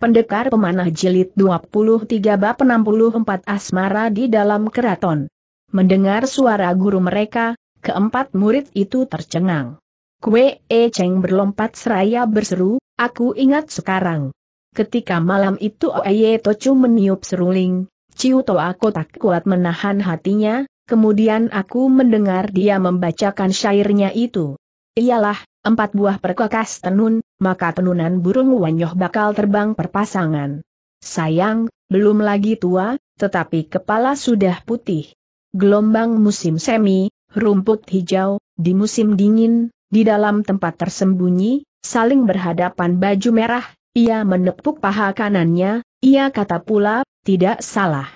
Pendekar Pemanah Jilid 23 Bab 64 Asmara di dalam keraton. Mendengar suara guru mereka, keempat murid itu tercengang. Kue E Cheng berlompat seraya berseru, aku ingat sekarang. Ketika malam itu Oye Tocu meniup seruling, Ciu aku tak kuat menahan hatinya, kemudian aku mendengar dia membacakan syairnya itu. Iyalah, empat buah perkakas tenun, maka tenunan burung wanyoh bakal terbang perpasangan. Sayang, belum lagi tua, tetapi kepala sudah putih. Gelombang musim semi, rumput hijau, di musim dingin, di dalam tempat tersembunyi, saling berhadapan baju merah, ia menepuk paha kanannya, ia kata pula, tidak salah.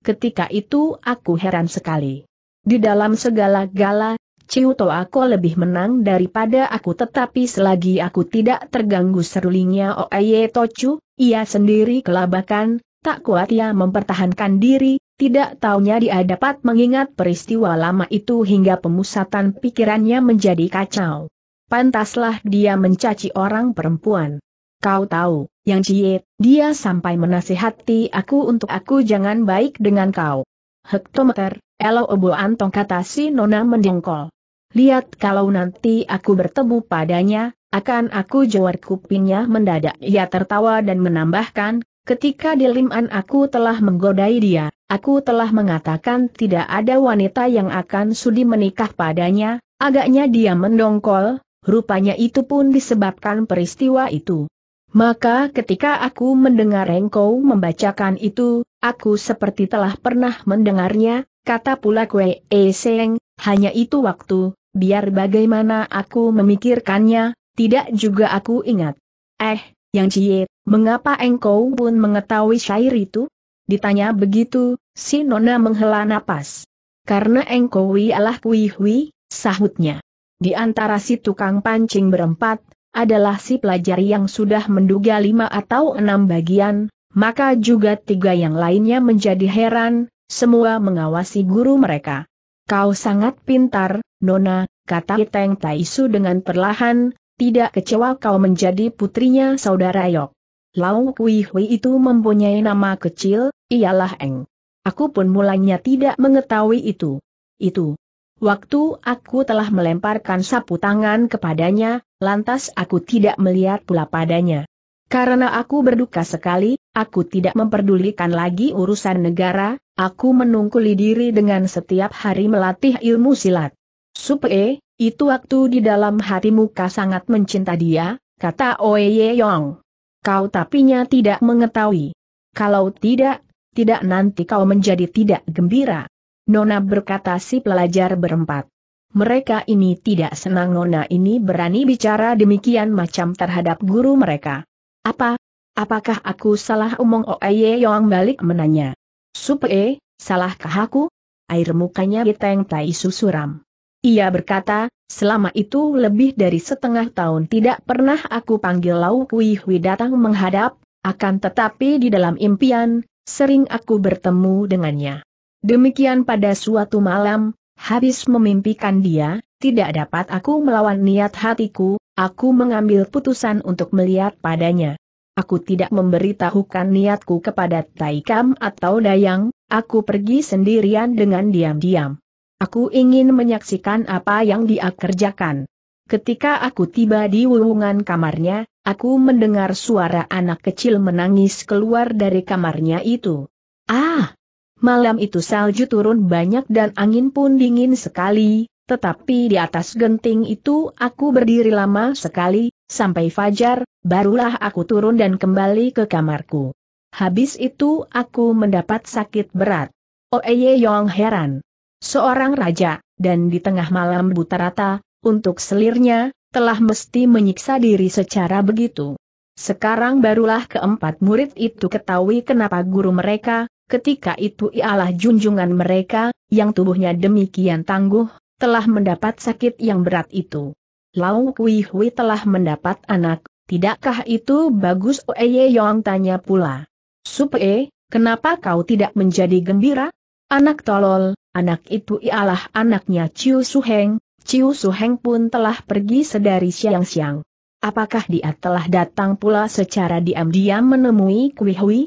Ketika itu aku heran sekali. Di dalam segala gala, Ciu aku lebih menang daripada aku tetapi selagi aku tidak terganggu serulingnya Oeye Tochu, ia sendiri kelabakan, tak kuat ia mempertahankan diri, tidak taunya dia dapat mengingat peristiwa lama itu hingga pemusatan pikirannya menjadi kacau. Pantaslah dia mencaci orang perempuan. Kau tahu, yang ciet, dia sampai menasihati aku untuk aku jangan baik dengan kau. Hektometer, elo obo antong kata si nona mendengkol. Lihat kalau nanti aku bertemu padanya, akan aku jawar kupingnya mendadak. Ia tertawa dan menambahkan, ketika di liman aku telah menggodai dia, aku telah mengatakan tidak ada wanita yang akan sudi menikah padanya, agaknya dia mendongkol, rupanya itu pun disebabkan peristiwa itu. Maka ketika aku mendengar engkau membacakan itu, aku seperti telah pernah mendengarnya, kata pula kue E Seng, hanya itu waktu, biar bagaimana aku memikirkannya, tidak juga aku ingat. Eh, yang cie, mengapa engkau pun mengetahui syair itu? Ditanya begitu, si Nona menghela napas. Karena engkau ialah kui hui, sahutnya. Di antara si tukang pancing berempat, adalah si pelajar yang sudah menduga lima atau enam bagian, maka juga tiga yang lainnya menjadi heran, semua mengawasi guru mereka. Kau sangat pintar, Nona, kata Teng Taisu dengan perlahan, tidak kecewa kau menjadi putrinya saudara Yok. Lau Kui Hui itu mempunyai nama kecil, ialah Eng. Aku pun mulanya tidak mengetahui itu. Itu. Waktu aku telah melemparkan sapu tangan kepadanya, lantas aku tidak melihat pula padanya. Karena aku berduka sekali, aku tidak memperdulikan lagi urusan negara, aku menungkuli diri dengan setiap hari melatih ilmu silat. E, itu waktu di dalam hatimu kau sangat mencinta dia, kata Oye Yong. Kau tapinya tidak mengetahui. Kalau tidak, tidak nanti kau menjadi tidak gembira. Nona berkata si pelajar berempat. Mereka ini tidak senang Nona ini berani bicara demikian macam terhadap guru mereka. Apa? Apakah aku salah omong Oye Yong balik menanya. Supee, eh, salahkah aku? Air mukanya diteng tai susuram. Ia berkata, selama itu lebih dari setengah tahun tidak pernah aku panggil Lau Kui Hui datang menghadap, akan tetapi di dalam impian, sering aku bertemu dengannya. Demikian pada suatu malam, habis memimpikan dia, tidak dapat aku melawan niat hatiku, aku mengambil putusan untuk melihat padanya. Aku tidak memberitahukan niatku kepada Taikam atau Dayang, aku pergi sendirian dengan diam-diam. Aku ingin menyaksikan apa yang dia kerjakan. Ketika aku tiba di wulungan kamarnya, aku mendengar suara anak kecil menangis keluar dari kamarnya itu. Ah! Malam itu salju turun banyak dan angin pun dingin sekali, tetapi di atas genting itu aku berdiri lama sekali, sampai fajar, barulah aku turun dan kembali ke kamarku. Habis itu aku mendapat sakit berat. Oeye oh, Yong heran seorang raja, dan di tengah malam buta rata, untuk selirnya, telah mesti menyiksa diri secara begitu. Sekarang barulah keempat murid itu ketahui kenapa guru mereka, ketika itu ialah junjungan mereka, yang tubuhnya demikian tangguh, telah mendapat sakit yang berat itu. Lau Kui Hui telah mendapat anak, tidakkah itu bagus Oeye Yong tanya pula. Supe, eh, kenapa kau tidak menjadi gembira? Anak tolol, Anak itu ialah anaknya Chiu Suheng, Chiu Suheng pun telah pergi sedari siang-siang. Apakah dia telah datang pula secara diam-diam menemui Kui Hui?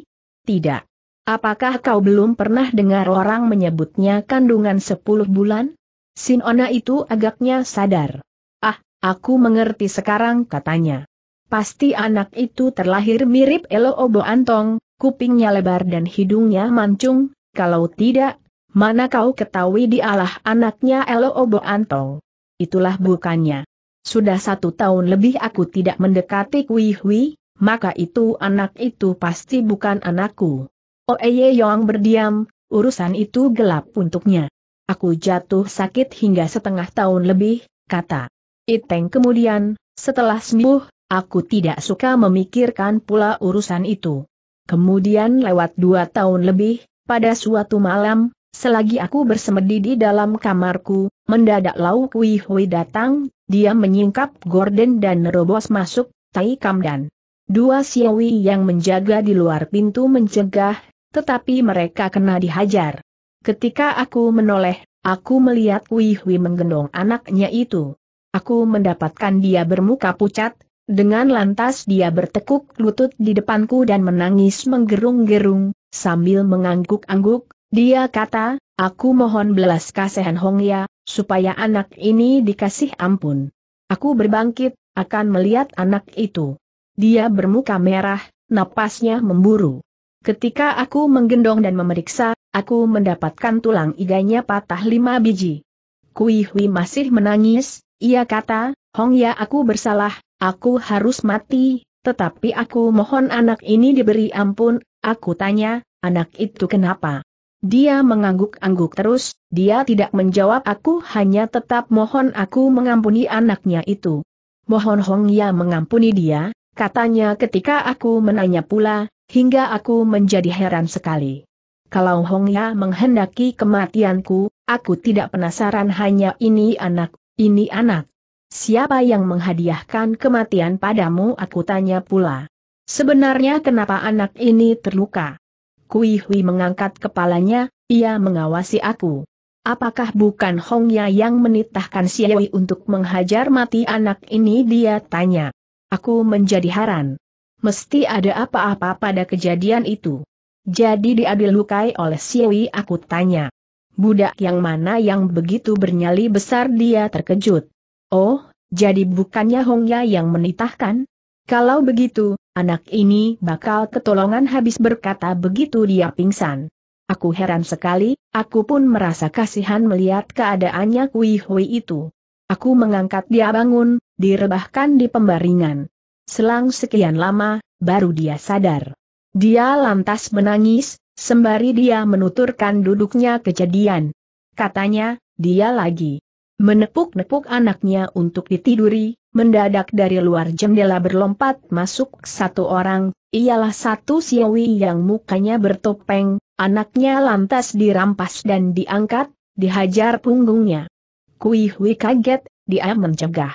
Tidak. Apakah kau belum pernah dengar orang menyebutnya kandungan sepuluh bulan? Sinona itu agaknya sadar. Ah, aku mengerti sekarang katanya. Pasti anak itu terlahir mirip Elo Obo Antong, kupingnya lebar dan hidungnya mancung, kalau tidak, Mana kau ketahui dialah anaknya Elo Obo Antong. Itulah bukannya. Sudah satu tahun lebih aku tidak mendekati Kui Hui, maka itu anak itu pasti bukan anakku. Oeye oh, Yong berdiam, urusan itu gelap untuknya. Aku jatuh sakit hingga setengah tahun lebih, kata. Iteng kemudian, setelah sembuh, aku tidak suka memikirkan pula urusan itu. Kemudian lewat dua tahun lebih, pada suatu malam, Selagi aku bersemedi di dalam kamarku, mendadak Lau Kui Hui datang, dia menyingkap gorden dan nerobos masuk, Tai Kam dan dua Siawi yang menjaga di luar pintu mencegah, tetapi mereka kena dihajar. Ketika aku menoleh, aku melihat Kui Hui menggendong anaknya itu. Aku mendapatkan dia bermuka pucat, dengan lantas dia bertekuk lutut di depanku dan menangis menggerung-gerung, sambil mengangguk-angguk, dia kata, aku mohon belas kasihan Hongya, supaya anak ini dikasih ampun. Aku berbangkit, akan melihat anak itu. Dia bermuka merah, napasnya memburu. Ketika aku menggendong dan memeriksa, aku mendapatkan tulang iganya patah lima biji. Kui Hui masih menangis, ia kata, Hongya aku bersalah, aku harus mati, tetapi aku mohon anak ini diberi ampun, aku tanya, anak itu kenapa? Dia mengangguk-angguk terus, dia tidak menjawab aku hanya tetap mohon aku mengampuni anaknya itu. Mohon Hong Ya mengampuni dia, katanya ketika aku menanya pula, hingga aku menjadi heran sekali. Kalau Hong Ya menghendaki kematianku, aku tidak penasaran hanya ini anak, ini anak. Siapa yang menghadiahkan kematian padamu aku tanya pula. Sebenarnya kenapa anak ini terluka? Kui Hui mengangkat kepalanya, ia mengawasi aku. Apakah bukan Hong Ya yang menitahkan Yui untuk menghajar mati anak ini dia tanya. Aku menjadi haran. Mesti ada apa-apa pada kejadian itu. Jadi diambil dilukai oleh Yui aku tanya. Budak yang mana yang begitu bernyali besar dia terkejut. Oh, jadi bukannya Hong Ya yang menitahkan? Kalau begitu, Anak ini bakal ketolongan habis berkata begitu dia pingsan. Aku heran sekali, aku pun merasa kasihan melihat keadaannya Kui Hui itu. Aku mengangkat dia bangun, direbahkan di pembaringan. Selang sekian lama, baru dia sadar. Dia lantas menangis, sembari dia menuturkan duduknya kejadian. Katanya, dia lagi menepuk-nepuk anaknya untuk ditiduri, mendadak dari luar jendela berlompat masuk satu orang, ialah satu siowi yang mukanya bertopeng, anaknya lantas dirampas dan diangkat, dihajar punggungnya. Kuihui kaget, dia mencegah.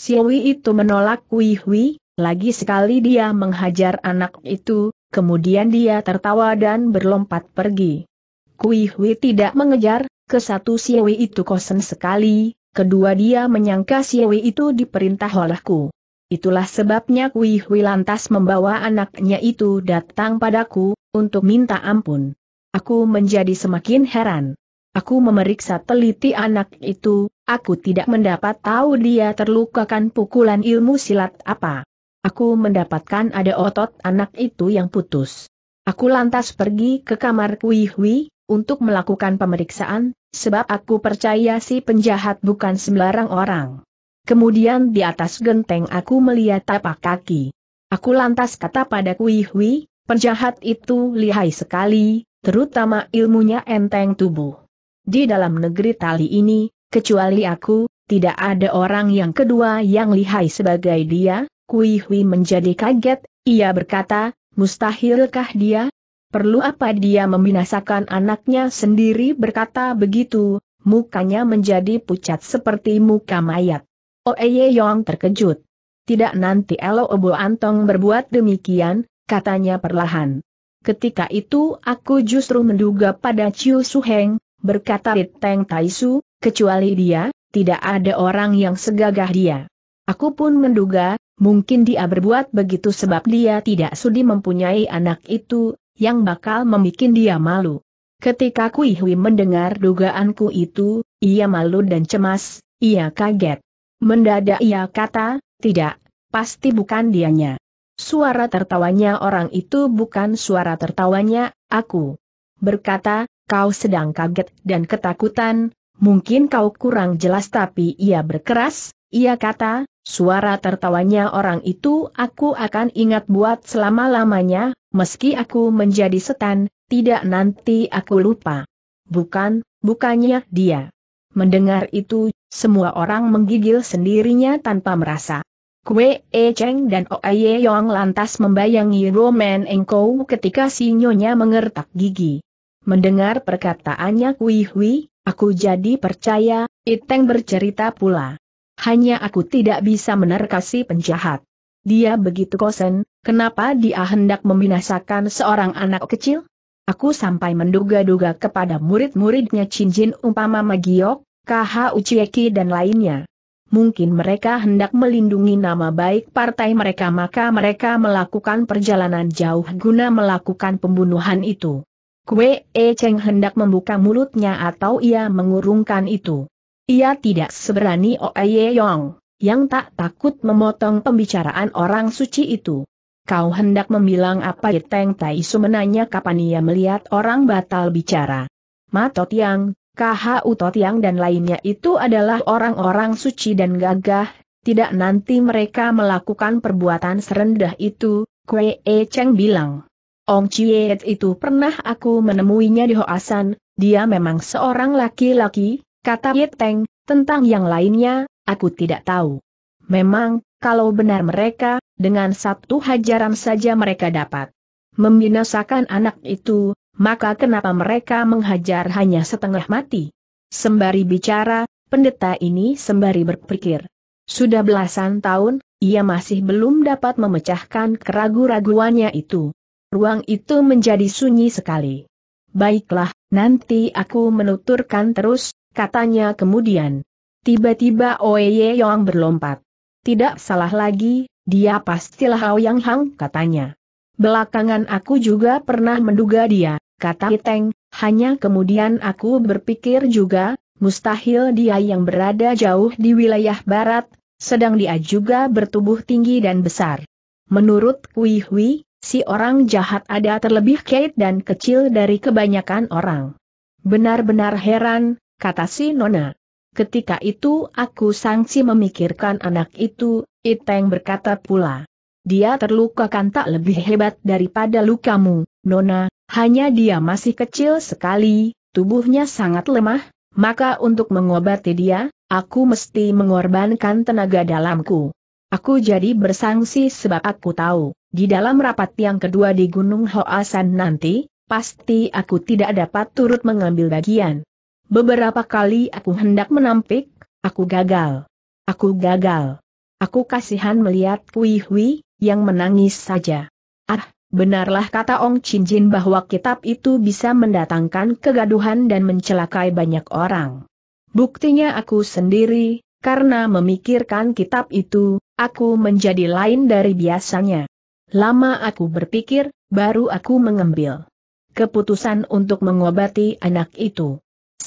Siowi itu menolak Kuihui, lagi sekali dia menghajar anak itu, kemudian dia tertawa dan berlompat pergi. Kuihui tidak mengejar, ke satu itu kosen sekali, kedua dia menyangka Siwi itu diperintah olehku. Itulah sebabnya Kui Hui lantas membawa anaknya itu datang padaku, untuk minta ampun. Aku menjadi semakin heran. Aku memeriksa teliti anak itu, aku tidak mendapat tahu dia terlukakan pukulan ilmu silat apa. Aku mendapatkan ada otot anak itu yang putus. Aku lantas pergi ke kamar Kui Hui, untuk melakukan pemeriksaan, sebab aku percaya si penjahat bukan sembarang orang. Kemudian di atas genteng aku melihat tapak kaki. Aku lantas kata pada Kui Hui, penjahat itu lihai sekali, terutama ilmunya enteng tubuh. Di dalam negeri tali ini, kecuali aku, tidak ada orang yang kedua yang lihai sebagai dia, Kui menjadi kaget, ia berkata, mustahilkah dia, Perlu apa dia membinasakan anaknya sendiri berkata begitu, mukanya menjadi pucat seperti muka mayat. Oeye Yong terkejut. Tidak nanti Elo Obo Antong berbuat demikian, katanya perlahan. Ketika itu aku justru menduga pada Chiu Suheng, berkata Teng Taisu, kecuali dia, tidak ada orang yang segagah dia. Aku pun menduga, mungkin dia berbuat begitu sebab dia tidak sudi mempunyai anak itu, yang bakal membuat dia malu. Ketika Kui Hui mendengar dugaanku itu, ia malu dan cemas, ia kaget. Mendadak ia kata, tidak, pasti bukan dianya. Suara tertawanya orang itu bukan suara tertawanya, aku. Berkata, kau sedang kaget dan ketakutan, mungkin kau kurang jelas tapi ia berkeras, ia kata, Suara tertawanya orang itu aku akan ingat buat selama-lamanya, meski aku menjadi setan, tidak nanti aku lupa. Bukan, bukannya dia. Mendengar itu, semua orang menggigil sendirinya tanpa merasa. Kue E Cheng dan Oye Yong lantas membayangi Roman Engkau ketika si nyonya mengertak gigi. Mendengar perkataannya Kui Hui, aku jadi percaya, Iteng bercerita pula hanya aku tidak bisa menerkasi penjahat. Dia begitu kosen, kenapa dia hendak membinasakan seorang anak kecil? Aku sampai menduga-duga kepada murid-muridnya Cincin umpama Magiok, KH Ucieki dan lainnya. Mungkin mereka hendak melindungi nama baik partai mereka maka mereka melakukan perjalanan jauh guna melakukan pembunuhan itu. Kue E Cheng hendak membuka mulutnya atau ia mengurungkan itu. Ia tidak seberani Oye Yong, yang tak takut memotong pembicaraan orang suci itu. Kau hendak membilang apa Teng Tai Su menanya kapan ia melihat orang batal bicara. Matot Yang, KHU Totiang dan lainnya itu adalah orang-orang suci dan gagah, tidak nanti mereka melakukan perbuatan serendah itu, Kwee E Cheng bilang. Ong Chiet itu pernah aku menemuinya di Hoasan, dia memang seorang laki-laki, Kata Yeteng, tentang yang lainnya, aku tidak tahu. Memang, kalau benar mereka, dengan satu hajaran saja mereka dapat membinasakan anak itu, maka kenapa mereka menghajar hanya setengah mati? Sembari bicara, pendeta ini sembari berpikir. Sudah belasan tahun, ia masih belum dapat memecahkan keragu-raguannya itu. Ruang itu menjadi sunyi sekali. Baiklah, nanti aku menuturkan terus, katanya kemudian. Tiba-tiba Oye Yong berlompat. Tidak salah lagi, dia pastilah Yang Hang katanya. Belakangan aku juga pernah menduga dia, kata Iteng, hanya kemudian aku berpikir juga, mustahil dia yang berada jauh di wilayah barat, sedang dia juga bertubuh tinggi dan besar. Menurut Kui Hui, si orang jahat ada terlebih kait dan kecil dari kebanyakan orang. Benar-benar heran, kata si Nona. Ketika itu aku sangsi memikirkan anak itu, Iteng berkata pula. Dia terluka kan tak lebih hebat daripada lukamu, Nona, hanya dia masih kecil sekali, tubuhnya sangat lemah, maka untuk mengobati dia, aku mesti mengorbankan tenaga dalamku. Aku jadi bersangsi sebab aku tahu, di dalam rapat yang kedua di Gunung Hoasan nanti, pasti aku tidak dapat turut mengambil bagian. Beberapa kali aku hendak menampik, aku gagal. Aku gagal. Aku kasihan melihat Kui Hui, yang menangis saja. Ah, benarlah kata Ong Chin Jin bahwa kitab itu bisa mendatangkan kegaduhan dan mencelakai banyak orang. Buktinya aku sendiri, karena memikirkan kitab itu, aku menjadi lain dari biasanya. Lama aku berpikir, baru aku mengambil keputusan untuk mengobati anak itu.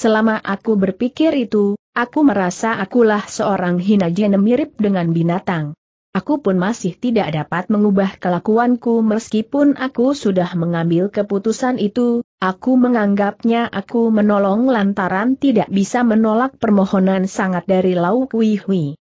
Selama aku berpikir itu, aku merasa akulah seorang hina jene mirip dengan binatang. Aku pun masih tidak dapat mengubah kelakuanku meskipun aku sudah mengambil keputusan itu, aku menganggapnya aku menolong lantaran tidak bisa menolak permohonan sangat dari Lau Kui Hui.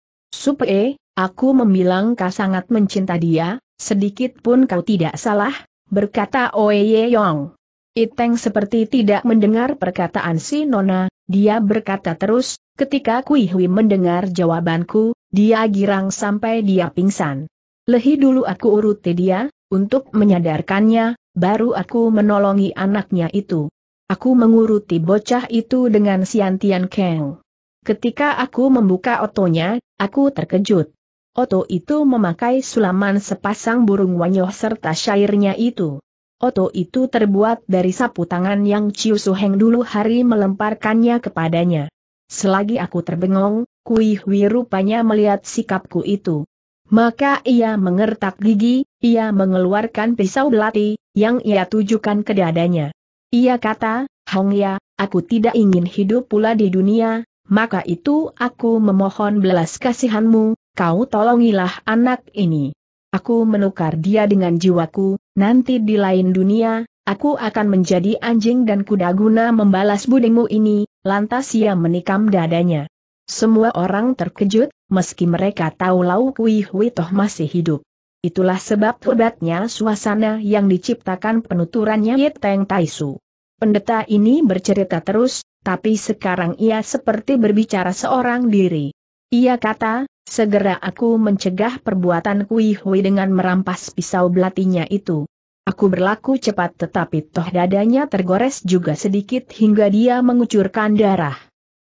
E, aku membilang kau sangat mencinta dia, sedikit pun kau tidak salah, berkata Oye Yong. Iteng seperti tidak mendengar perkataan si Nona, dia berkata terus, ketika Kui Hui mendengar jawabanku, dia girang sampai dia pingsan. Lehi dulu aku uruti dia, untuk menyadarkannya, baru aku menolongi anaknya itu. Aku menguruti bocah itu dengan siantian keng. Ketika aku membuka otonya, aku terkejut. Oto itu memakai sulaman sepasang burung wanyoh serta syairnya itu. Oto itu terbuat dari sapu tangan yang Chiu Suheng dulu hari melemparkannya kepadanya. Selagi aku terbengong, Kui Hui rupanya melihat sikapku itu. Maka ia mengertak gigi, ia mengeluarkan pisau belati, yang ia tujukan ke dadanya. Ia kata, Hong Ya, aku tidak ingin hidup pula di dunia, maka itu aku memohon belas kasihanmu, kau tolongilah anak ini. Aku menukar dia dengan jiwaku, nanti di lain dunia, aku akan menjadi anjing dan kuda guna membalas budimu ini, lantas ia menikam dadanya. Semua orang terkejut, meski mereka tahu Lau Kui Hui Toh masih hidup. Itulah sebab hebatnya suasana yang diciptakan penuturannya Yeteng Taisu. Pendeta ini bercerita terus, tapi sekarang ia seperti berbicara seorang diri. Ia kata, Segera aku mencegah perbuatan Kui Hui dengan merampas pisau belatinya itu. Aku berlaku cepat tetapi toh dadanya tergores juga sedikit hingga dia mengucurkan darah.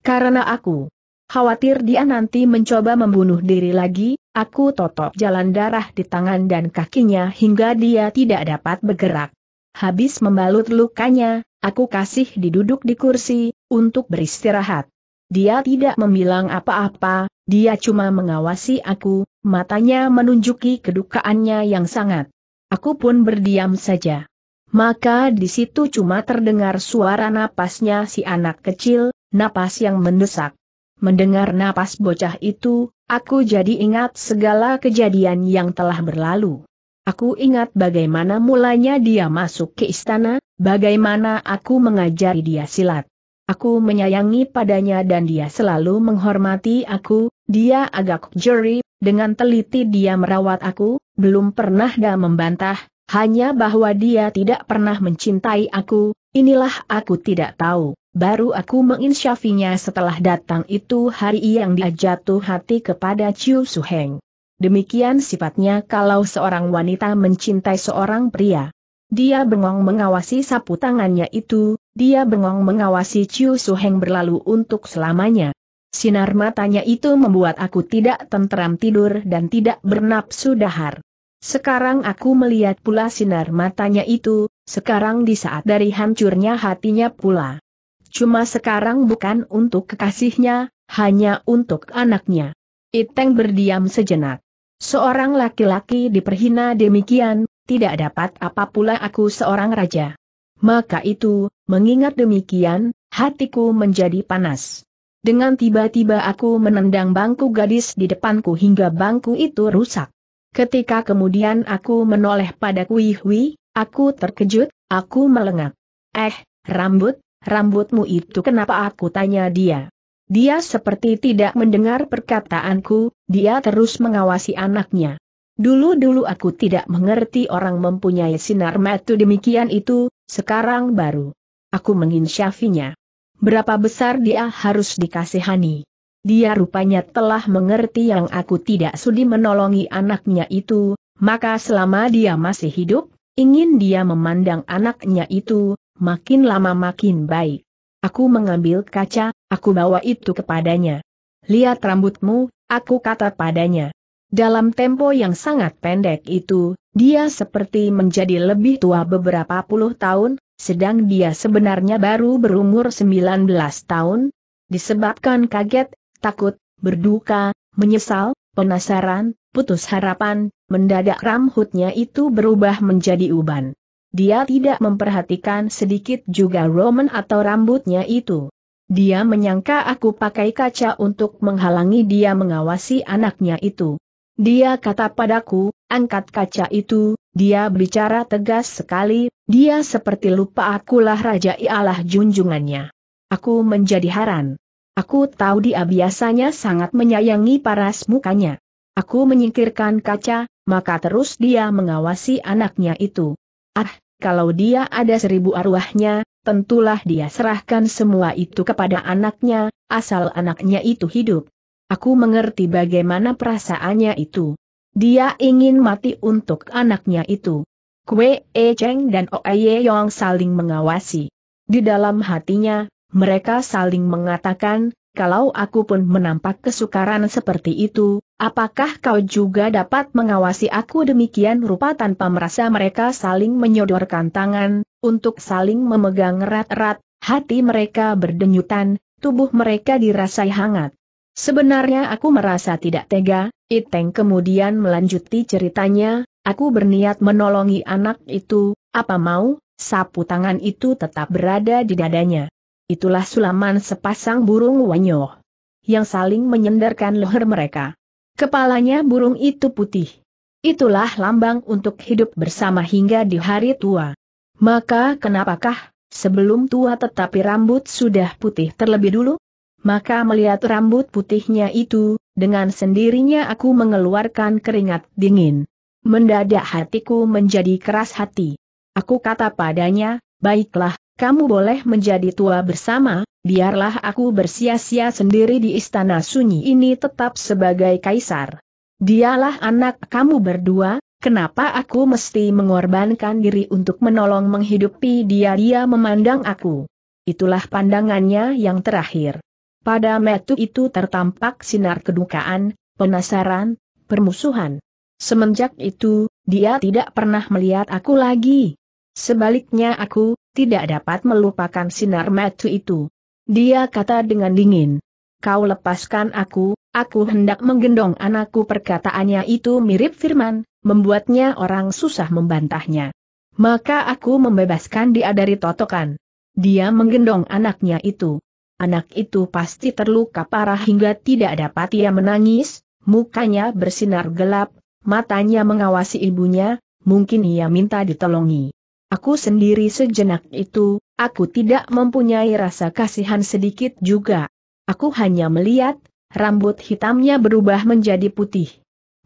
Karena aku khawatir dia nanti mencoba membunuh diri lagi, aku totok jalan darah di tangan dan kakinya hingga dia tidak dapat bergerak. Habis membalut lukanya, aku kasih diduduk di kursi, untuk beristirahat. Dia tidak membilang apa-apa, dia cuma mengawasi aku, matanya menunjuki kedukaannya yang sangat. Aku pun berdiam saja. Maka di situ cuma terdengar suara napasnya si anak kecil, napas yang mendesak. Mendengar napas bocah itu, aku jadi ingat segala kejadian yang telah berlalu. Aku ingat bagaimana mulanya dia masuk ke istana, bagaimana aku mengajari dia silat. Aku menyayangi padanya dan dia selalu menghormati aku, dia agak jeri, dengan teliti dia merawat aku, belum pernah dia membantah, hanya bahwa dia tidak pernah mencintai aku, inilah aku tidak tahu. Baru aku menginsyafinya setelah datang itu hari yang dia jatuh hati kepada Chiu Suheng. Demikian sifatnya kalau seorang wanita mencintai seorang pria. Dia bengong mengawasi sapu tangannya itu, dia bengong mengawasi Chiu Heng berlalu untuk selamanya. Sinar matanya itu membuat aku tidak tenteram tidur dan tidak bernapsu dahar. Sekarang aku melihat pula sinar matanya itu, sekarang di saat dari hancurnya hatinya pula. Cuma sekarang bukan untuk kekasihnya, hanya untuk anaknya. Iteng berdiam sejenak. Seorang laki-laki diperhina demikian, tidak dapat apa pula aku seorang raja. Maka itu, mengingat demikian, hatiku menjadi panas. Dengan tiba-tiba aku menendang bangku gadis di depanku hingga bangku itu rusak. Ketika kemudian aku menoleh pada Kui aku terkejut, aku melengak. Eh, rambut, rambutmu itu kenapa aku tanya dia. Dia seperti tidak mendengar perkataanku, dia terus mengawasi anaknya. Dulu-dulu aku tidak mengerti orang mempunyai sinar mata demikian itu, sekarang baru. Aku menginsyafinya. Berapa besar dia harus dikasihani. Dia rupanya telah mengerti yang aku tidak sudi menolongi anaknya itu, maka selama dia masih hidup, ingin dia memandang anaknya itu, makin lama makin baik. Aku mengambil kaca, aku bawa itu kepadanya. Lihat rambutmu, aku kata padanya. Dalam tempo yang sangat pendek itu, dia seperti menjadi lebih tua beberapa puluh tahun, sedang dia sebenarnya baru berumur 19 tahun. Disebabkan kaget, takut, berduka, menyesal, penasaran, putus harapan, mendadak rambutnya itu berubah menjadi uban. Dia tidak memperhatikan sedikit juga Roman atau rambutnya itu. Dia menyangka aku pakai kaca untuk menghalangi dia mengawasi anaknya itu. Dia kata padaku, angkat kaca itu, dia bicara tegas sekali, dia seperti lupa akulah Raja Ialah junjungannya. Aku menjadi haran. Aku tahu dia biasanya sangat menyayangi paras mukanya. Aku menyingkirkan kaca, maka terus dia mengawasi anaknya itu. Ah, kalau dia ada seribu arwahnya, tentulah dia serahkan semua itu kepada anaknya, asal anaknya itu hidup. Aku mengerti bagaimana perasaannya itu. Dia ingin mati untuk anaknya itu. Kue E Cheng dan Oe Yong saling mengawasi. Di dalam hatinya, mereka saling mengatakan, kalau aku pun menampak kesukaran seperti itu, apakah kau juga dapat mengawasi aku demikian rupa tanpa merasa mereka saling menyodorkan tangan, untuk saling memegang erat-erat, hati mereka berdenyutan, tubuh mereka dirasai hangat. Sebenarnya aku merasa tidak tega, Iteng kemudian melanjuti ceritanya, aku berniat menolongi anak itu, apa mau, sapu tangan itu tetap berada di dadanya. Itulah sulaman sepasang burung wanyoh yang saling menyendarkan leher mereka. Kepalanya burung itu putih. Itulah lambang untuk hidup bersama hingga di hari tua. Maka kenapakah, sebelum tua tetapi rambut sudah putih terlebih dulu? maka melihat rambut putihnya itu, dengan sendirinya aku mengeluarkan keringat dingin. Mendadak hatiku menjadi keras hati. Aku kata padanya, baiklah, kamu boleh menjadi tua bersama, biarlah aku bersia-sia sendiri di istana sunyi ini tetap sebagai kaisar. Dialah anak kamu berdua, kenapa aku mesti mengorbankan diri untuk menolong menghidupi dia dia memandang aku. Itulah pandangannya yang terakhir. Pada metu itu tertampak sinar kedukaan, penasaran, permusuhan. Semenjak itu, dia tidak pernah melihat aku lagi. Sebaliknya aku, tidak dapat melupakan sinar metu itu. Dia kata dengan dingin. Kau lepaskan aku, aku hendak menggendong anakku perkataannya itu mirip firman, membuatnya orang susah membantahnya. Maka aku membebaskan dia dari totokan. Dia menggendong anaknya itu anak itu pasti terluka parah hingga tidak dapat ia menangis, mukanya bersinar gelap, matanya mengawasi ibunya, mungkin ia minta ditolongi. Aku sendiri sejenak itu, aku tidak mempunyai rasa kasihan sedikit juga. Aku hanya melihat, rambut hitamnya berubah menjadi putih.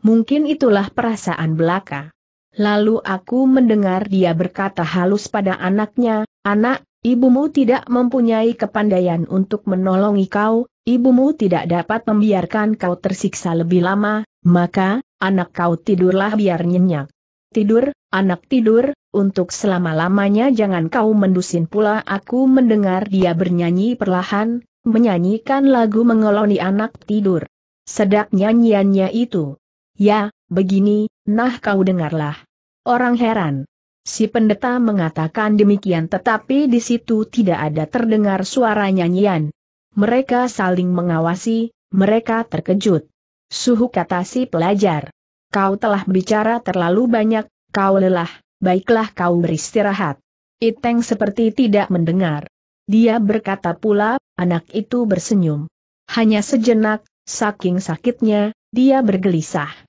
Mungkin itulah perasaan belaka. Lalu aku mendengar dia berkata halus pada anaknya, anak, Ibumu tidak mempunyai kepandaian untuk menolongi kau, ibumu tidak dapat membiarkan kau tersiksa lebih lama, maka, anak kau tidurlah biar nyenyak. Tidur, anak tidur, untuk selama-lamanya jangan kau mendusin pula aku mendengar dia bernyanyi perlahan, menyanyikan lagu mengoloni anak tidur. Sedap nyanyiannya itu. Ya, begini, nah kau dengarlah. Orang heran. Si pendeta mengatakan demikian tetapi di situ tidak ada terdengar suara nyanyian. Mereka saling mengawasi, mereka terkejut. Suhu kata si pelajar. Kau telah bicara terlalu banyak, kau lelah, baiklah kau beristirahat. Iteng seperti tidak mendengar. Dia berkata pula, anak itu bersenyum. Hanya sejenak, saking sakitnya, dia bergelisah.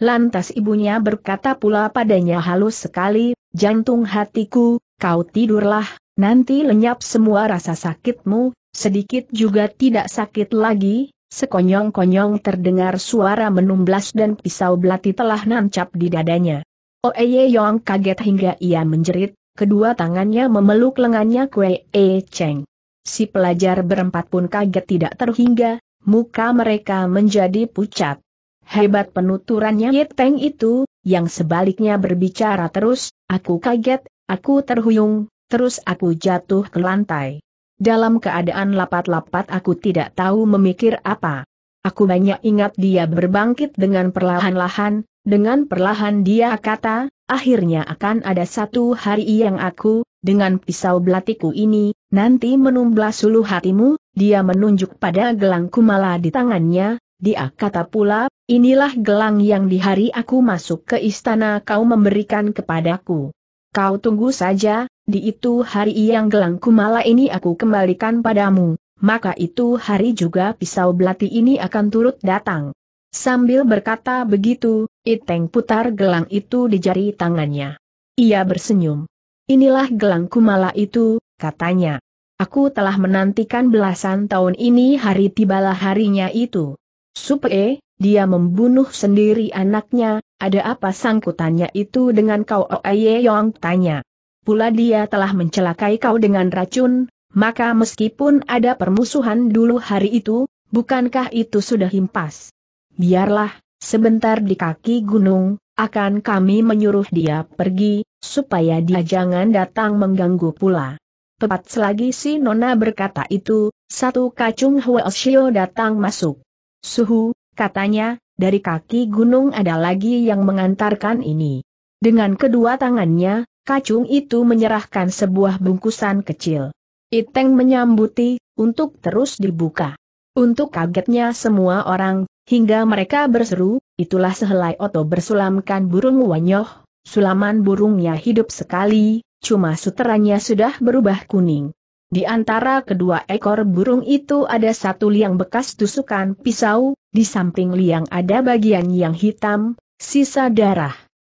Lantas ibunya berkata pula padanya halus sekali, jantung hatiku, kau tidurlah, nanti lenyap semua rasa sakitmu, sedikit juga tidak sakit lagi, sekonyong-konyong terdengar suara menumblas dan pisau belati telah nancap di dadanya. Oeye oh, Yong kaget hingga ia menjerit, kedua tangannya memeluk lengannya kue E Cheng. Si pelajar berempat pun kaget tidak terhingga, muka mereka menjadi pucat. Hebat penuturannya Yeteng itu, yang sebaliknya berbicara terus, aku kaget, aku terhuyung, terus aku jatuh ke lantai. Dalam keadaan lapat-lapat aku tidak tahu memikir apa. Aku banyak ingat dia berbangkit dengan perlahan-lahan, dengan perlahan dia kata, akhirnya akan ada satu hari yang aku, dengan pisau belatiku ini, nanti menumblas suluh hatimu, dia menunjuk pada gelang kumala di tangannya, dia kata pula, inilah gelang yang di hari aku masuk ke istana kau memberikan kepadaku. Kau tunggu saja, di itu hari yang gelangku malah ini aku kembalikan padamu, maka itu hari juga pisau belati ini akan turut datang. Sambil berkata begitu, Iteng putar gelang itu di jari tangannya. Ia bersenyum. Inilah gelangku malah itu, katanya. Aku telah menantikan belasan tahun ini hari tibalah harinya itu. Supaya eh, dia membunuh sendiri anaknya, ada apa sangkutannya itu dengan kau Oye Yong tanya. Pula dia telah mencelakai kau dengan racun, maka meskipun ada permusuhan dulu hari itu, bukankah itu sudah himpas? Biarlah, sebentar di kaki gunung, akan kami menyuruh dia pergi, supaya dia jangan datang mengganggu pula. Tepat selagi si Nona berkata itu, satu kacung Huo Shio datang masuk. Suhu, katanya, dari kaki gunung ada lagi yang mengantarkan ini. Dengan kedua tangannya, kacung itu menyerahkan sebuah bungkusan kecil. Iteng menyambuti, untuk terus dibuka. Untuk kagetnya semua orang, hingga mereka berseru, itulah sehelai oto bersulamkan burung wanyoh, sulaman burungnya hidup sekali, cuma suteranya sudah berubah kuning. Di antara kedua ekor burung itu ada satu liang bekas tusukan pisau, di samping liang ada bagian yang hitam, sisa darah.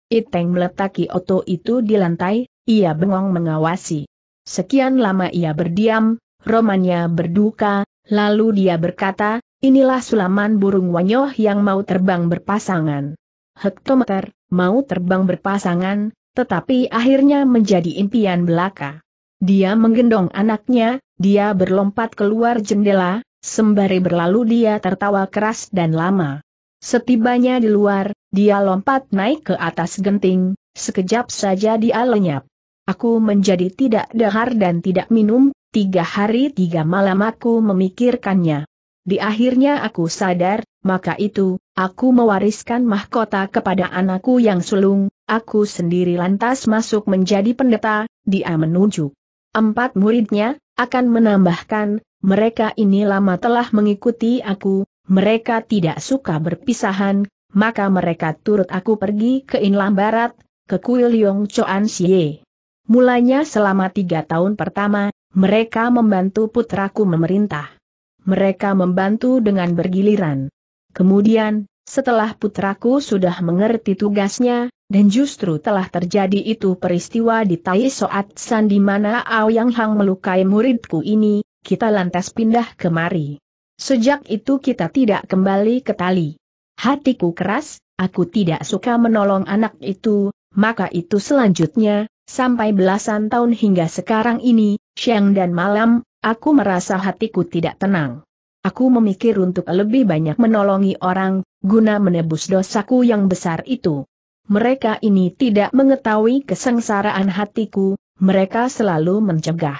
Iteng meletaki oto itu di lantai, ia bengong mengawasi. Sekian lama ia berdiam, romannya berduka, lalu dia berkata, inilah sulaman burung wanyoh yang mau terbang berpasangan. Hektometer, mau terbang berpasangan, tetapi akhirnya menjadi impian belaka. Dia menggendong anaknya, dia berlompat keluar jendela, sembari berlalu dia tertawa keras dan lama. Setibanya di luar, dia lompat naik ke atas genting, sekejap saja dia lenyap. Aku menjadi tidak dahar dan tidak minum, tiga hari tiga malam aku memikirkannya. Di akhirnya aku sadar, maka itu, aku mewariskan mahkota kepada anakku yang sulung, aku sendiri lantas masuk menjadi pendeta, dia menunjuk. Empat muridnya, akan menambahkan, mereka ini lama telah mengikuti aku, mereka tidak suka berpisahan, maka mereka turut aku pergi ke Inlam Barat, ke Kuil Yong Choan Xie. Mulanya selama tiga tahun pertama, mereka membantu putraku memerintah. Mereka membantu dengan bergiliran. Kemudian, setelah putraku sudah mengerti tugasnya, dan justru telah terjadi itu peristiwa di Tai Soat San di mana Aoyang Hang melukai muridku ini, kita lantas pindah kemari. Sejak itu kita tidak kembali ke tali. Hatiku keras, aku tidak suka menolong anak itu, maka itu selanjutnya, sampai belasan tahun hingga sekarang ini, siang dan malam, aku merasa hatiku tidak tenang. Aku memikir untuk lebih banyak menolongi orang, guna menebus dosaku yang besar itu. Mereka ini tidak mengetahui kesengsaraan hatiku, mereka selalu mencegah.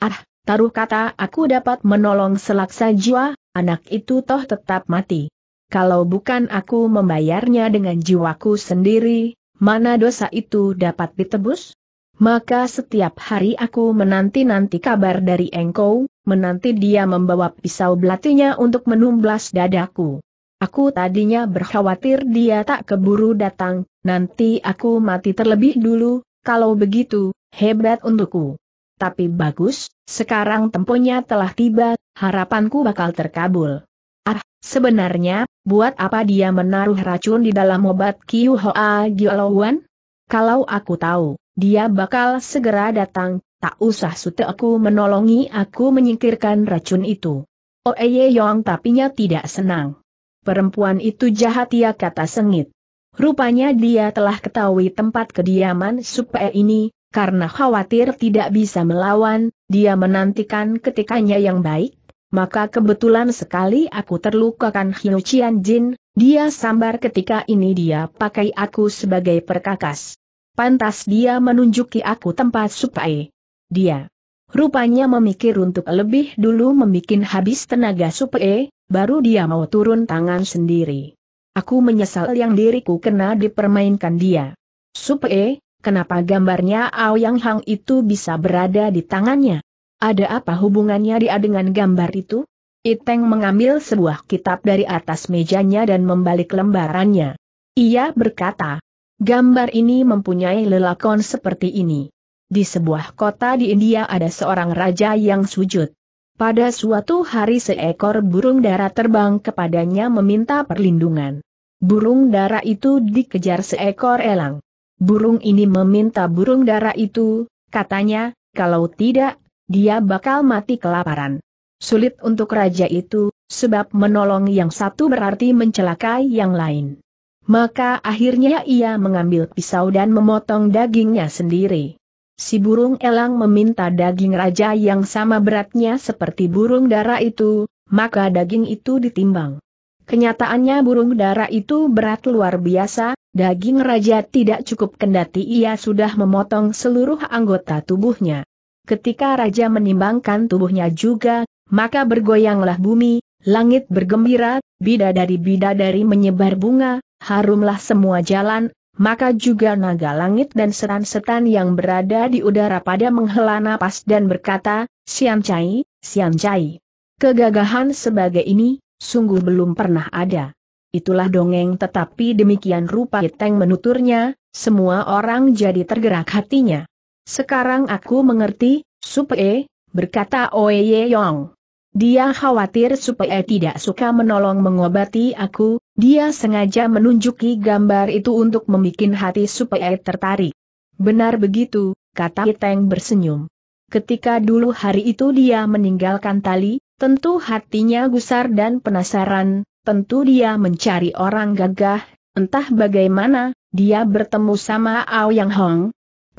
Ah, taruh kata aku dapat menolong selaksa jiwa, anak itu toh tetap mati. Kalau bukan aku membayarnya dengan jiwaku sendiri, mana dosa itu dapat ditebus? Maka setiap hari aku menanti-nanti kabar dari engkau, menanti dia membawa pisau belatinya untuk menumblas dadaku. Aku tadinya berkhawatir dia tak keburu datang, nanti aku mati terlebih dulu, kalau begitu, hebat untukku. Tapi bagus, sekarang temponya telah tiba, harapanku bakal terkabul. Ah, sebenarnya, buat apa dia menaruh racun di dalam obat Kiu Hoa Giolowan? Kalau aku tahu, dia bakal segera datang, tak usah sute aku menolongi aku menyingkirkan racun itu. Oeye oh, eh, Yong tapinya tidak senang perempuan itu jahat ia kata sengit. Rupanya dia telah ketahui tempat kediaman supaya ini, karena khawatir tidak bisa melawan, dia menantikan ketikanya yang baik, maka kebetulan sekali aku terlukakan Hiu Qian Jin, dia sambar ketika ini dia pakai aku sebagai perkakas. Pantas dia menunjuki aku tempat supaya Dia rupanya memikir untuk lebih dulu membuat habis tenaga supaya baru dia mau turun tangan sendiri. Aku menyesal yang diriku kena dipermainkan dia. Supaya, eh, kenapa gambarnya Ao Yang Hang itu bisa berada di tangannya? Ada apa hubungannya dia dengan gambar itu? Iteng mengambil sebuah kitab dari atas mejanya dan membalik lembarannya. Ia berkata, gambar ini mempunyai lelakon seperti ini. Di sebuah kota di India ada seorang raja yang sujud. Pada suatu hari seekor burung dara terbang kepadanya meminta perlindungan. Burung dara itu dikejar seekor elang. Burung ini meminta burung dara itu, katanya, kalau tidak, dia bakal mati kelaparan. Sulit untuk raja itu, sebab menolong yang satu berarti mencelakai yang lain. Maka akhirnya ia mengambil pisau dan memotong dagingnya sendiri. Si burung elang meminta daging raja yang sama beratnya seperti burung dara itu, maka daging itu ditimbang. Kenyataannya burung dara itu berat luar biasa, daging raja tidak cukup kendati ia sudah memotong seluruh anggota tubuhnya. Ketika raja menimbangkan tubuhnya juga, maka bergoyanglah bumi, langit bergembira, bidadari-bidadari menyebar bunga, harumlah semua jalan, maka juga naga langit dan seran setan yang berada di udara pada menghela napas dan berkata, Siam Cai, Siam Cai. Kegagahan sebagai ini, sungguh belum pernah ada. Itulah dongeng tetapi demikian rupa Teng menuturnya, semua orang jadi tergerak hatinya. Sekarang aku mengerti, Supe, berkata Oye Yong. Dia khawatir e tidak suka menolong mengobati aku, dia sengaja menunjuki gambar itu untuk membuat hati supaya tertarik. Benar begitu, kata Iteng bersenyum. Ketika dulu hari itu dia meninggalkan tali, tentu hatinya gusar dan penasaran, tentu dia mencari orang gagah, entah bagaimana, dia bertemu sama Ao Yang Hong.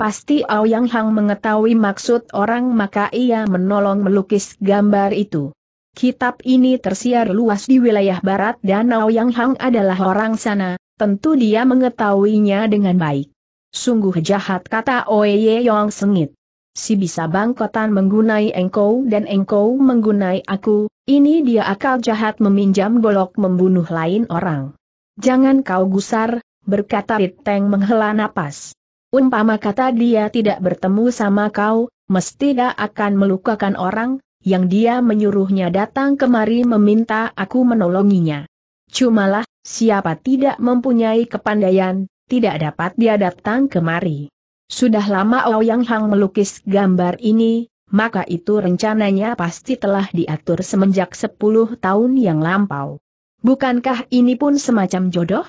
Pasti Ao Yang Hong mengetahui maksud orang maka ia menolong melukis gambar itu. Kitab ini tersiar luas di wilayah barat Danau Yang Hang adalah orang sana, tentu dia mengetahuinya dengan baik. Sungguh jahat kata Oye Yong sengit. Si bisa bangkotan menggunai engkau dan engkau menggunai aku, ini dia akal jahat meminjam golok membunuh lain orang. Jangan kau gusar, berkata Riteng menghela napas. Umpama kata dia tidak bertemu sama kau, mesti dia akan melukakan orang, yang dia menyuruhnya datang kemari meminta aku menolonginya. Cumalah, siapa tidak mempunyai kepandaian, tidak dapat dia datang kemari. Sudah lama Ouyang Hang melukis gambar ini, maka itu rencananya pasti telah diatur semenjak 10 tahun yang lampau. Bukankah ini pun semacam jodoh?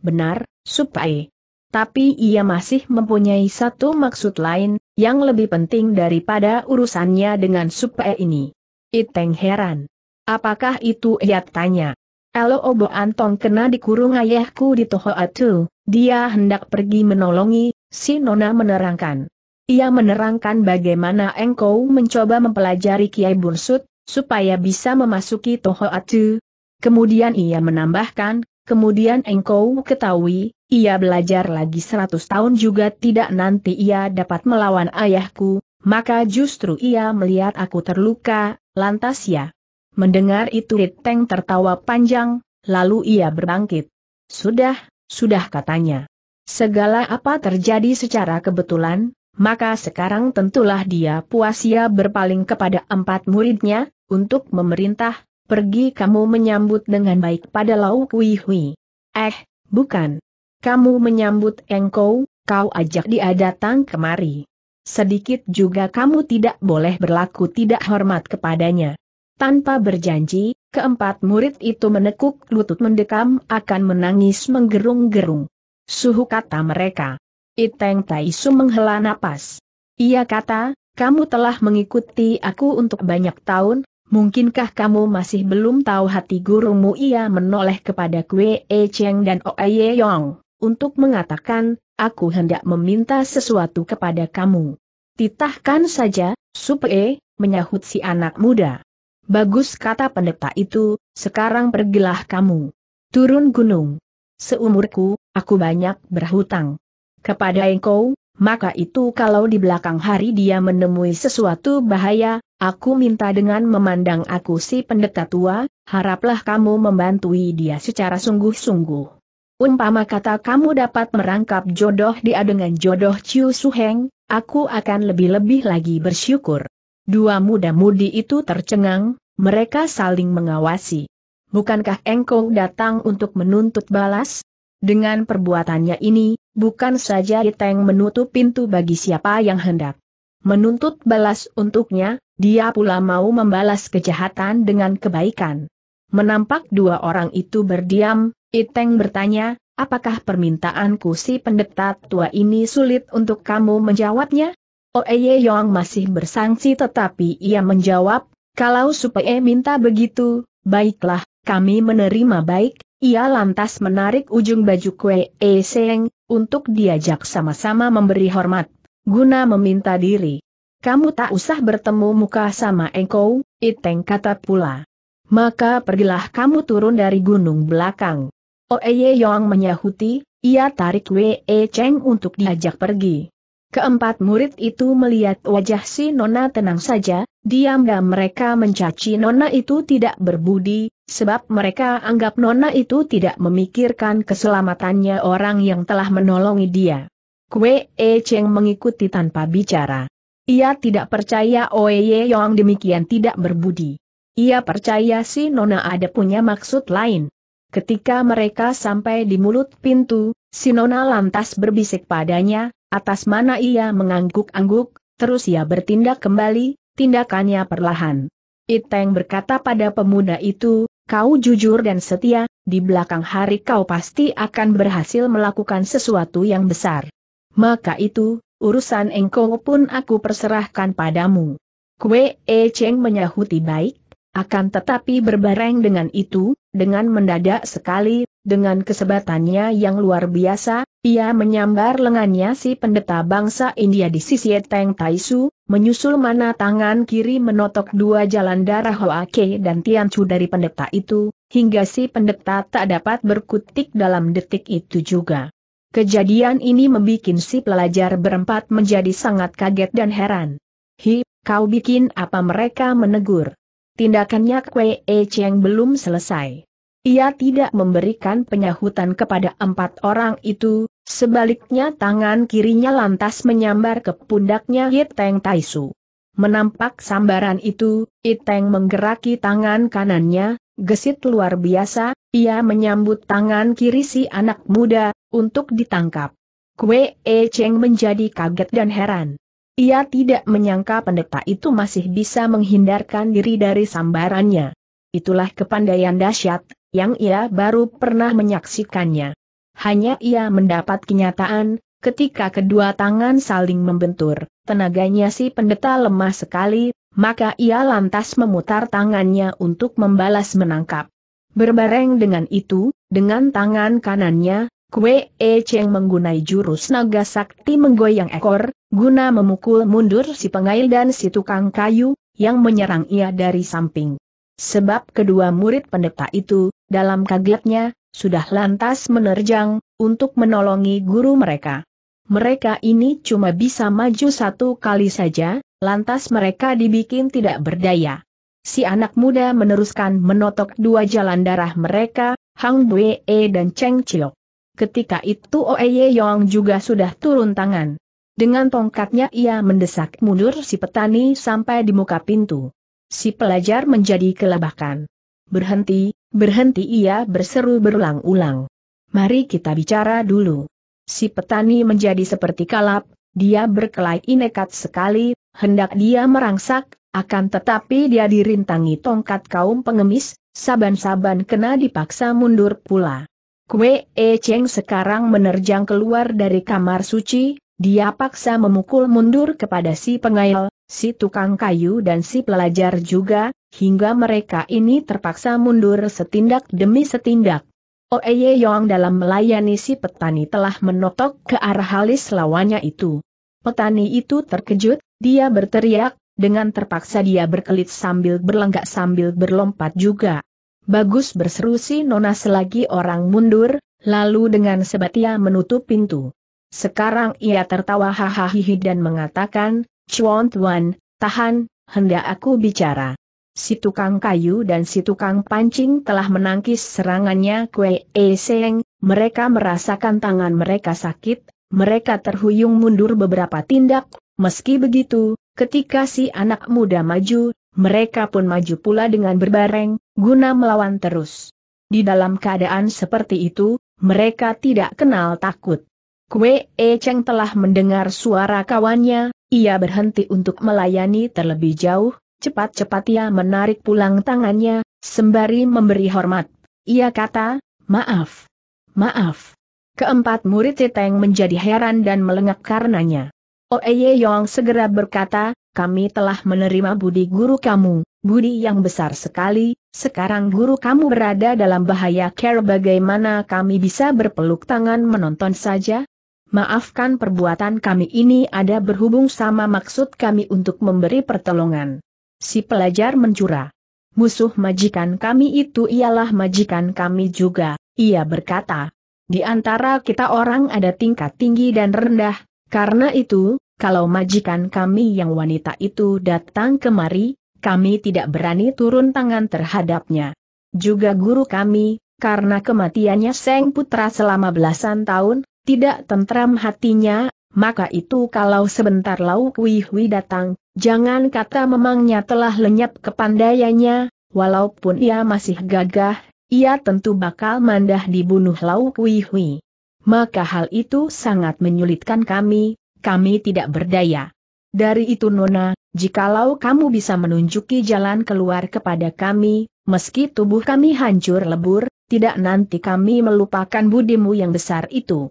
Benar, supaya tapi ia masih mempunyai satu maksud lain, yang lebih penting daripada urusannya dengan supaya ini. Iteng heran. Apakah itu ia tanya? Elo Obo Antong kena dikurung ayahku di Tohoatu, dia hendak pergi menolongi, si Nona menerangkan. Ia menerangkan bagaimana engkau mencoba mempelajari Kiai Bursut, supaya bisa memasuki Tohoatu. Kemudian ia menambahkan, Kemudian engkau ketahui, ia belajar lagi seratus tahun juga tidak nanti ia dapat melawan ayahku, maka justru ia melihat aku terluka, lantas ya. Mendengar itu Riteng tertawa panjang, lalu ia berbangkit. Sudah, sudah katanya. Segala apa terjadi secara kebetulan, maka sekarang tentulah dia puas ia berpaling kepada empat muridnya, untuk memerintah, pergi kamu menyambut dengan baik pada Lau Kui Hui. Eh, bukan. Kamu menyambut engkau, kau ajak dia datang kemari. Sedikit juga kamu tidak boleh berlaku tidak hormat kepadanya. Tanpa berjanji, keempat murid itu menekuk lutut mendekam akan menangis menggerung-gerung. Suhu kata mereka. Iteng Taisu menghela napas. Ia kata, kamu telah mengikuti aku untuk banyak tahun, Mungkinkah kamu masih belum tahu hati gurumu ia menoleh kepada Kue E Cheng dan O e Ye Yong, untuk mengatakan, aku hendak meminta sesuatu kepada kamu. Titahkan saja, Sup E, menyahut si anak muda. Bagus kata pendeta itu, sekarang pergilah kamu. Turun gunung. Seumurku, aku banyak berhutang. Kepada engkau, maka itu kalau di belakang hari dia menemui sesuatu bahaya, aku minta dengan memandang aku si pendeta tua, haraplah kamu membantui dia secara sungguh-sungguh. Umpama kata kamu dapat merangkap jodoh dia dengan jodoh Ciu Suheng, aku akan lebih-lebih lagi bersyukur. Dua muda-mudi itu tercengang, mereka saling mengawasi. Bukankah engkau datang untuk menuntut balas? Dengan perbuatannya ini, bukan saja Iteng menutup pintu bagi siapa yang hendak menuntut balas untuknya, dia pula mau membalas kejahatan dengan kebaikan. Menampak dua orang itu berdiam, Iteng bertanya, apakah permintaanku si pendeta tua ini sulit untuk kamu menjawabnya? Oeye oh, Yong masih bersangsi tetapi ia menjawab, kalau supaya minta begitu, baiklah, kami menerima baik, ia lantas menarik ujung baju Kue E Seng, untuk diajak sama-sama memberi hormat, guna meminta diri. Kamu tak usah bertemu muka sama engkau, Iteng kata pula. Maka pergilah kamu turun dari gunung belakang. Oeye Yong menyahuti, ia tarik Wei Cheng e untuk diajak pergi. Keempat murid itu melihat wajah si Nona tenang saja, diam-diam mereka mencaci Nona itu tidak berbudi, sebab mereka anggap Nona itu tidak memikirkan keselamatannya orang yang telah menolongi dia. Kue E Cheng mengikuti tanpa bicara. Ia tidak percaya Oye e Yong demikian tidak berbudi. Ia percaya si Nona ada punya maksud lain. Ketika mereka sampai di mulut pintu, Sinona lantas berbisik padanya, atas mana ia mengangguk-angguk, terus ia bertindak kembali, tindakannya perlahan. Iteng berkata pada pemuda itu, kau jujur dan setia, di belakang hari kau pasti akan berhasil melakukan sesuatu yang besar. Maka itu, urusan engkau pun aku perserahkan padamu. Kue E Cheng menyahuti baik, akan tetapi berbareng dengan itu, dengan mendadak sekali, dengan kesebatannya yang luar biasa, ia menyambar lengannya si pendeta bangsa India di sisi Teng Taisu, menyusul mana tangan kiri menotok dua jalan darah Hoake dan Tian Chu dari pendeta itu, hingga si pendeta tak dapat berkutik dalam detik itu juga. Kejadian ini membuat si pelajar berempat menjadi sangat kaget dan heran. Hi, kau bikin apa mereka menegur? tindakannya Kwe E Cheng belum selesai. Ia tidak memberikan penyahutan kepada empat orang itu, sebaliknya tangan kirinya lantas menyambar ke pundaknya Yiteng Taisu. Menampak sambaran itu, Iteng menggeraki tangan kanannya, gesit luar biasa, ia menyambut tangan kiri si anak muda, untuk ditangkap. Kue E Cheng menjadi kaget dan heran. Ia tidak menyangka pendeta itu masih bisa menghindarkan diri dari sambarannya. Itulah kepandaian dahsyat, yang ia baru pernah menyaksikannya. Hanya ia mendapat kenyataan, ketika kedua tangan saling membentur, tenaganya si pendeta lemah sekali, maka ia lantas memutar tangannya untuk membalas menangkap. Berbareng dengan itu, dengan tangan kanannya, Kue Cheng menggunai jurus naga sakti menggoyang ekor, Guna memukul mundur si pengail dan si tukang kayu, yang menyerang ia dari samping. Sebab kedua murid pendeta itu, dalam kagetnya, sudah lantas menerjang, untuk menolongi guru mereka. Mereka ini cuma bisa maju satu kali saja, lantas mereka dibikin tidak berdaya. Si anak muda meneruskan menotok dua jalan darah mereka, Hang Bue e dan Cheng Chiok. Ketika itu Oeye Yong juga sudah turun tangan. Dengan tongkatnya ia mendesak mundur si petani sampai di muka pintu. Si pelajar menjadi kelabakan. Berhenti, berhenti ia berseru berulang-ulang. Mari kita bicara dulu. Si petani menjadi seperti kalap, dia berkelahi nekat sekali, hendak dia merangsak, akan tetapi dia dirintangi tongkat kaum pengemis, saban-saban kena dipaksa mundur pula. Kue E Cheng sekarang menerjang keluar dari kamar suci, dia paksa memukul mundur kepada si pengail, si tukang kayu dan si pelajar juga, hingga mereka ini terpaksa mundur setindak demi setindak. Oeye Yong dalam melayani si petani telah menotok ke arah halis lawannya itu. Petani itu terkejut, dia berteriak, dengan terpaksa dia berkelit sambil berlenggak sambil berlompat juga. Bagus berseru si Nona selagi orang mundur, lalu dengan sebatia menutup pintu. Sekarang ia tertawa hahaha dan mengatakan, Chuan Tuan, tahan, hendak aku bicara. Si tukang kayu dan si tukang pancing telah menangkis serangannya Kue E Seng, mereka merasakan tangan mereka sakit, mereka terhuyung mundur beberapa tindak, meski begitu, ketika si anak muda maju, mereka pun maju pula dengan berbareng, guna melawan terus. Di dalam keadaan seperti itu, mereka tidak kenal takut. Kue E Cheng telah mendengar suara kawannya, ia berhenti untuk melayani terlebih jauh, cepat-cepat ia menarik pulang tangannya, sembari memberi hormat. Ia kata, maaf, maaf. Keempat murid Titeng menjadi heran dan melengak karenanya. Oeye Yong segera berkata, kami telah menerima budi guru kamu, budi yang besar sekali, sekarang guru kamu berada dalam bahaya care bagaimana kami bisa berpeluk tangan menonton saja, Maafkan perbuatan kami ini ada berhubung sama maksud kami untuk memberi pertolongan. Si pelajar mencurah. Musuh majikan kami itu ialah majikan kami juga, ia berkata. Di antara kita orang ada tingkat tinggi dan rendah, karena itu, kalau majikan kami yang wanita itu datang kemari, kami tidak berani turun tangan terhadapnya. Juga guru kami, karena kematiannya Seng Putra selama belasan tahun, tidak tentram hatinya, maka itu kalau sebentar Lau Kui datang, jangan kata memangnya telah lenyap kepandaiannya, walaupun ia masih gagah, ia tentu bakal mandah dibunuh Lau Kui Maka hal itu sangat menyulitkan kami, kami tidak berdaya. Dari itu Nona, jikalau kamu bisa menunjuki jalan keluar kepada kami, meski tubuh kami hancur lebur, tidak nanti kami melupakan budimu yang besar itu.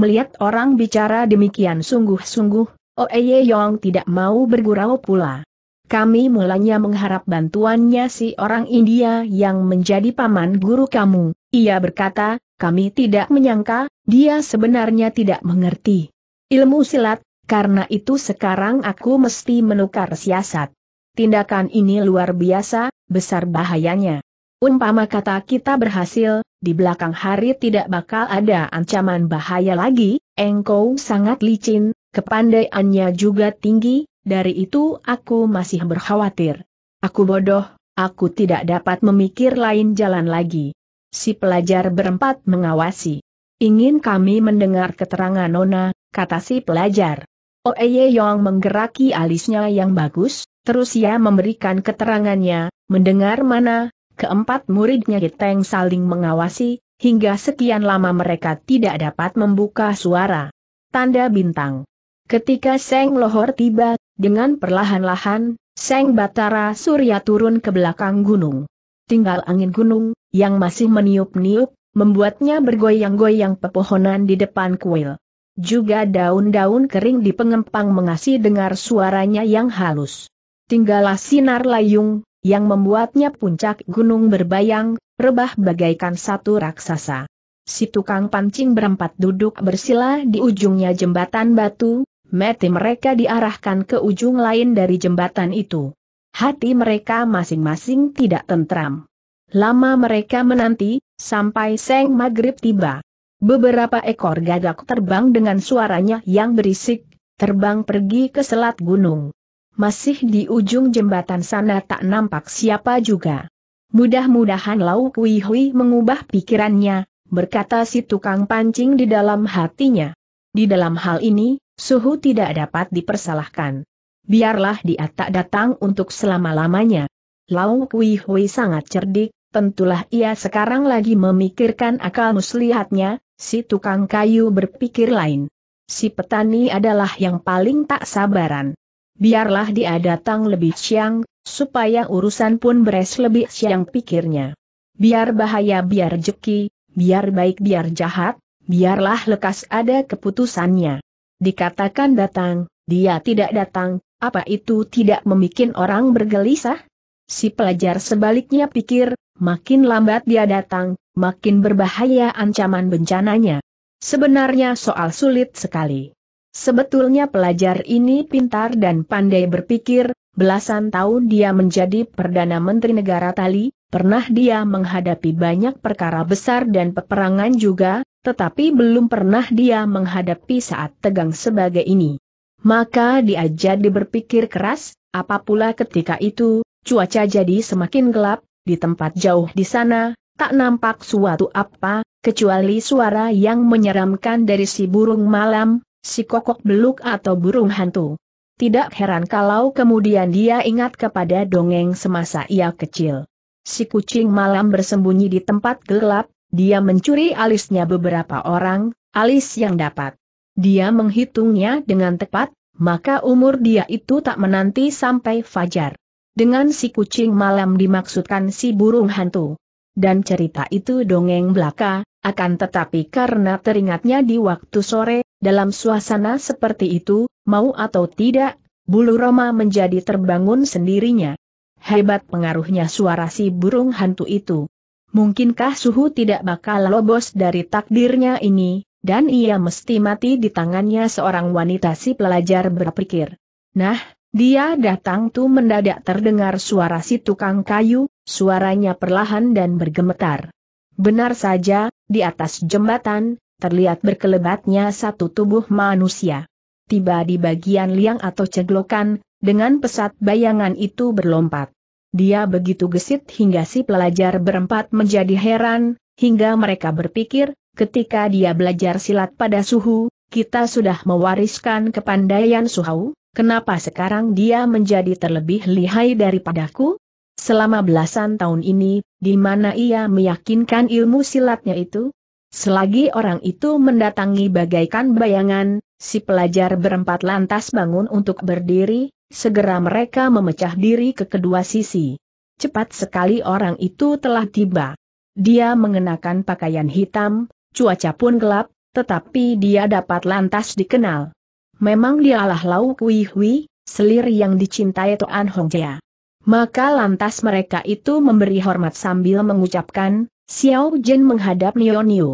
Melihat orang bicara demikian sungguh-sungguh, Oeye oh Yong tidak mau bergurau pula. Kami mulanya mengharap bantuannya si orang India yang menjadi paman guru kamu. Ia berkata, kami tidak menyangka, dia sebenarnya tidak mengerti ilmu silat, karena itu sekarang aku mesti menukar siasat. Tindakan ini luar biasa, besar bahayanya. Umpama kata kita berhasil, di belakang hari tidak bakal ada ancaman bahaya lagi, engkau sangat licin, kepandaiannya juga tinggi, dari itu aku masih berkhawatir. Aku bodoh, aku tidak dapat memikir lain jalan lagi. Si pelajar berempat mengawasi. Ingin kami mendengar keterangan Nona, kata si pelajar. Oeye Yong menggeraki alisnya yang bagus, terus ia memberikan keterangannya, mendengar mana, Keempat muridnya Giteng saling mengawasi, hingga sekian lama mereka tidak dapat membuka suara. Tanda bintang. Ketika Seng Lohor tiba, dengan perlahan-lahan, Seng Batara Surya turun ke belakang gunung. Tinggal angin gunung, yang masih meniup-niup, membuatnya bergoyang-goyang pepohonan di depan kuil. Juga daun-daun kering di pengempang mengasih dengar suaranya yang halus. Tinggallah sinar layung, yang membuatnya puncak gunung berbayang, rebah bagaikan satu raksasa. Si tukang pancing berempat duduk bersila di ujungnya jembatan batu, mati mereka diarahkan ke ujung lain dari jembatan itu. Hati mereka masing-masing tidak tentram. Lama mereka menanti, sampai seng maghrib tiba. Beberapa ekor gagak terbang dengan suaranya yang berisik, terbang pergi ke selat gunung. Masih di ujung jembatan sana tak nampak siapa juga. Mudah-mudahan Lau Kui Hui mengubah pikirannya, berkata si tukang pancing di dalam hatinya. Di dalam hal ini, suhu tidak dapat dipersalahkan. Biarlah dia tak datang untuk selama-lamanya. Lau Kui Hui sangat cerdik, tentulah ia sekarang lagi memikirkan akal muslihatnya, si tukang kayu berpikir lain. Si petani adalah yang paling tak sabaran biarlah dia datang lebih siang, supaya urusan pun beres lebih siang pikirnya. Biar bahaya biar jeki, biar baik biar jahat, biarlah lekas ada keputusannya. Dikatakan datang, dia tidak datang, apa itu tidak membuat orang bergelisah? Si pelajar sebaliknya pikir, makin lambat dia datang, makin berbahaya ancaman bencananya. Sebenarnya soal sulit sekali. Sebetulnya pelajar ini pintar dan pandai berpikir, belasan tahun dia menjadi Perdana Menteri Negara Tali, pernah dia menghadapi banyak perkara besar dan peperangan juga, tetapi belum pernah dia menghadapi saat tegang sebagai ini. Maka dia jadi berpikir keras, apa pula ketika itu, cuaca jadi semakin gelap, di tempat jauh di sana, tak nampak suatu apa, kecuali suara yang menyeramkan dari si burung malam, si kokok beluk atau burung hantu. Tidak heran kalau kemudian dia ingat kepada dongeng semasa ia kecil. Si kucing malam bersembunyi di tempat gelap, dia mencuri alisnya beberapa orang, alis yang dapat. Dia menghitungnya dengan tepat, maka umur dia itu tak menanti sampai fajar. Dengan si kucing malam dimaksudkan si burung hantu. Dan cerita itu dongeng belaka, akan tetapi karena teringatnya di waktu sore, dalam suasana seperti itu, mau atau tidak, bulu Roma menjadi terbangun sendirinya. Hebat pengaruhnya suara si burung hantu itu. Mungkinkah suhu tidak bakal lobos dari takdirnya ini, dan ia mesti mati di tangannya seorang wanita si pelajar berpikir. Nah, dia datang tuh mendadak terdengar suara si tukang kayu, suaranya perlahan dan bergemetar. Benar saja, di atas jembatan, terlihat berkelebatnya satu tubuh manusia. Tiba di bagian liang atau ceglokan, dengan pesat bayangan itu berlompat. Dia begitu gesit hingga si pelajar berempat menjadi heran, hingga mereka berpikir, ketika dia belajar silat pada suhu, kita sudah mewariskan kepandaian suhu, kenapa sekarang dia menjadi terlebih lihai daripadaku? Selama belasan tahun ini, di mana ia meyakinkan ilmu silatnya itu? Selagi orang itu mendatangi bagaikan bayangan, si pelajar berempat lantas bangun untuk berdiri, segera mereka memecah diri ke kedua sisi. Cepat sekali orang itu telah tiba. Dia mengenakan pakaian hitam, cuaca pun gelap, tetapi dia dapat lantas dikenal. Memang dialah Lau Kui Hui, selir yang dicintai Toan Hong Jia. Maka lantas mereka itu memberi hormat sambil mengucapkan, Xiao Jin menghadap Nio Nio.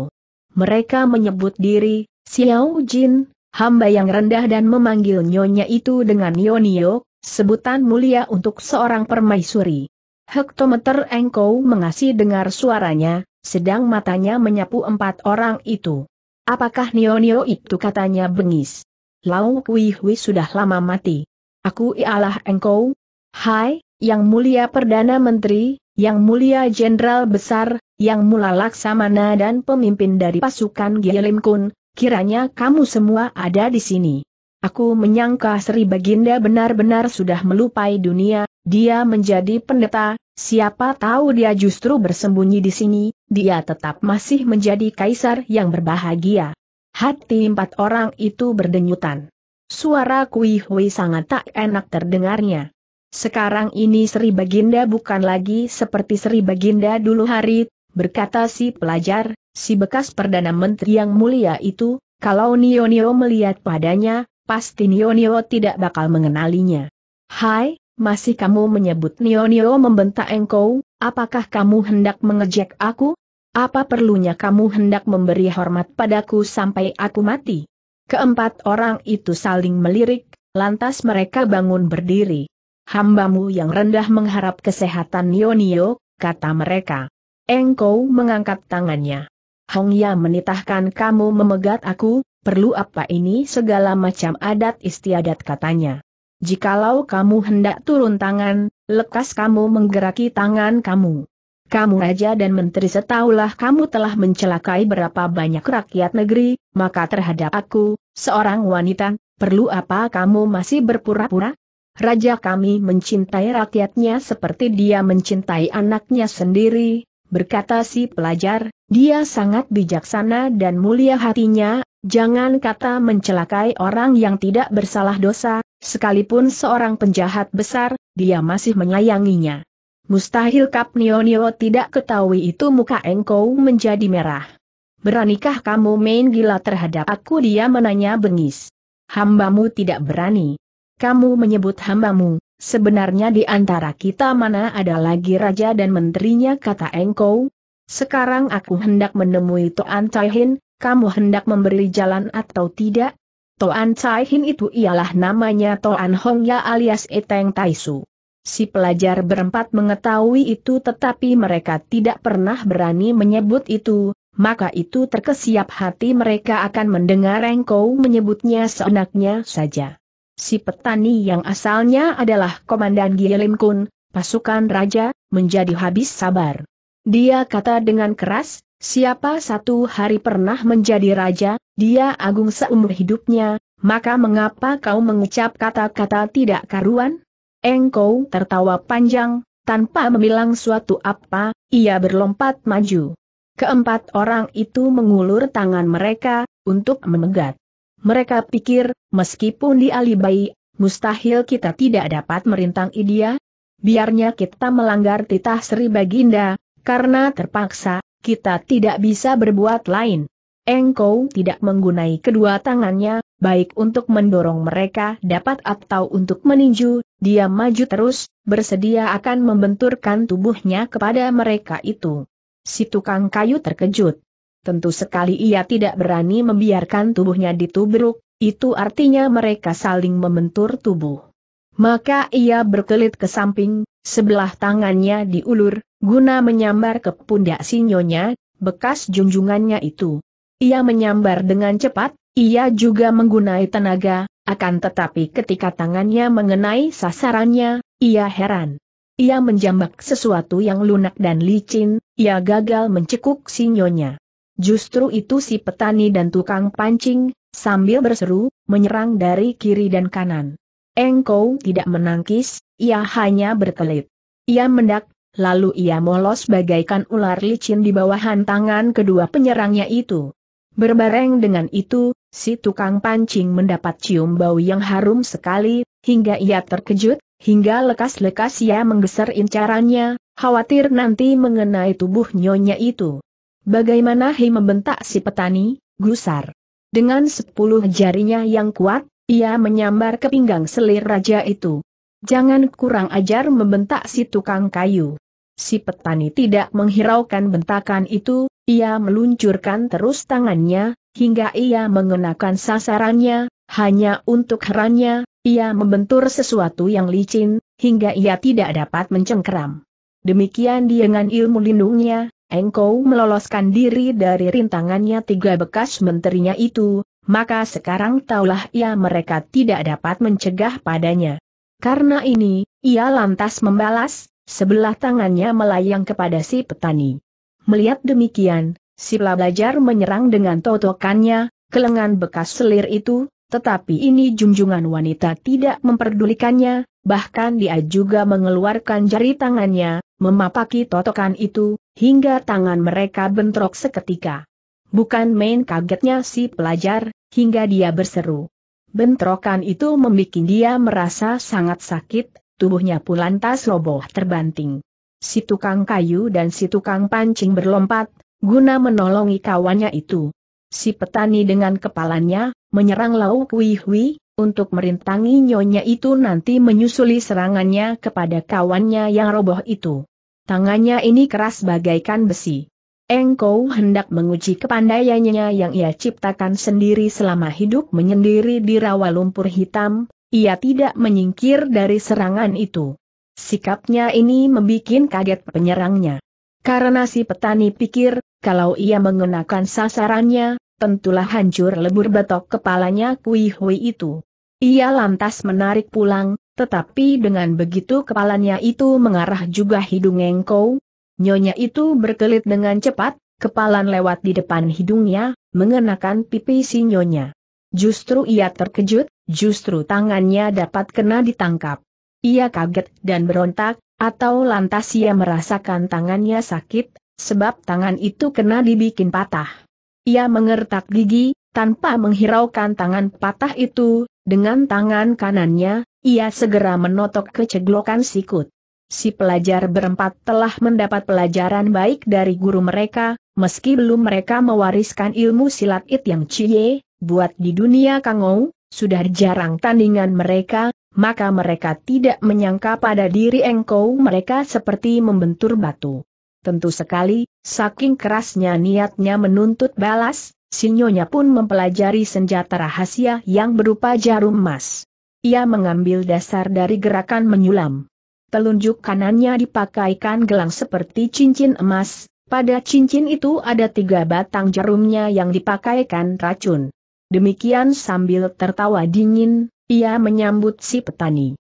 Mereka menyebut diri, Xiao Jin, hamba yang rendah dan memanggil nyonya itu dengan Nio Nio, sebutan mulia untuk seorang permaisuri. Hektometer engkau mengasih dengar suaranya, sedang matanya menyapu empat orang itu. Apakah Nio-Nio itu katanya bengis? Lau Kui Hui sudah lama mati. Aku ialah engkau? Hai, yang Mulia Perdana Menteri, Yang Mulia Jenderal Besar, Yang Mula Laksamana dan pemimpin dari pasukan Gyelim Kun, kiranya kamu semua ada di sini. Aku menyangka Sri Baginda benar-benar sudah melupai dunia, dia menjadi pendeta, siapa tahu dia justru bersembunyi di sini, dia tetap masih menjadi kaisar yang berbahagia. Hati empat orang itu berdenyutan. Suara Kui Hui sangat tak enak terdengarnya. Sekarang ini Sri Baginda bukan lagi seperti Sri Baginda dulu hari, berkata si pelajar, si bekas Perdana Menteri yang mulia itu, kalau Nio-Nio melihat padanya, pasti Nio-Nio tidak bakal mengenalinya. Hai, masih kamu menyebut Nio-Nio membentak engkau, apakah kamu hendak mengejek aku? Apa perlunya kamu hendak memberi hormat padaku sampai aku mati? Keempat orang itu saling melirik, lantas mereka bangun berdiri. Hambamu yang rendah mengharap kesehatan Yonio, kata mereka. Engkau mengangkat tangannya. Hongya menitahkan kamu memegat aku, perlu apa ini segala macam adat istiadat katanya. Jikalau kamu hendak turun tangan, lekas kamu menggeraki tangan kamu. Kamu raja dan menteri setaulah kamu telah mencelakai berapa banyak rakyat negeri, maka terhadap aku, seorang wanita, perlu apa kamu masih berpura-pura? Raja kami mencintai rakyatnya seperti dia mencintai anaknya sendiri, berkata si pelajar, dia sangat bijaksana dan mulia hatinya, jangan kata mencelakai orang yang tidak bersalah dosa, sekalipun seorang penjahat besar, dia masih menyayanginya. Mustahil Kap Kapnionio tidak ketahui itu muka engkau menjadi merah. Beranikah kamu main gila terhadap aku dia menanya bengis. Hambamu tidak berani kamu menyebut hambamu, sebenarnya di antara kita mana ada lagi raja dan menterinya kata engkau? Sekarang aku hendak menemui Toan Caihin, kamu hendak memberi jalan atau tidak? Toan Caihin itu ialah namanya Toan Hongya alias Eteng Taisu. Si pelajar berempat mengetahui itu tetapi mereka tidak pernah berani menyebut itu, maka itu terkesiap hati mereka akan mendengar engkau menyebutnya seenaknya saja. Si petani yang asalnya adalah Komandan Gielim Kun, pasukan raja, menjadi habis sabar. Dia kata dengan keras, siapa satu hari pernah menjadi raja, dia agung seumur hidupnya, maka mengapa kau mengucap kata-kata tidak karuan? Engkau tertawa panjang, tanpa memilang suatu apa, ia berlompat maju. Keempat orang itu mengulur tangan mereka, untuk memegat. Mereka pikir, meskipun dialibai, mustahil kita tidak dapat merintang idia. biarnya kita melanggar titah Sri Baginda, karena terpaksa, kita tidak bisa berbuat lain. Engkau tidak menggunai kedua tangannya, baik untuk mendorong mereka dapat atau untuk meninju, dia maju terus, bersedia akan membenturkan tubuhnya kepada mereka itu. Si tukang kayu terkejut tentu sekali ia tidak berani membiarkan tubuhnya ditubruk, itu artinya mereka saling membentur tubuh. Maka ia berkelit ke samping, sebelah tangannya diulur, guna menyambar ke pundak sinyonya, bekas junjungannya itu. Ia menyambar dengan cepat, ia juga menggunai tenaga, akan tetapi ketika tangannya mengenai sasarannya, ia heran. Ia menjambak sesuatu yang lunak dan licin, ia gagal mencekuk sinyonya. Justru itu si petani dan tukang pancing, sambil berseru, menyerang dari kiri dan kanan. Engkau tidak menangkis, ia hanya berkelit. Ia mendak, lalu ia molos bagaikan ular licin di bawahan tangan kedua penyerangnya itu. Berbareng dengan itu, si tukang pancing mendapat cium bau yang harum sekali, hingga ia terkejut, hingga lekas-lekas ia menggeser incarannya, khawatir nanti mengenai tubuh nyonya itu. Bagaimana hei membentak si petani, gusar. Dengan sepuluh jarinya yang kuat, ia menyambar ke pinggang selir raja itu. Jangan kurang ajar membentak si tukang kayu. Si petani tidak menghiraukan bentakan itu, ia meluncurkan terus tangannya, hingga ia mengenakan sasarannya, hanya untuk herannya, ia membentur sesuatu yang licin, hingga ia tidak dapat mencengkeram. Demikian dia dengan ilmu lindungnya, engkau meloloskan diri dari rintangannya tiga bekas menterinya itu, maka sekarang taulah ia mereka tidak dapat mencegah padanya. Karena ini, ia lantas membalas, sebelah tangannya melayang kepada si petani. Melihat demikian, si pelajar menyerang dengan totokannya, kelengan bekas selir itu, tetapi ini junjungan wanita tidak memperdulikannya, bahkan dia juga mengeluarkan jari tangannya, memapaki totokan itu, hingga tangan mereka bentrok seketika. Bukan main kagetnya si pelajar, hingga dia berseru. Bentrokan itu membuat dia merasa sangat sakit, tubuhnya pun lantas roboh terbanting. Si tukang kayu dan si tukang pancing berlompat, guna menolongi kawannya itu. Si petani dengan kepalanya, menyerang lauk Kui Hui, untuk merintangi nyonya itu nanti menyusuli serangannya kepada kawannya yang roboh itu. Tangannya ini keras bagaikan besi. Engkau hendak menguji kepandaiannya yang ia ciptakan sendiri selama hidup menyendiri di rawa lumpur hitam, ia tidak menyingkir dari serangan itu. Sikapnya ini membuat kaget penyerangnya. Karena si petani pikir, kalau ia mengenakan sasarannya, tentulah hancur lebur betok kepalanya Kui Hui itu. Ia lantas menarik pulang, tetapi dengan begitu kepalanya itu mengarah juga hidung engkau. Nyonya itu berkelit dengan cepat, kepalan lewat di depan hidungnya, mengenakan pipi si nyonya. Justru ia terkejut, justru tangannya dapat kena ditangkap. Ia kaget dan berontak, atau lantas ia merasakan tangannya sakit, sebab tangan itu kena dibikin patah. Ia mengertak gigi, tanpa menghiraukan tangan patah itu, dengan tangan kanannya, ia segera menotok keceglokan sikut. Si pelajar berempat telah mendapat pelajaran baik dari guru mereka, meski belum mereka mewariskan ilmu silat it yang cie, buat di dunia kangou, sudah jarang tandingan mereka, maka mereka tidak menyangka pada diri engkau mereka seperti membentur batu. Tentu sekali, saking kerasnya niatnya menuntut balas, Sinyonya pun mempelajari senjata rahasia yang berupa jarum emas. Ia mengambil dasar dari gerakan menyulam. Telunjuk kanannya dipakaikan gelang seperti cincin emas, pada cincin itu ada tiga batang jarumnya yang dipakaikan racun. Demikian sambil tertawa dingin, ia menyambut si petani.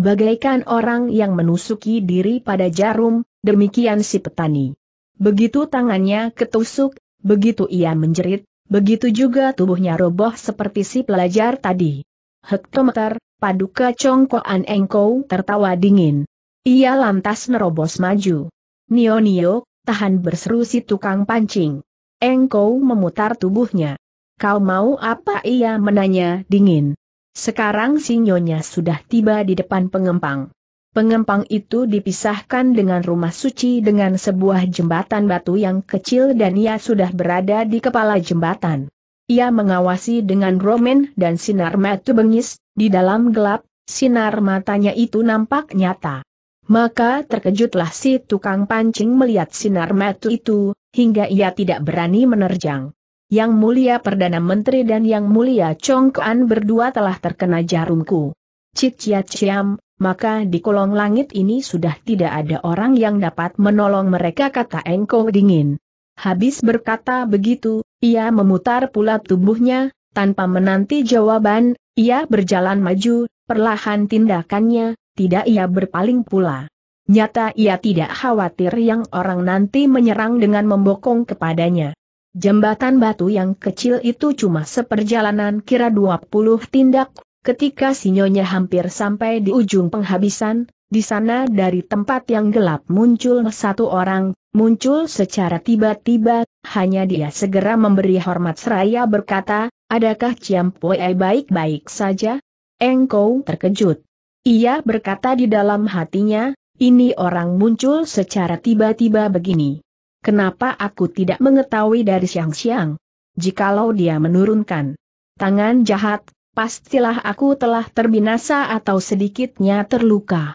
Bagaikan orang yang menusuki diri pada jarum, demikian si petani. Begitu tangannya ketusuk, begitu ia menjerit, Begitu juga tubuhnya roboh seperti si pelajar tadi. Hektometer, paduka congkoan engkau tertawa dingin. Ia lantas nerobos maju. Nio-nio, tahan berseru si tukang pancing. Engkau memutar tubuhnya. Kau mau apa ia menanya dingin. Sekarang si sinyonya sudah tiba di depan pengempang pengempang itu dipisahkan dengan rumah suci dengan sebuah jembatan batu yang kecil dan ia sudah berada di kepala jembatan. Ia mengawasi dengan romen dan sinar mata bengis, di dalam gelap, sinar matanya itu nampak nyata. Maka terkejutlah si tukang pancing melihat sinar mata itu, hingga ia tidak berani menerjang. Yang Mulia Perdana Menteri dan Yang Mulia Chong Kuan berdua telah terkena jarumku. Ciciat Ciam, maka di kolong langit ini sudah tidak ada orang yang dapat menolong mereka kata Engko dingin. Habis berkata begitu, ia memutar pula tubuhnya, tanpa menanti jawaban, ia berjalan maju, perlahan tindakannya, tidak ia berpaling pula. Nyata ia tidak khawatir yang orang nanti menyerang dengan membokong kepadanya. Jembatan batu yang kecil itu cuma seperjalanan kira 20 tindak, Ketika sinyonya hampir sampai di ujung penghabisan, di sana dari tempat yang gelap muncul satu orang, muncul secara tiba-tiba, hanya dia segera memberi hormat seraya berkata, adakah Ciampue baik-baik saja? Engkau terkejut. Ia berkata di dalam hatinya, ini orang muncul secara tiba-tiba begini. Kenapa aku tidak mengetahui dari siang-siang? Jikalau dia menurunkan tangan jahat, pastilah aku telah terbinasa atau sedikitnya terluka.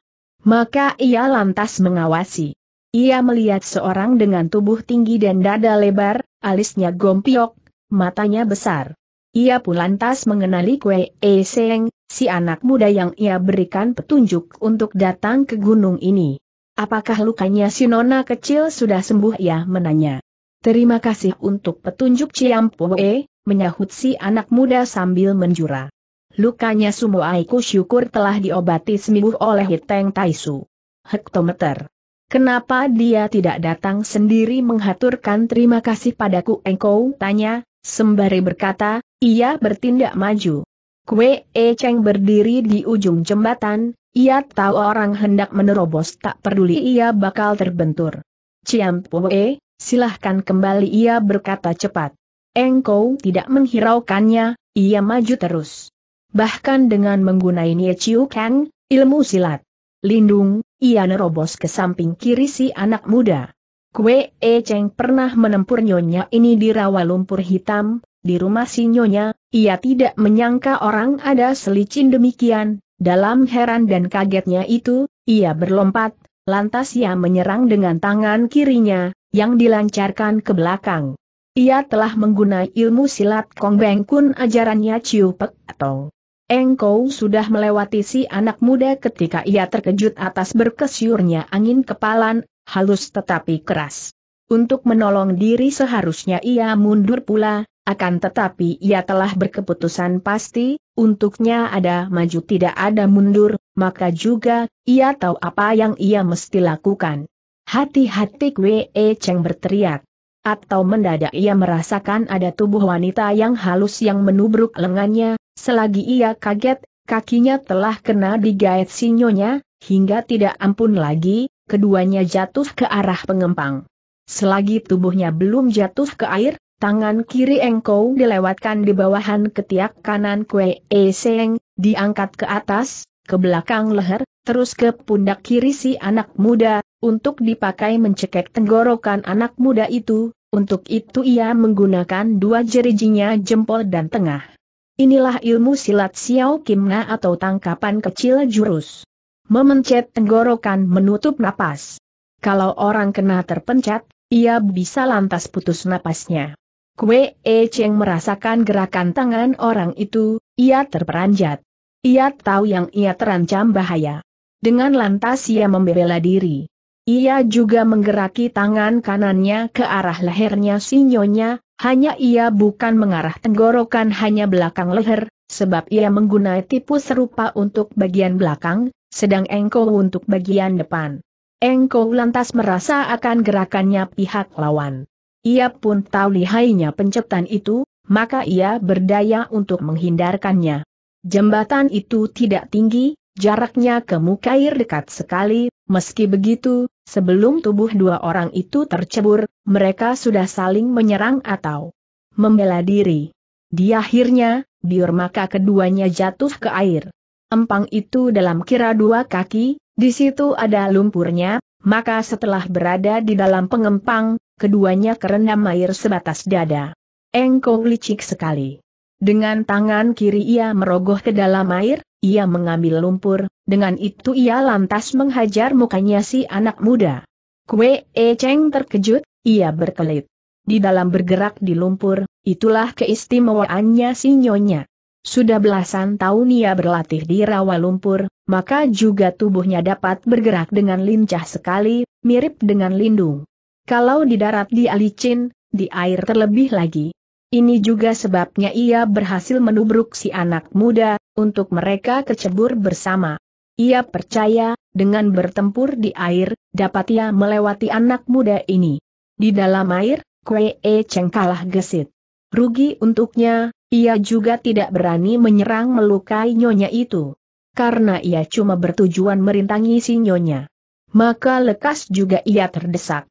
Maka ia lantas mengawasi. Ia melihat seorang dengan tubuh tinggi dan dada lebar, alisnya gompiok, matanya besar. Ia pun lantas mengenali Kwe E Seng, si anak muda yang ia berikan petunjuk untuk datang ke gunung ini. Apakah lukanya si nona kecil sudah sembuh? ya? menanya. Terima kasih untuk petunjuk Ciampoe, menyahut si anak muda sambil menjura. Lukanya semua aku syukur telah diobati seminggu oleh Hiteng Taisu. Hektometer. Kenapa dia tidak datang sendiri menghaturkan terima kasih padaku engkau? Tanya, sembari berkata, ia bertindak maju. Kue E Cheng berdiri di ujung jembatan, ia tahu orang hendak menerobos tak peduli ia bakal terbentur. Ciam Pue, silahkan kembali ia berkata cepat engkau tidak menghiraukannya, ia maju terus. Bahkan dengan menggunai Nie Chiu Kang, ilmu silat. Lindung, ia nerobos ke samping kiri si anak muda. Kue E Cheng pernah menempur nyonya ini di rawa lumpur hitam, di rumah si nyonya, ia tidak menyangka orang ada selicin demikian, dalam heran dan kagetnya itu, ia berlompat, lantas ia menyerang dengan tangan kirinya, yang dilancarkan ke belakang. Ia telah menggunakan ilmu silat Kong Beng Kun ajarannya ciupet. Pek atau Engkau sudah melewati si anak muda ketika ia terkejut atas berkesyurnya angin kepalan, halus tetapi keras. Untuk menolong diri seharusnya ia mundur pula, akan tetapi ia telah berkeputusan pasti, untuknya ada maju tidak ada mundur, maka juga, ia tahu apa yang ia mesti lakukan. Hati-hati Kwe e Cheng berteriak atau mendadak ia merasakan ada tubuh wanita yang halus yang menubruk lengannya, selagi ia kaget, kakinya telah kena digaet sinyonya, hingga tidak ampun lagi, keduanya jatuh ke arah pengempang. Selagi tubuhnya belum jatuh ke air, tangan kiri engkau dilewatkan di bawahan ketiak kanan kue e seng, diangkat ke atas, ke belakang leher, terus ke pundak kiri si anak muda, untuk dipakai mencekek tenggorokan anak muda itu, untuk itu ia menggunakan dua jerijinya jempol dan tengah. Inilah ilmu silat Xiao Kimna atau tangkapan kecil jurus. Memencet tenggorokan menutup napas. Kalau orang kena terpencet, ia bisa lantas putus napasnya. Kue E Cheng merasakan gerakan tangan orang itu, ia terperanjat. Ia tahu yang ia terancam bahaya. Dengan lantas ia membela diri. Ia juga menggeraki tangan kanannya ke arah lehernya sinyonya, hanya ia bukan mengarah tenggorokan hanya belakang leher, sebab ia menggunakan tipu serupa untuk bagian belakang, sedang engkau untuk bagian depan. Engkau lantas merasa akan gerakannya pihak lawan. Ia pun tahu lihainya pencetan itu, maka ia berdaya untuk menghindarkannya. Jembatan itu tidak tinggi, Jaraknya ke muka air dekat sekali, meski begitu, sebelum tubuh dua orang itu tercebur, mereka sudah saling menyerang atau membela diri. Di akhirnya, biur maka keduanya jatuh ke air. Empang itu dalam kira dua kaki, di situ ada lumpurnya, maka setelah berada di dalam pengempang, keduanya kerendam air sebatas dada. Engkau licik sekali. Dengan tangan kiri ia merogoh ke dalam air, ia mengambil lumpur, dengan itu ia lantas menghajar mukanya si anak muda. Kue E Cheng terkejut, ia berkelit. Di dalam bergerak di lumpur, itulah keistimewaannya si nyonya. Sudah belasan tahun ia berlatih di rawa lumpur, maka juga tubuhnya dapat bergerak dengan lincah sekali, mirip dengan lindung. Kalau di darat dia licin, di air terlebih lagi, ini juga sebabnya ia berhasil menubruk si anak muda, untuk mereka kecebur bersama. Ia percaya, dengan bertempur di air, dapat ia melewati anak muda ini. Di dalam air, kwee E Cheng kalah gesit. Rugi untuknya, ia juga tidak berani menyerang melukai nyonya itu. Karena ia cuma bertujuan merintangi si nyonya. Maka lekas juga ia terdesak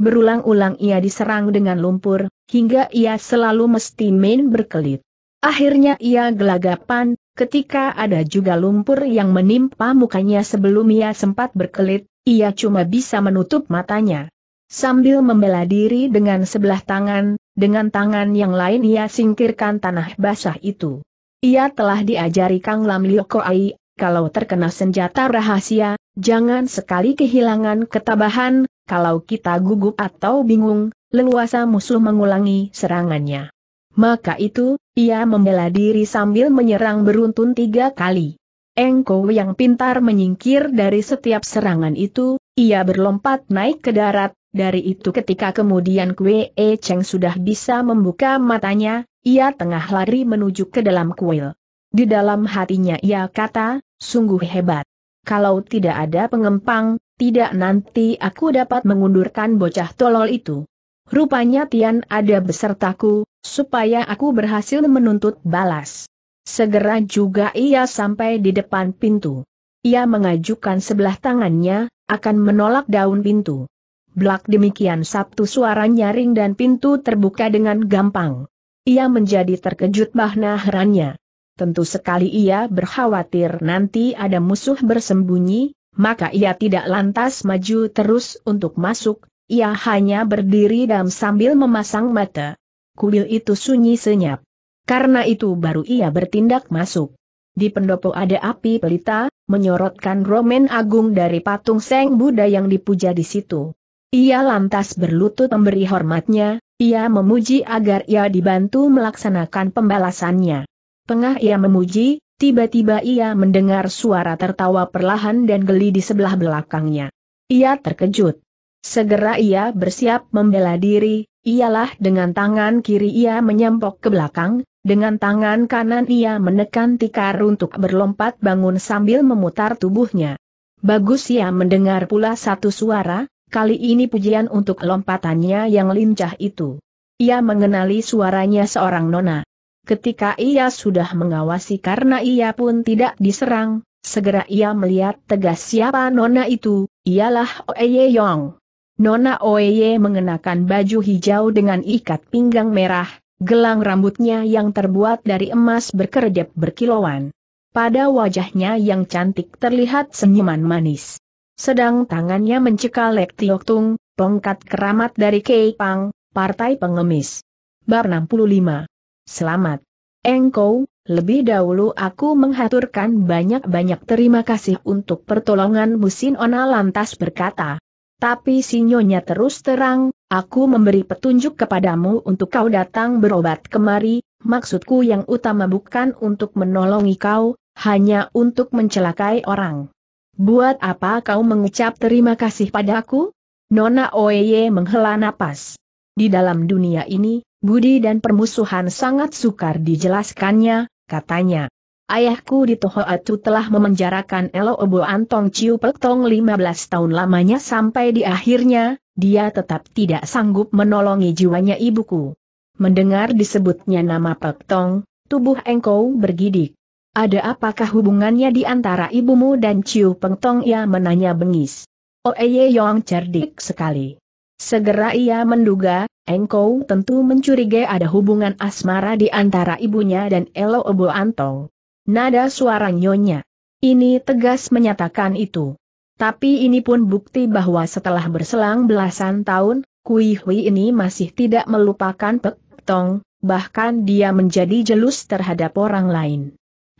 berulang-ulang ia diserang dengan lumpur, hingga ia selalu mesti main berkelit. Akhirnya ia gelagapan, ketika ada juga lumpur yang menimpa mukanya sebelum ia sempat berkelit, ia cuma bisa menutup matanya. Sambil membela diri dengan sebelah tangan, dengan tangan yang lain ia singkirkan tanah basah itu. Ia telah diajari Kang Lam Liokoai, kalau terkena senjata rahasia, jangan sekali kehilangan ketabahan, kalau kita gugup atau bingung, leluasa musuh mengulangi serangannya. Maka itu, ia membela diri sambil menyerang beruntun tiga kali. Engko yang pintar menyingkir dari setiap serangan itu, ia berlompat naik ke darat, dari itu ketika kemudian Kue E Cheng sudah bisa membuka matanya, ia tengah lari menuju ke dalam kuil. Di dalam hatinya ia kata, sungguh hebat. Kalau tidak ada pengempang, tidak nanti aku dapat mengundurkan bocah tolol itu. Rupanya Tian ada besertaku, supaya aku berhasil menuntut balas. Segera juga ia sampai di depan pintu. Ia mengajukan sebelah tangannya, akan menolak daun pintu. Blak demikian Sabtu suara nyaring dan pintu terbuka dengan gampang. Ia menjadi terkejut bahna herannya. Tentu sekali ia berkhawatir nanti ada musuh bersembunyi, maka ia tidak lantas maju terus untuk masuk, ia hanya berdiri dan sambil memasang mata. Kuil itu sunyi senyap. Karena itu baru ia bertindak masuk. Di pendopo ada api pelita, menyorotkan romen agung dari patung Seng Buddha yang dipuja di situ. Ia lantas berlutut memberi hormatnya, ia memuji agar ia dibantu melaksanakan pembalasannya. Tengah ia memuji, Tiba-tiba ia mendengar suara tertawa perlahan dan geli di sebelah belakangnya. Ia terkejut. Segera ia bersiap membela diri, ialah dengan tangan kiri ia menyempok ke belakang, dengan tangan kanan ia menekan tikar untuk berlompat bangun sambil memutar tubuhnya. Bagus ia mendengar pula satu suara, kali ini pujian untuk lompatannya yang lincah itu. Ia mengenali suaranya seorang nona. Ketika ia sudah mengawasi karena ia pun tidak diserang, segera ia melihat tegas siapa nona itu, ialah Oeye Yong. Nona Oeye mengenakan baju hijau dengan ikat pinggang merah, gelang rambutnya yang terbuat dari emas berkerjep berkilauan. Pada wajahnya yang cantik terlihat senyuman manis. Sedang tangannya mencekal Lek Tung, tongkat keramat dari Pang, partai pengemis. Bar 65 Selamat. Engkau, lebih dahulu aku menghaturkan banyak-banyak terima kasih untuk pertolongan Musin Ona lantas berkata. Tapi Sinyonya terus terang, aku memberi petunjuk kepadamu untuk kau datang berobat kemari, maksudku yang utama bukan untuk menolongi kau, hanya untuk mencelakai orang. Buat apa kau mengucap terima kasih padaku? Nona Oye menghela napas. Di dalam dunia ini, Budi dan permusuhan sangat sukar dijelaskannya, katanya. Ayahku di Tohoatu telah memenjarakan Elo Obo Antong Ciu Pektong 15 tahun lamanya sampai di akhirnya, dia tetap tidak sanggup menolongi jiwanya ibuku. Mendengar disebutnya nama Pektong, tubuh Engkau bergidik. Ada apakah hubungannya di antara ibumu dan Ciu Tong? Ia menanya bengis. Oeye Yong cerdik sekali. Segera ia menduga, engkau tentu mencurigai ada hubungan asmara di antara ibunya dan Elo Obo Antong. Nada suara nyonya. Ini tegas menyatakan itu. Tapi ini pun bukti bahwa setelah berselang belasan tahun, Kui Hui ini masih tidak melupakan Pek Tong, bahkan dia menjadi jelus terhadap orang lain.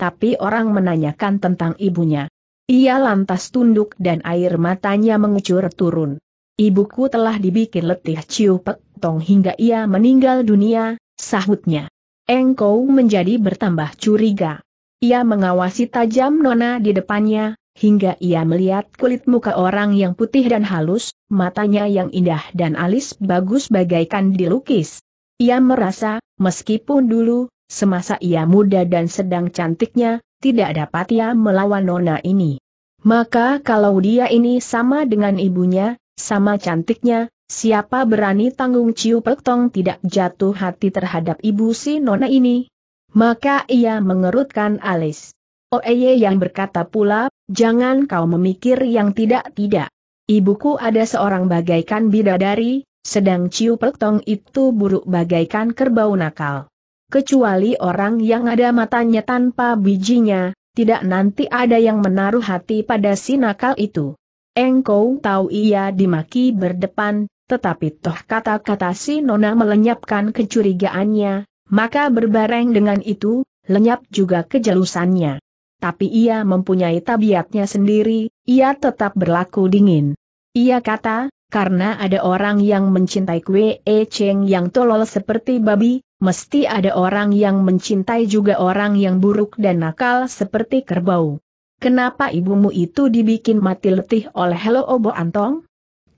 Tapi orang menanyakan tentang ibunya. Ia lantas tunduk dan air matanya mengucur turun. Ibuku telah dibikin letih Ciu Pek Tong hingga ia meninggal dunia, sahutnya. Engkau menjadi bertambah curiga. Ia mengawasi tajam Nona di depannya, hingga ia melihat kulit muka orang yang putih dan halus, matanya yang indah dan alis bagus bagaikan dilukis. Ia merasa, meskipun dulu, semasa ia muda dan sedang cantiknya, tidak dapat ia melawan Nona ini. Maka kalau dia ini sama dengan ibunya, sama cantiknya, siapa berani tanggung Ciu Pek tidak jatuh hati terhadap ibu si nona ini? Maka ia mengerutkan alis. Oeye oh, yang berkata pula, jangan kau memikir yang tidak-tidak. Ibuku ada seorang bagaikan bidadari, sedang Ciu Pek itu buruk bagaikan kerbau nakal. Kecuali orang yang ada matanya tanpa bijinya, tidak nanti ada yang menaruh hati pada si nakal itu engkau tahu ia dimaki berdepan, tetapi toh kata-kata si Nona melenyapkan kecurigaannya, maka berbareng dengan itu, lenyap juga kejelusannya. Tapi ia mempunyai tabiatnya sendiri, ia tetap berlaku dingin. Ia kata, karena ada orang yang mencintai kue e Cheng yang tolol seperti babi, mesti ada orang yang mencintai juga orang yang buruk dan nakal seperti kerbau. Kenapa ibumu itu dibikin mati letih oleh Hello Obo Antong?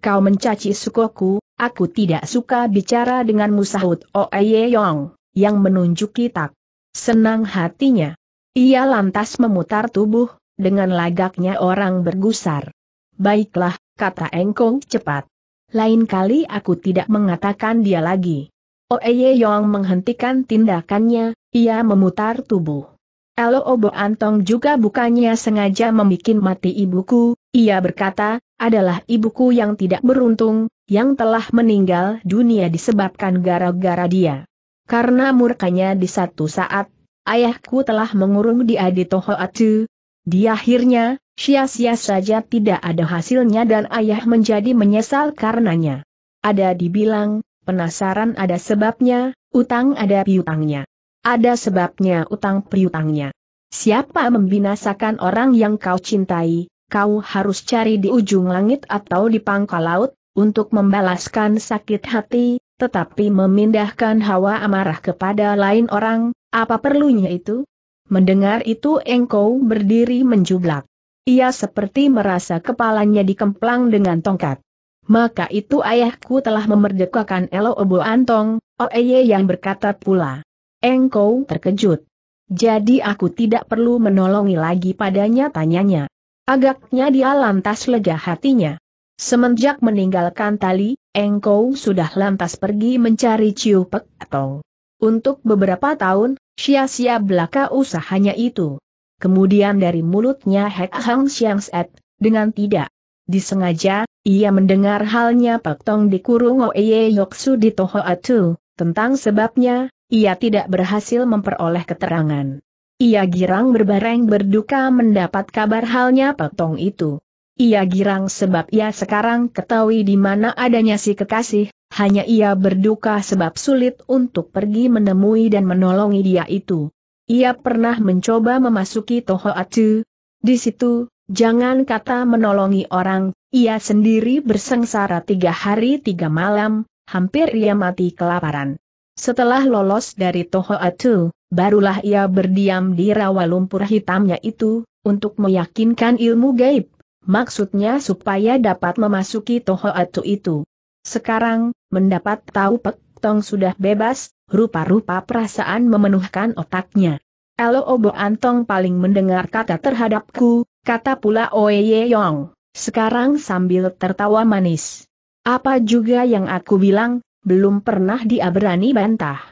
Kau mencaci sukoku, aku tidak suka bicara denganmu sahut Oeye Yong, yang menunjuki tak. Senang hatinya. Ia lantas memutar tubuh, dengan lagaknya orang bergusar. Baiklah, kata Engkong cepat. Lain kali aku tidak mengatakan dia lagi. Oeye Yong menghentikan tindakannya, ia memutar tubuh. Elo Obo Antong juga bukannya sengaja membuat mati ibuku, ia berkata, adalah ibuku yang tidak beruntung, yang telah meninggal dunia disebabkan gara-gara dia. Karena murkanya di satu saat, ayahku telah mengurung dia di Atu. Di akhirnya, sia-sia saja tidak ada hasilnya dan ayah menjadi menyesal karenanya. Ada dibilang, penasaran ada sebabnya, utang ada piutangnya. Ada sebabnya utang piutangnya. Siapa membinasakan orang yang kau cintai, kau harus cari di ujung langit atau di pangkal laut, untuk membalaskan sakit hati, tetapi memindahkan hawa amarah kepada lain orang, apa perlunya itu? Mendengar itu engkau berdiri menjublak. Ia seperti merasa kepalanya dikemplang dengan tongkat. Maka itu ayahku telah memerdekakan Elo Obo Antong, Oeye yang berkata pula. Engkau terkejut. Jadi aku tidak perlu menolongi lagi padanya tanyanya. Agaknya dia lantas lega hatinya. Semenjak meninggalkan tali, Engkau sudah lantas pergi mencari Ciu atau untuk beberapa tahun, sia-sia belaka usahanya itu. Kemudian dari mulutnya Hek Hang Siang Set, dengan tidak disengaja, ia mendengar halnya Pak Tong dikurung kurung Oeye Yoksu di Toho Atu, tentang sebabnya, ia tidak berhasil memperoleh keterangan. Ia girang berbareng berduka mendapat kabar halnya petong itu. Ia girang sebab ia sekarang ketahui di mana adanya si kekasih, hanya ia berduka sebab sulit untuk pergi menemui dan menolongi dia itu. Ia pernah mencoba memasuki toho Atu. Di situ, jangan kata menolongi orang, ia sendiri bersengsara tiga hari tiga malam, hampir ia mati kelaparan. Setelah lolos dari toho Atu, barulah ia berdiam di rawa lumpur hitamnya itu, untuk meyakinkan ilmu gaib, maksudnya supaya dapat memasuki Toho Atu itu. Sekarang, mendapat tahu Pek Tong sudah bebas, rupa-rupa perasaan memenuhkan otaknya. Elo Obo Antong paling mendengar kata terhadapku, kata pula Oye Yong, sekarang sambil tertawa manis. Apa juga yang aku bilang, belum pernah dia berani bantah.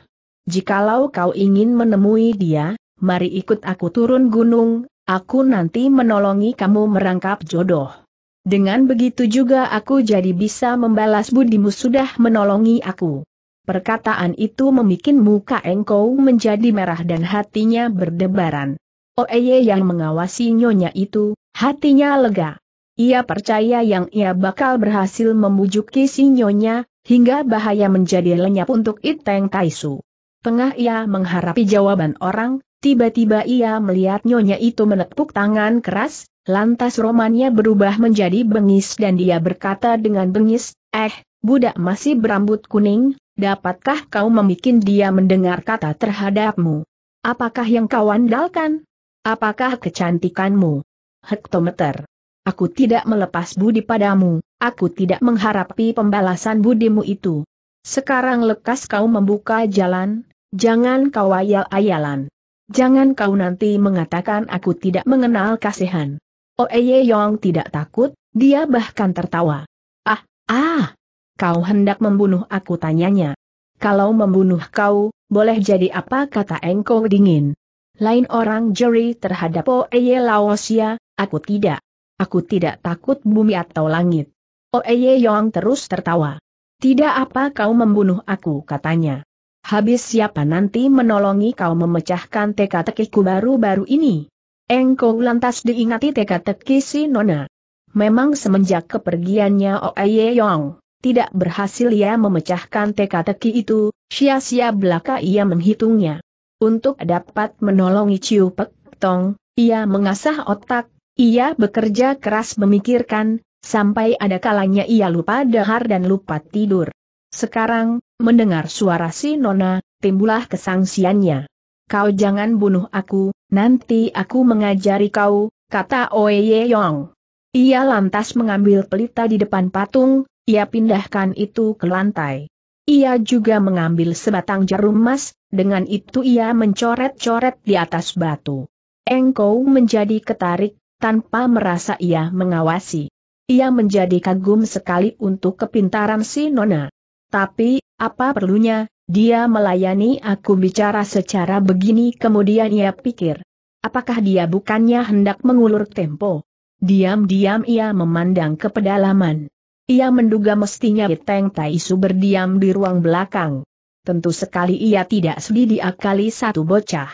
Jikalau kau ingin menemui dia, mari ikut aku turun gunung, aku nanti menolongi kamu merangkap jodoh. Dengan begitu juga aku jadi bisa membalas budimu sudah menolongi aku. Perkataan itu membuat muka engkau menjadi merah dan hatinya berdebaran. Oeye oh, yang mengawasi nyonya itu, hatinya lega. Ia percaya yang ia bakal berhasil membujuk si nyonya, hingga bahaya menjadi lenyap untuk Iteng Kaisu. Tengah ia mengharapi jawaban orang, tiba-tiba ia melihat nyonya itu menepuk tangan keras, lantas romannya berubah menjadi bengis dan dia berkata dengan bengis, eh, budak masih berambut kuning, dapatkah kau membuat dia mendengar kata terhadapmu? Apakah yang kau andalkan? Apakah kecantikanmu? Hektometer. Aku tidak melepas budi padamu, Aku tidak mengharapi pembalasan budimu itu. Sekarang lekas kau membuka jalan, jangan kau ayal-ayalan. Jangan kau nanti mengatakan aku tidak mengenal kasihan. Oeye oh, Yong tidak takut, dia bahkan tertawa. Ah, ah, kau hendak membunuh aku tanyanya. Kalau membunuh kau, boleh jadi apa kata engkau dingin. Lain orang juri terhadap Oeye oh, Laosia, aku tidak. Aku tidak takut bumi atau langit. Oeye oh, Yong terus tertawa. Tidak apa kau membunuh aku katanya. Habis siapa nanti menolongi kau memecahkan teka teki ku baru-baru ini? Engkau lantas diingati teka-teki si Nona. Memang semenjak kepergiannya Oeye oh, Yong, tidak berhasil ia memecahkan teka-teki itu, sia-sia belaka ia menghitungnya. Untuk dapat menolongi Ciu Pek Tong, ia mengasah otak, ia bekerja keras memikirkan, Sampai ada kalanya ia lupa dahar dan lupa tidur. Sekarang, mendengar suara si Nona, timbullah kesangsiannya. Kau jangan bunuh aku, nanti aku mengajari kau, kata Oye Yong. Ia lantas mengambil pelita di depan patung, ia pindahkan itu ke lantai. Ia juga mengambil sebatang jarum emas, dengan itu ia mencoret-coret di atas batu. Engkau menjadi ketarik, tanpa merasa ia mengawasi. Ia menjadi kagum sekali untuk kepintaran si Nona. Tapi, apa perlunya, dia melayani aku bicara secara begini kemudian ia pikir. Apakah dia bukannya hendak mengulur tempo? Diam-diam ia memandang ke pedalaman. Ia menduga mestinya Teng Taisu berdiam di ruang belakang. Tentu sekali ia tidak sedih diakali satu bocah.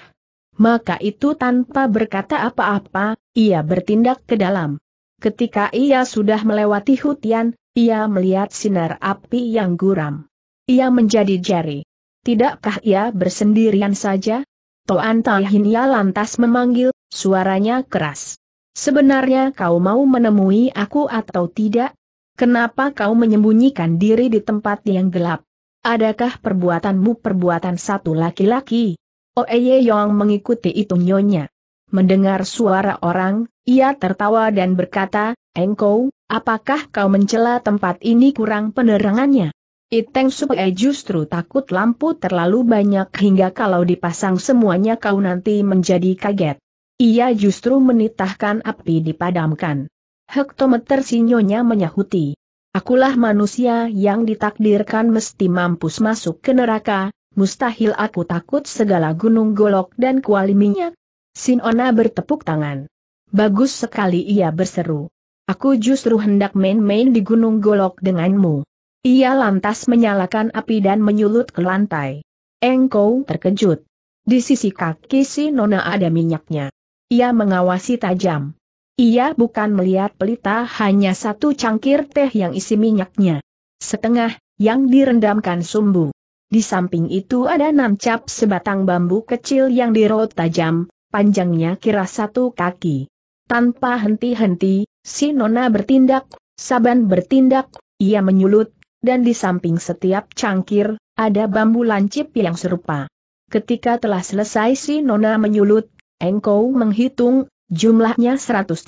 Maka itu tanpa berkata apa-apa, ia bertindak ke dalam. Ketika ia sudah melewati hutian, ia melihat sinar api yang guram. Ia menjadi jari. Tidakkah ia bersendirian saja? Toan ia lantas memanggil, suaranya keras. Sebenarnya kau mau menemui aku atau tidak? Kenapa kau menyembunyikan diri di tempat yang gelap? Adakah perbuatanmu perbuatan satu laki-laki? Oeye Yong mengikuti itu nyonya. Mendengar suara orang, ia tertawa dan berkata, Engkau, apakah kau mencela tempat ini kurang penerangannya? Iteng Supe justru takut lampu terlalu banyak hingga kalau dipasang semuanya kau nanti menjadi kaget. Ia justru menitahkan api dipadamkan. Hektometer sinyonya menyahuti. Akulah manusia yang ditakdirkan mesti mampus masuk ke neraka, mustahil aku takut segala gunung golok dan kuali minyak, Sinona bertepuk tangan. Bagus sekali ia berseru. Aku justru hendak main-main di Gunung Golok denganmu. Ia lantas menyalakan api dan menyulut ke lantai. Engkau terkejut. Di sisi kaki si Nona ada minyaknya. Ia mengawasi tajam. Ia bukan melihat pelita hanya satu cangkir teh yang isi minyaknya. Setengah, yang direndamkan sumbu. Di samping itu ada nancap sebatang bambu kecil yang dirot tajam, panjangnya kira satu kaki. Tanpa henti-henti, si Nona bertindak, Saban bertindak, ia menyulut, dan di samping setiap cangkir, ada bambu lancip yang serupa. Ketika telah selesai si Nona menyulut, Engkau menghitung, jumlahnya 113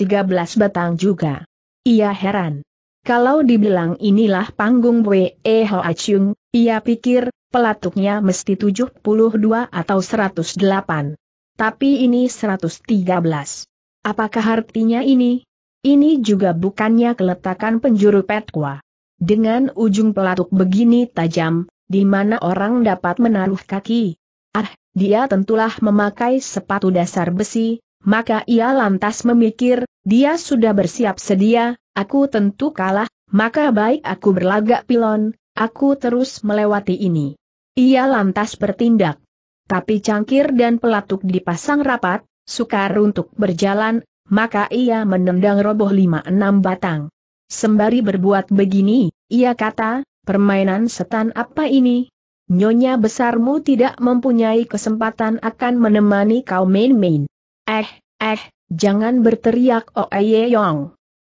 batang juga. Ia heran. Kalau dibilang inilah panggung Wei Ho Acung, ia pikir, pelatuknya mesti 72 atau 108. Tapi ini 113. Apakah artinya ini? Ini juga bukannya keletakan penjuru petua, Dengan ujung pelatuk begini tajam, di mana orang dapat menaruh kaki. Ah, dia tentulah memakai sepatu dasar besi, maka ia lantas memikir, dia sudah bersiap sedia, aku tentu kalah, maka baik aku berlagak pilon, aku terus melewati ini. Ia lantas bertindak. Tapi cangkir dan pelatuk dipasang rapat, sukar untuk berjalan, maka ia menendang roboh lima enam batang. Sembari berbuat begini, ia kata, permainan setan apa ini? Nyonya besarmu tidak mempunyai kesempatan akan menemani kau main-main. Eh, eh, jangan berteriak Oeye oh, eh, Yong.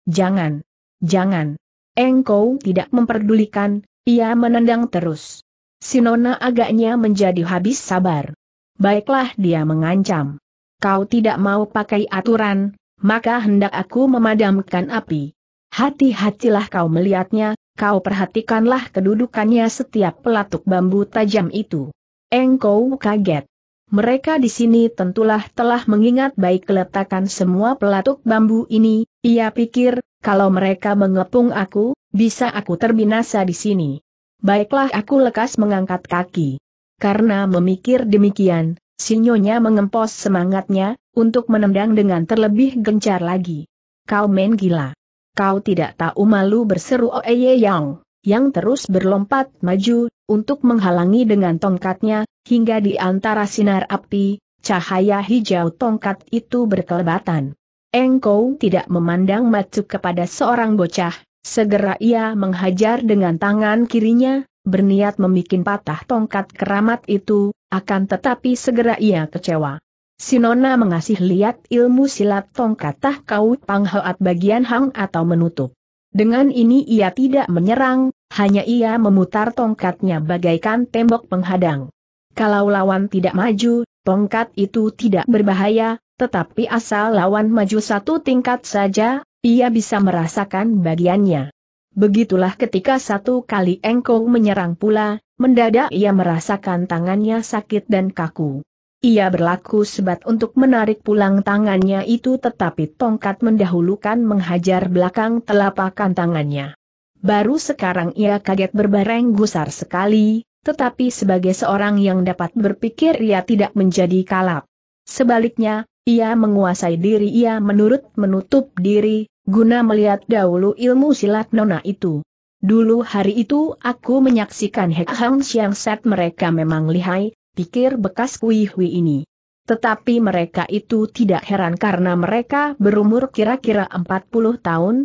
Jangan. Jangan. Engkau tidak memperdulikan, ia menendang terus. Sinona agaknya menjadi habis sabar. Baiklah dia mengancam. Kau tidak mau pakai aturan, maka hendak aku memadamkan api. Hati-hatilah kau melihatnya, kau perhatikanlah kedudukannya setiap pelatuk bambu tajam itu. Engkau kaget. Mereka di sini tentulah telah mengingat baik keletakan semua pelatuk bambu ini, ia pikir, kalau mereka mengepung aku, bisa aku terbinasa di sini. Baiklah aku lekas mengangkat kaki. Karena memikir demikian, sinyonya mengempos semangatnya, untuk menendang dengan terlebih gencar lagi. Kau main gila. Kau tidak tahu malu berseru Oeye Yang, yang terus berlompat maju, untuk menghalangi dengan tongkatnya, hingga di antara sinar api, cahaya hijau tongkat itu berkelebatan. Engkau tidak memandang macu kepada seorang bocah, Segera ia menghajar dengan tangan kirinya, berniat membuat patah tongkat keramat itu, akan tetapi segera ia kecewa. Sinona mengasih lihat ilmu silat tongkat tah kau panghoat bagian hang atau menutup. Dengan ini ia tidak menyerang, hanya ia memutar tongkatnya bagaikan tembok penghadang. Kalau lawan tidak maju, tongkat itu tidak berbahaya, tetapi asal lawan maju satu tingkat saja, ia bisa merasakan bagiannya. Begitulah ketika satu kali engkong menyerang pula, mendadak ia merasakan tangannya sakit dan kaku. Ia berlaku sebat untuk menarik pulang tangannya itu tetapi tongkat mendahulukan menghajar belakang telapakan tangannya. Baru sekarang ia kaget berbareng gusar sekali, tetapi sebagai seorang yang dapat berpikir ia tidak menjadi kalap. Sebaliknya, ia menguasai diri ia menurut menutup diri, guna melihat dahulu ilmu silat nona itu. Dulu hari itu aku menyaksikan Hek Hang Siang Set mereka memang lihai, pikir bekas Kui Hui ini. Tetapi mereka itu tidak heran karena mereka berumur kira-kira 40 tahun.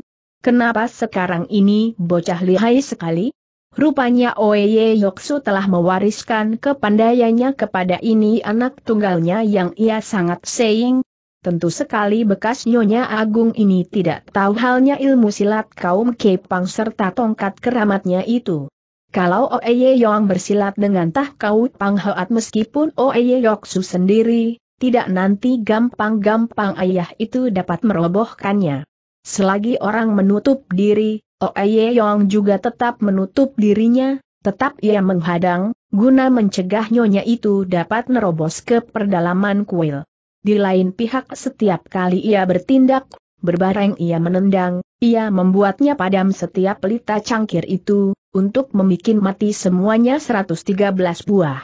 Kenapa sekarang ini bocah lihai sekali? Rupanya Oye Yoksu telah mewariskan kepandaiannya kepada ini anak tunggalnya yang ia sangat seing. Tentu sekali bekas Nyonya Agung ini tidak tahu halnya ilmu silat kaum Kepang serta tongkat keramatnya itu. Kalau Oeye Yong bersilat dengan tah kau pangheat meskipun Oeye Yoksu sendiri, tidak nanti gampang-gampang ayah itu dapat merobohkannya. Selagi orang menutup diri, Oe Yong juga tetap menutup dirinya, tetap ia menghadang, guna mencegah nyonya itu dapat nerobos ke perdalaman kuil. Di lain pihak setiap kali ia bertindak, berbareng ia menendang, ia membuatnya padam setiap pelita cangkir itu, untuk membuat mati semuanya 113 buah.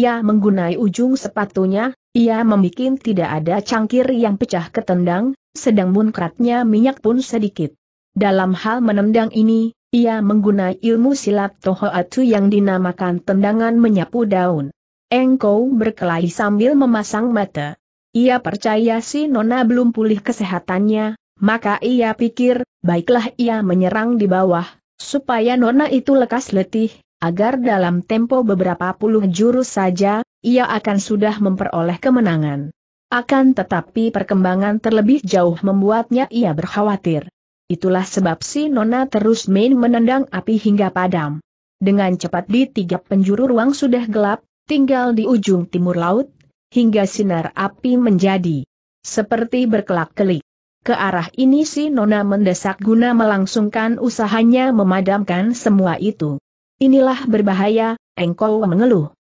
Ia menggunai ujung sepatunya, ia membuat tidak ada cangkir yang pecah ketendang, sedang munkratnya minyak pun sedikit. Dalam hal menendang ini, ia menggunakan ilmu silat toho Tohoatu yang dinamakan tendangan menyapu daun. Engkau berkelahi sambil memasang mata. Ia percaya si Nona belum pulih kesehatannya, maka ia pikir, baiklah ia menyerang di bawah, supaya Nona itu lekas letih, agar dalam tempo beberapa puluh jurus saja, ia akan sudah memperoleh kemenangan. Akan tetapi perkembangan terlebih jauh membuatnya ia berkhawatir. Itulah sebab si Nona terus main menendang api hingga padam. Dengan cepat di tiga penjuru ruang sudah gelap, tinggal di ujung timur laut, hingga sinar api menjadi seperti berkelak-kelik. Ke arah ini si Nona mendesak guna melangsungkan usahanya memadamkan semua itu. Inilah berbahaya, engkau mengeluh.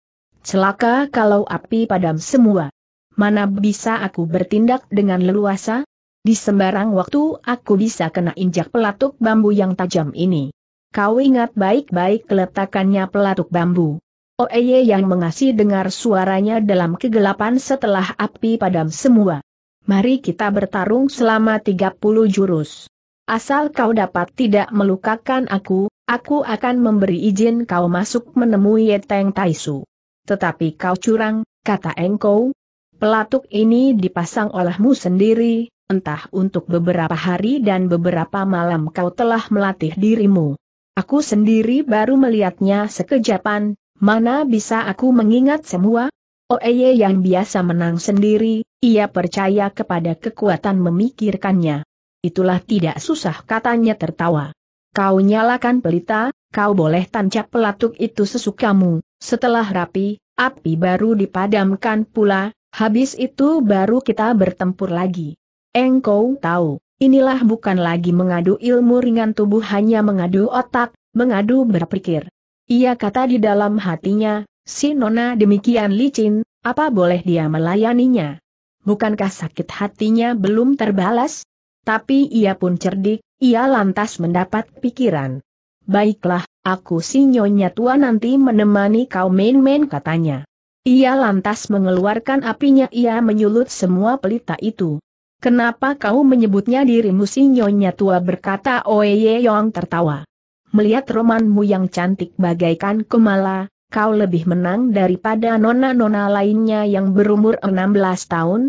Celaka kalau api padam semua. Mana bisa aku bertindak dengan leluasa? Di sembarang waktu aku bisa kena injak pelatuk bambu yang tajam ini. Kau ingat baik-baik keletakannya pelatuk bambu. Oeye oh, yang mengasih dengar suaranya dalam kegelapan setelah api padam semua. Mari kita bertarung selama 30 jurus. Asal kau dapat tidak melukakan aku, aku akan memberi izin kau masuk menemui Yeteng Taisu. Tetapi kau curang, kata engkau. Pelatuk ini dipasang olehmu sendiri, entah untuk beberapa hari dan beberapa malam kau telah melatih dirimu. Aku sendiri baru melihatnya sekejapan, mana bisa aku mengingat semua? Oeye yang biasa menang sendiri, ia percaya kepada kekuatan memikirkannya. Itulah tidak susah katanya tertawa. Kau nyalakan pelita, kau boleh tancap pelatuk itu sesukamu, setelah rapi, api baru dipadamkan pula, habis itu baru kita bertempur lagi. Engkau tahu, inilah bukan lagi mengadu ilmu ringan tubuh hanya mengadu otak, mengadu berpikir. Ia kata di dalam hatinya, si nona demikian licin, apa boleh dia melayaninya? Bukankah sakit hatinya belum terbalas? Tapi ia pun cerdik, ia lantas mendapat pikiran. Baiklah, aku si nyonya tua nanti menemani kau main-main katanya. Ia lantas mengeluarkan apinya ia menyulut semua pelita itu. Kenapa kau menyebutnya dirimu si nyonya tua berkata Oye Yong tertawa. Melihat romanmu yang cantik bagaikan kemala, kau lebih menang daripada nona-nona lainnya yang berumur 16 tahun?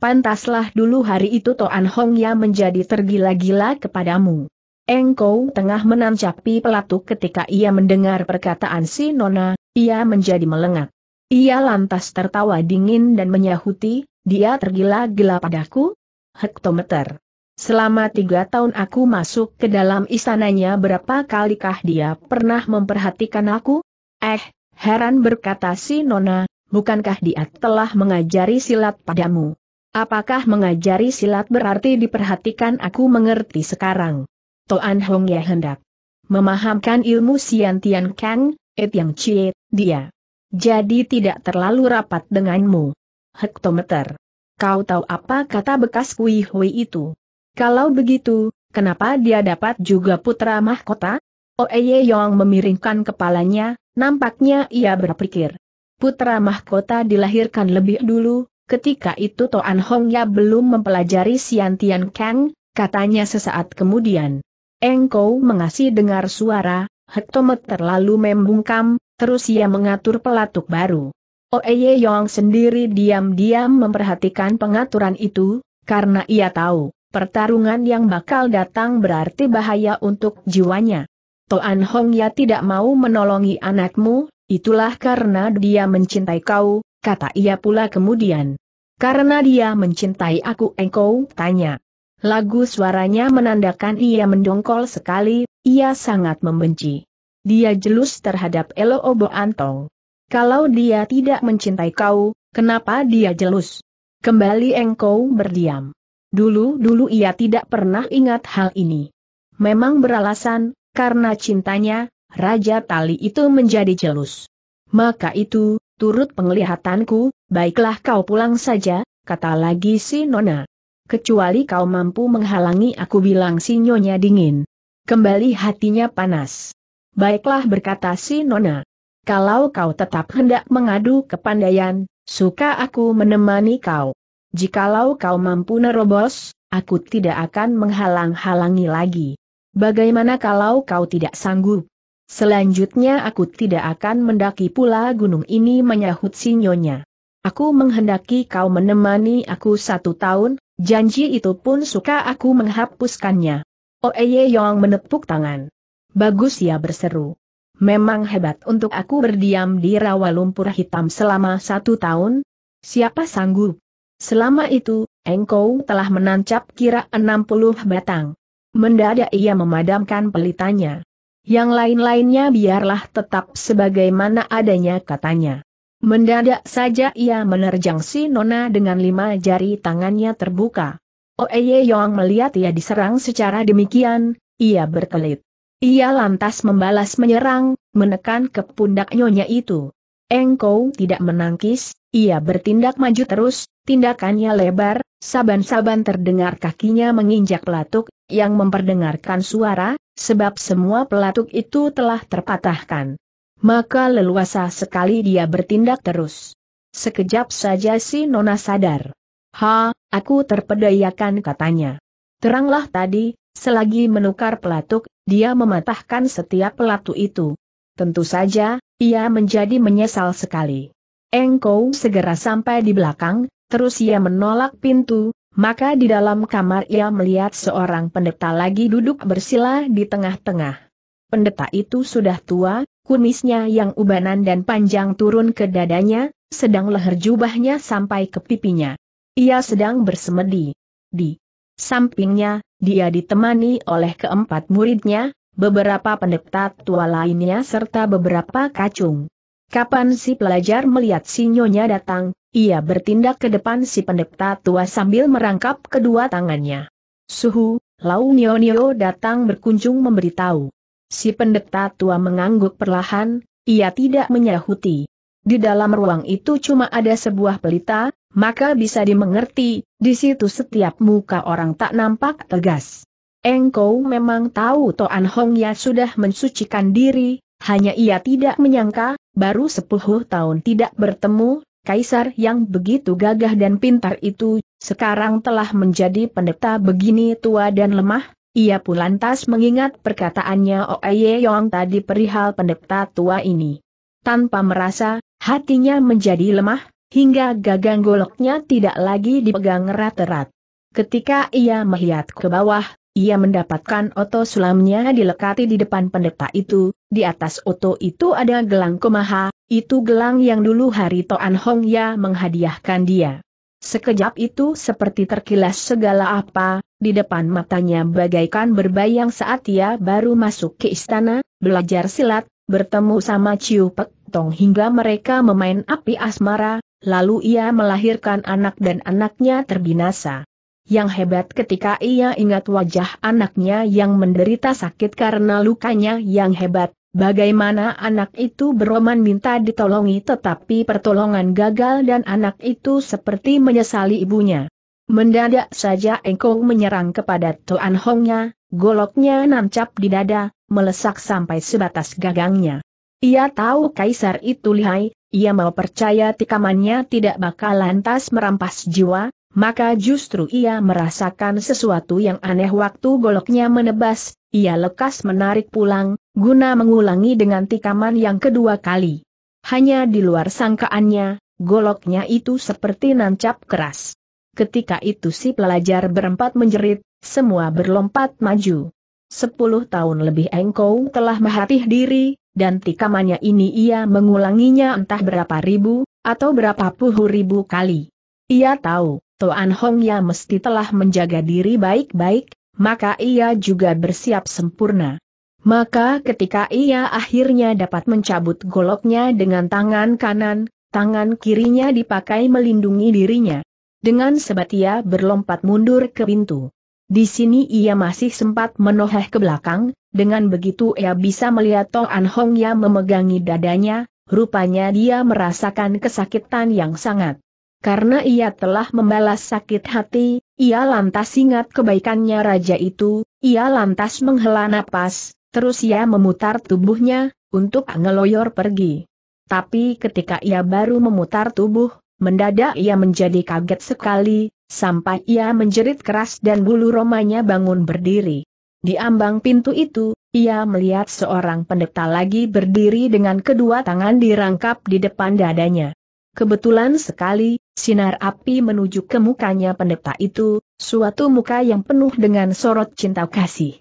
Pantaslah dulu hari itu Toan Hong Ya menjadi tergila-gila kepadamu. Engkau tengah menancapi pelatuk ketika ia mendengar perkataan si Nona, ia menjadi melengak. Ia lantas tertawa dingin dan menyahuti, dia tergila-gila padaku? hektometer. Selama tiga tahun aku masuk ke dalam istananya berapa kalikah dia pernah memperhatikan aku? Eh, heran berkata si Nona, bukankah dia telah mengajari silat padamu? Apakah mengajari silat berarti diperhatikan aku mengerti sekarang? Toan Hong ya hendak memahamkan ilmu Sian Tian Kang, Et Yang Chie, dia. Jadi tidak terlalu rapat denganmu. Hektometer. Kau tahu apa kata bekas Kui Hui itu? Kalau begitu, kenapa dia dapat juga putra mahkota? Oeye oh, Yong memiringkan kepalanya, nampaknya ia berpikir. Putra mahkota dilahirkan lebih dulu, ketika itu Toan Hong Ya belum mempelajari Sian Tian Kang, katanya sesaat kemudian. Engkau mengasih dengar suara, hektometer terlalu membungkam, terus ia mengatur pelatuk baru. Oeye oh, Yong sendiri diam-diam memperhatikan pengaturan itu, karena ia tahu, pertarungan yang bakal datang berarti bahaya untuk jiwanya. Toan Hong Ya tidak mau menolongi anakmu, itulah karena dia mencintai kau, kata ia pula kemudian. Karena dia mencintai aku engkau, tanya. Lagu suaranya menandakan ia mendongkol sekali, ia sangat membenci. Dia jelus terhadap Elo Obo Antong. Kalau dia tidak mencintai kau, kenapa dia jelus? Kembali engkau berdiam. Dulu-dulu ia tidak pernah ingat hal ini. Memang beralasan, karena cintanya, Raja Tali itu menjadi jelus. Maka itu, turut penglihatanku, baiklah kau pulang saja, kata lagi si Nona. Kecuali kau mampu menghalangi aku bilang si Nyonya dingin. Kembali hatinya panas. Baiklah berkata si Nona kalau kau tetap hendak mengadu kepandaian, suka aku menemani kau. Jikalau kau mampu nerobos, aku tidak akan menghalang-halangi lagi. Bagaimana kalau kau tidak sanggup? Selanjutnya aku tidak akan mendaki pula gunung ini menyahut sinyonya. Aku menghendaki kau menemani aku satu tahun, janji itu pun suka aku menghapuskannya. Oeye Yong menepuk tangan. Bagus ya berseru. Memang hebat untuk aku berdiam di rawa lumpur hitam selama satu tahun? Siapa sanggup? Selama itu, engkau telah menancap kira enam puluh batang. Mendadak ia memadamkan pelitanya. Yang lain-lainnya biarlah tetap sebagaimana adanya katanya. Mendadak saja ia menerjang si Nona dengan lima jari tangannya terbuka. Oeye Yong melihat ia diserang secara demikian, ia berkelit. Ia lantas membalas menyerang, menekan ke pundak nyonya itu. Engkau tidak menangkis, ia bertindak maju terus, tindakannya lebar, saban-saban terdengar kakinya menginjak pelatuk, yang memperdengarkan suara, sebab semua pelatuk itu telah terpatahkan. Maka leluasa sekali dia bertindak terus. Sekejap saja si Nona sadar. Ha, aku terpedayakan katanya. Teranglah tadi, selagi menukar pelatuk, dia mematahkan setiap pelatuk itu. Tentu saja, ia menjadi menyesal sekali. Engkau segera sampai di belakang, terus ia menolak pintu, maka di dalam kamar ia melihat seorang pendeta lagi duduk bersila di tengah-tengah. Pendeta itu sudah tua, kumisnya yang ubanan dan panjang turun ke dadanya, sedang leher jubahnya sampai ke pipinya. Ia sedang bersemedi. Di Sampingnya, dia ditemani oleh keempat muridnya, beberapa pendeta tua lainnya serta beberapa kacung. Kapan si pelajar melihat sinyonya datang, ia bertindak ke depan si pendeta tua sambil merangkap kedua tangannya. Suhu, Lau Nio Nio datang berkunjung memberitahu. Si pendeta tua mengangguk perlahan, ia tidak menyahuti. Di dalam ruang itu cuma ada sebuah pelita, maka bisa dimengerti, di situ setiap muka orang tak nampak tegas. Engkau memang tahu Toan Hong Ya sudah mensucikan diri, hanya ia tidak menyangka, baru sepuluh tahun tidak bertemu, Kaisar yang begitu gagah dan pintar itu, sekarang telah menjadi pendeta begini tua dan lemah, ia pun lantas mengingat perkataannya Oeye Yong tadi perihal pendeta tua ini. Tanpa merasa, hatinya menjadi lemah, hingga gagang goloknya tidak lagi dipegang erat-erat. Ketika ia melihat ke bawah, ia mendapatkan oto sulamnya dilekati di depan pendeta itu, di atas oto itu ada gelang kumaha, itu gelang yang dulu hari Toan Hong Ya menghadiahkan dia. Sekejap itu seperti terkilas segala apa, di depan matanya bagaikan berbayang saat ia baru masuk ke istana, belajar silat, bertemu sama Ciu Pek Tong hingga mereka memain api asmara, lalu ia melahirkan anak dan anaknya terbinasa. Yang hebat ketika ia ingat wajah anaknya yang menderita sakit karena lukanya yang hebat, bagaimana anak itu beroman minta ditolongi tetapi pertolongan gagal dan anak itu seperti menyesali ibunya. Mendadak saja engkau menyerang kepada Tuan Hongnya, goloknya nancap di dada, melesak sampai sebatas gagangnya. Ia tahu kaisar itu lihai, ia mau percaya tikamannya tidak bakal lantas merampas jiwa, maka justru ia merasakan sesuatu yang aneh waktu goloknya menebas, ia lekas menarik pulang, guna mengulangi dengan tikaman yang kedua kali. Hanya di luar sangkaannya, goloknya itu seperti nancap keras ketika itu si pelajar berempat menjerit, semua berlompat maju. Sepuluh tahun lebih engkau telah mehatih diri, dan tikamannya ini ia mengulanginya entah berapa ribu, atau berapa puluh ribu kali. Ia tahu, Toan Hong ya mesti telah menjaga diri baik-baik, maka ia juga bersiap sempurna. Maka ketika ia akhirnya dapat mencabut goloknya dengan tangan kanan, tangan kirinya dipakai melindungi dirinya. Dengan sebat ia berlompat mundur ke pintu. Di sini ia masih sempat menoheh ke belakang, dengan begitu ia bisa melihat Toan Hong yang memegangi dadanya, rupanya dia merasakan kesakitan yang sangat. Karena ia telah membalas sakit hati, ia lantas ingat kebaikannya raja itu, ia lantas menghela napas, terus ia memutar tubuhnya, untuk ngeloyor pergi. Tapi ketika ia baru memutar tubuh, Mendadak ia menjadi kaget sekali, sampai ia menjerit keras dan bulu romanya bangun berdiri. Di ambang pintu itu, ia melihat seorang pendeta lagi berdiri dengan kedua tangan dirangkap di depan dadanya. Kebetulan sekali, sinar api menuju ke mukanya pendeta itu, suatu muka yang penuh dengan sorot cinta kasih.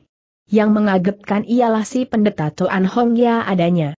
Yang mengagetkan ialah si pendeta Tuan Hong Ya adanya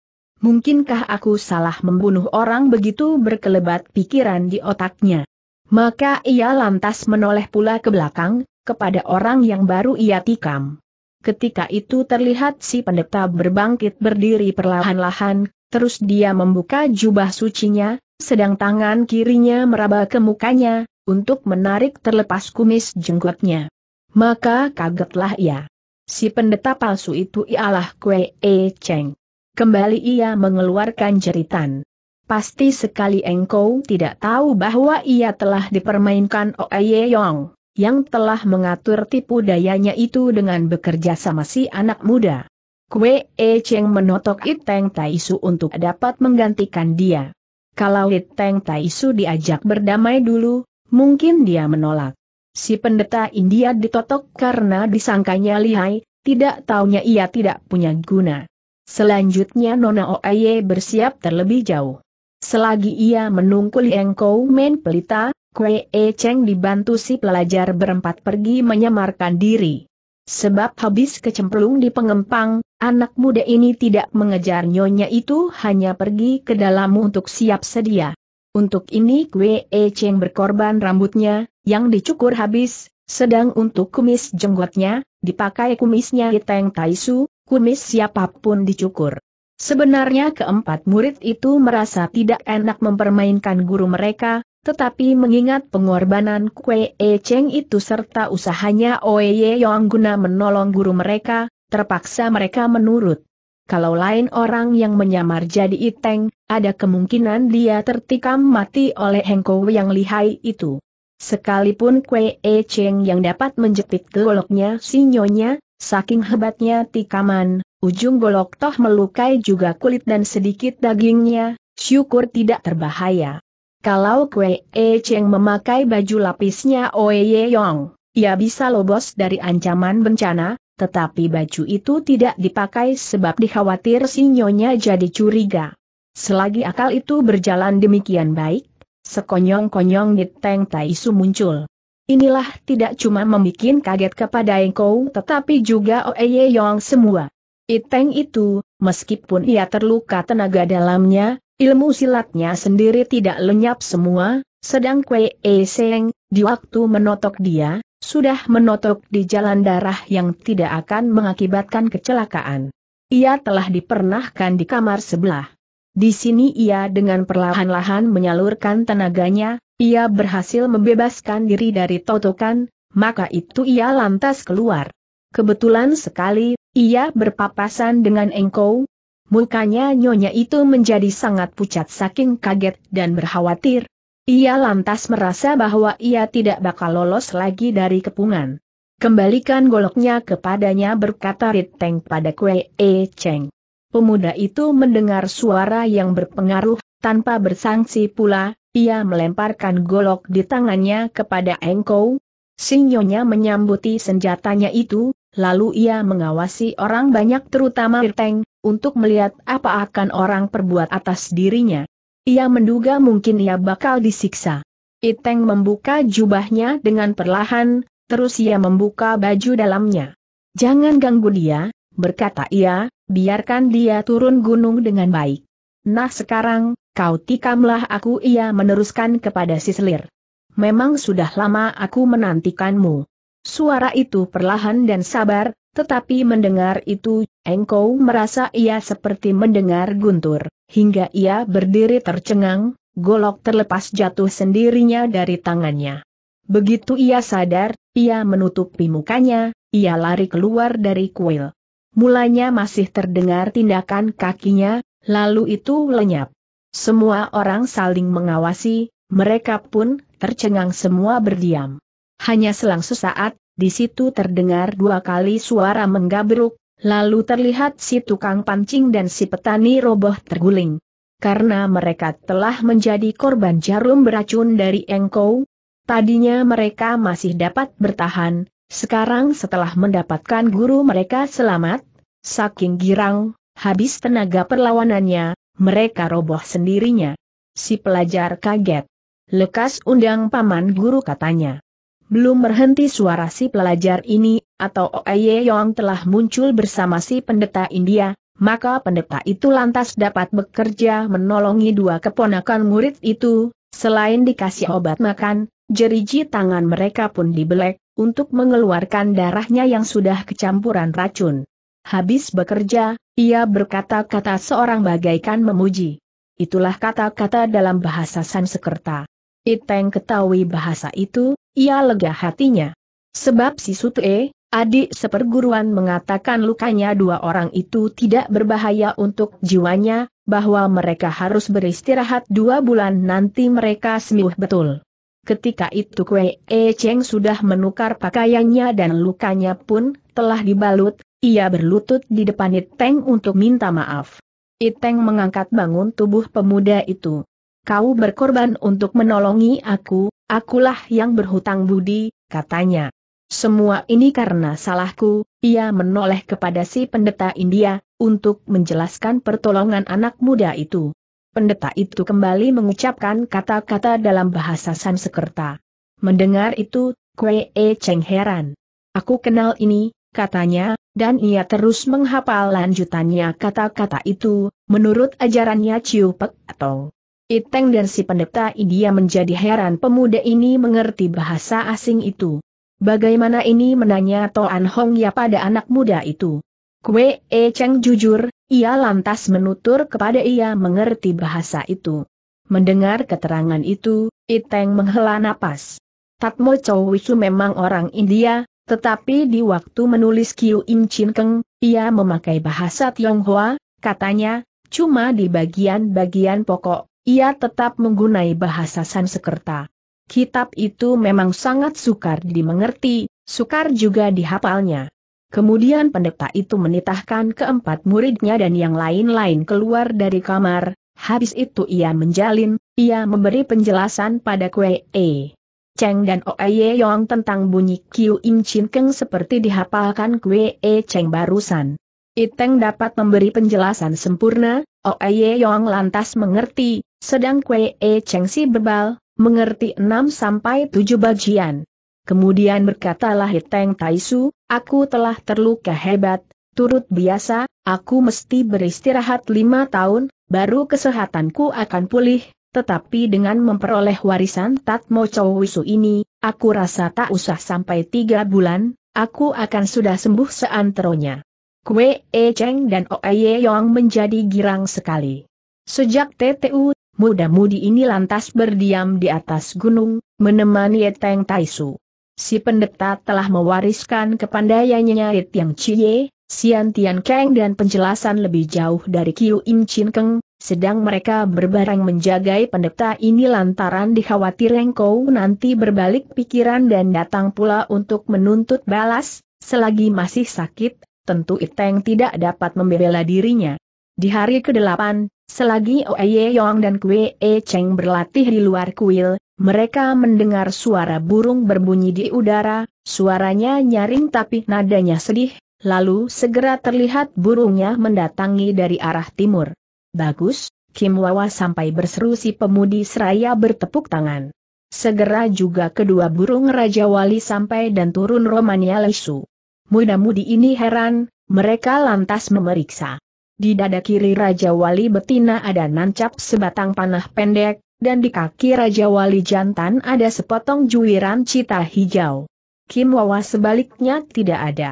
mungkinkah aku salah membunuh orang begitu berkelebat pikiran di otaknya. Maka ia lantas menoleh pula ke belakang, kepada orang yang baru ia tikam. Ketika itu terlihat si pendeta berbangkit berdiri perlahan-lahan, terus dia membuka jubah sucinya, sedang tangan kirinya meraba ke mukanya, untuk menarik terlepas kumis jenggotnya. Maka kagetlah ia. Ya. Si pendeta palsu itu ialah Kwee E Cheng. Kembali ia mengeluarkan jeritan. Pasti sekali engkau tidak tahu bahwa ia telah dipermainkan Oe Yong, yang telah mengatur tipu dayanya itu dengan bekerja sama si anak muda. Kue E Cheng menotok Iteng Taisu untuk dapat menggantikan dia. Kalau Iteng Taisu diajak berdamai dulu, mungkin dia menolak. Si pendeta India ditotok karena disangkanya lihai, tidak taunya ia tidak punya guna. Selanjutnya Nona Oaye bersiap terlebih jauh. Selagi ia menungkul Engkau Men Pelita, Kwe E Cheng dibantu si pelajar berempat pergi menyamarkan diri. Sebab habis kecemplung di pengempang, anak muda ini tidak mengejar nyonya itu hanya pergi ke dalam untuk siap sedia. Untuk ini Kwe E Cheng berkorban rambutnya, yang dicukur habis, sedang untuk kumis jenggotnya, dipakai kumisnya Iteng Taisu, kumis siapapun dicukur. Sebenarnya keempat murid itu merasa tidak enak mempermainkan guru mereka, tetapi mengingat pengorbanan Kue E Cheng itu serta usahanya Oe Ye Yong guna menolong guru mereka, terpaksa mereka menurut. Kalau lain orang yang menyamar jadi Iteng, ada kemungkinan dia tertikam mati oleh Hengko yang lihai itu. Sekalipun Kue E Cheng yang dapat menjepit goloknya si nyonya, Saking hebatnya tikaman, ujung golok toh melukai juga kulit dan sedikit dagingnya, syukur tidak terbahaya. Kalau Kwe E Cheng memakai baju lapisnya Oe Ye Yong, ia bisa lobos dari ancaman bencana, tetapi baju itu tidak dipakai sebab dikhawatir sinyonya jadi curiga. Selagi akal itu berjalan demikian baik, sekonyong-konyong di Teng Tai Su muncul. Inilah tidak cuma membuat kaget kepada Engkau tetapi juga Oeye Yong semua. Iteng itu, meskipun ia terluka tenaga dalamnya, ilmu silatnya sendiri tidak lenyap semua, sedang Kwee e Seng, di waktu menotok dia, sudah menotok di jalan darah yang tidak akan mengakibatkan kecelakaan. Ia telah dipernahkan di kamar sebelah. Di sini ia dengan perlahan-lahan menyalurkan tenaganya, ia berhasil membebaskan diri dari totokan, maka itu ia lantas keluar. Kebetulan sekali, ia berpapasan dengan engkau. Mukanya nyonya itu menjadi sangat pucat saking kaget dan berkhawatir. Ia lantas merasa bahwa ia tidak bakal lolos lagi dari kepungan. Kembalikan goloknya kepadanya berkata Riteng pada Kwe E Cheng. Pemuda itu mendengar suara yang berpengaruh, tanpa bersangsi pula, ia melemparkan golok di tangannya kepada Engkau. Sinyonya menyambuti senjatanya itu, lalu ia mengawasi orang banyak terutama Irteng, untuk melihat apa akan orang perbuat atas dirinya. Ia menduga mungkin ia bakal disiksa. Iteng membuka jubahnya dengan perlahan, terus ia membuka baju dalamnya. Jangan ganggu dia, berkata ia, biarkan dia turun gunung dengan baik. Nah sekarang, kau tikamlah aku ia meneruskan kepada Sislir. Memang sudah lama aku menantikanmu. Suara itu perlahan dan sabar, tetapi mendengar itu, engkau merasa ia seperti mendengar guntur, hingga ia berdiri tercengang, golok terlepas jatuh sendirinya dari tangannya. Begitu ia sadar, ia menutupi mukanya, ia lari keluar dari kuil. Mulanya masih terdengar tindakan kakinya, lalu itu lenyap. Semua orang saling mengawasi, mereka pun tercengang semua berdiam. Hanya selang sesaat, di situ terdengar dua kali suara menggabruk, lalu terlihat si tukang pancing dan si petani roboh terguling. Karena mereka telah menjadi korban jarum beracun dari engkau, tadinya mereka masih dapat bertahan, sekarang setelah mendapatkan guru mereka selamat, saking girang, habis tenaga perlawanannya, mereka roboh sendirinya. Si pelajar kaget. Lekas undang paman guru katanya. Belum berhenti suara si pelajar ini, atau Oye Yong telah muncul bersama si pendeta India, maka pendeta itu lantas dapat bekerja menolongi dua keponakan murid itu, selain dikasih obat makan, jeriji tangan mereka pun dibelek, untuk mengeluarkan darahnya yang sudah kecampuran racun. Habis bekerja, ia berkata-kata seorang bagaikan memuji. Itulah kata-kata dalam bahasa Sansekerta. Iteng ketahui bahasa itu, ia lega hatinya. Sebab si Sutue, adik seperguruan mengatakan lukanya dua orang itu tidak berbahaya untuk jiwanya, bahwa mereka harus beristirahat dua bulan nanti mereka sembuh betul ketika itu Kue E Cheng sudah menukar pakaiannya dan lukanya pun telah dibalut, ia berlutut di depan Iteng untuk minta maaf. Iteng mengangkat bangun tubuh pemuda itu. Kau berkorban untuk menolongi aku, akulah yang berhutang budi, katanya. Semua ini karena salahku, ia menoleh kepada si pendeta India, untuk menjelaskan pertolongan anak muda itu pendeta itu kembali mengucapkan kata-kata dalam bahasa Sansekerta. Mendengar itu, Kwe E Cheng heran. Aku kenal ini, katanya, dan ia terus menghafal lanjutannya kata-kata itu, menurut ajarannya Ciu Pek atau Iteng dan si pendeta India menjadi heran pemuda ini mengerti bahasa asing itu. Bagaimana ini menanya Toan Hong ya pada anak muda itu. Kue E Cheng jujur, ia lantas menutur kepada ia mengerti bahasa itu. Mendengar keterangan itu, Iteng menghela napas. Tatmo Wisu memang orang India, tetapi di waktu menulis Kiu Im Chin Keng, ia memakai bahasa Tionghoa, katanya, cuma di bagian-bagian pokok, ia tetap menggunai bahasa Sanskerta. Kitab itu memang sangat sukar dimengerti, sukar juga dihafalnya. Kemudian pendeta itu menitahkan keempat muridnya dan yang lain-lain keluar dari kamar, habis itu ia menjalin, ia memberi penjelasan pada Kwee E. Cheng dan Oe Yong tentang bunyi Kiu Im Chin Keng seperti dihafalkan Kwee E Cheng barusan. Iteng dapat memberi penjelasan sempurna, Oe Yong lantas mengerti, sedang Kwee E Cheng si bebal, mengerti 6 sampai 7 bagian. Kemudian berkatalah Hiteng Taisu, aku telah terluka hebat, turut biasa, aku mesti beristirahat lima tahun, baru kesehatanku akan pulih, tetapi dengan memperoleh warisan Tatmo Chowisu ini, aku rasa tak usah sampai tiga bulan, aku akan sudah sembuh seanteronya. Kue E Cheng dan Oe Yong menjadi girang sekali. Sejak TTU, muda-mudi ini lantas berdiam di atas gunung, menemani Eteng Taisu si pendeta telah mewariskan kepandaiannya It Yang Chie, Sian Tian Keng dan penjelasan lebih jauh dari Kiu Im Chin Keng, sedang mereka berbareng menjagai pendeta ini lantaran dikhawatir Kou nanti berbalik pikiran dan datang pula untuk menuntut balas, selagi masih sakit, tentu Iteng tidak dapat membela dirinya. Di hari ke-8, selagi Oeye Yong dan Kue E Cheng berlatih di luar kuil, mereka mendengar suara burung berbunyi di udara, suaranya nyaring tapi nadanya sedih, lalu segera terlihat burungnya mendatangi dari arah timur. Bagus, Kim Wawa sampai berseru si pemudi seraya bertepuk tangan. Segera juga kedua burung Raja Wali sampai dan turun Romania lesu. Muda-mudi ini heran, mereka lantas memeriksa. Di dada kiri Raja Wali betina ada nancap sebatang panah pendek, dan di kaki Raja Wali Jantan ada sepotong juwiran cita hijau. Kim Wawa sebaliknya tidak ada.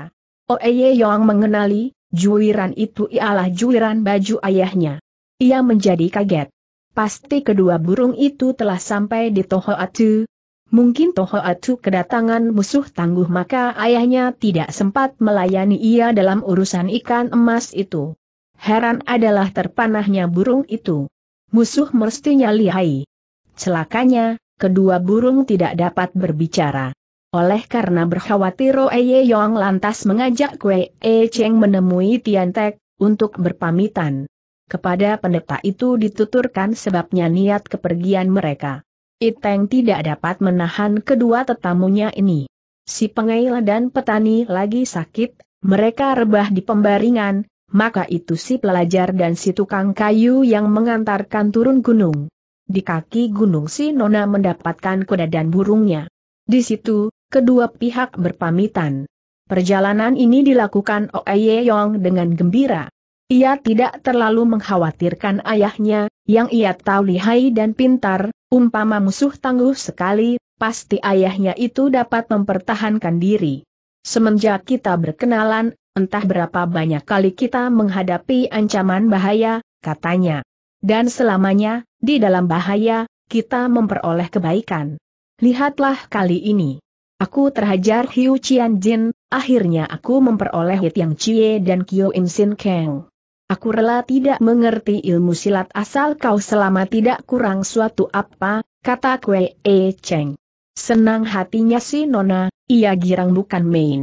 Oeye Yong mengenali, juwiran itu ialah juwiran baju ayahnya. Ia menjadi kaget. Pasti kedua burung itu telah sampai di toho atu. Mungkin toho atu kedatangan musuh tangguh maka ayahnya tidak sempat melayani ia dalam urusan ikan emas itu. Heran adalah terpanahnya burung itu. Musuh mestinya lihai. Celakanya, kedua burung tidak dapat berbicara. Oleh karena berkhawatir Ye Yong lantas mengajak Kwe E Cheng menemui Tian Tek, untuk berpamitan. Kepada pendeta itu dituturkan sebabnya niat kepergian mereka. Iteng tidak dapat menahan kedua tetamunya ini. Si pengail dan petani lagi sakit, mereka rebah di pembaringan, maka itu si pelajar dan si tukang kayu yang mengantarkan turun gunung. Di kaki gunung si Nona mendapatkan kuda dan burungnya. Di situ, kedua pihak berpamitan. Perjalanan ini dilakukan Oye Yong dengan gembira. Ia tidak terlalu mengkhawatirkan ayahnya, yang ia tahu lihai dan pintar, umpama musuh tangguh sekali, pasti ayahnya itu dapat mempertahankan diri. Semenjak kita berkenalan, entah berapa banyak kali kita menghadapi ancaman bahaya, katanya. Dan selamanya, di dalam bahaya, kita memperoleh kebaikan. Lihatlah kali ini. Aku terhajar Hiu Qian Jin, akhirnya aku memperoleh Hit Yang Chie dan Kyo Im Sin Kang. Aku rela tidak mengerti ilmu silat asal kau selama tidak kurang suatu apa, kata Kwe E Cheng. Senang hatinya si Nona, ia girang bukan main.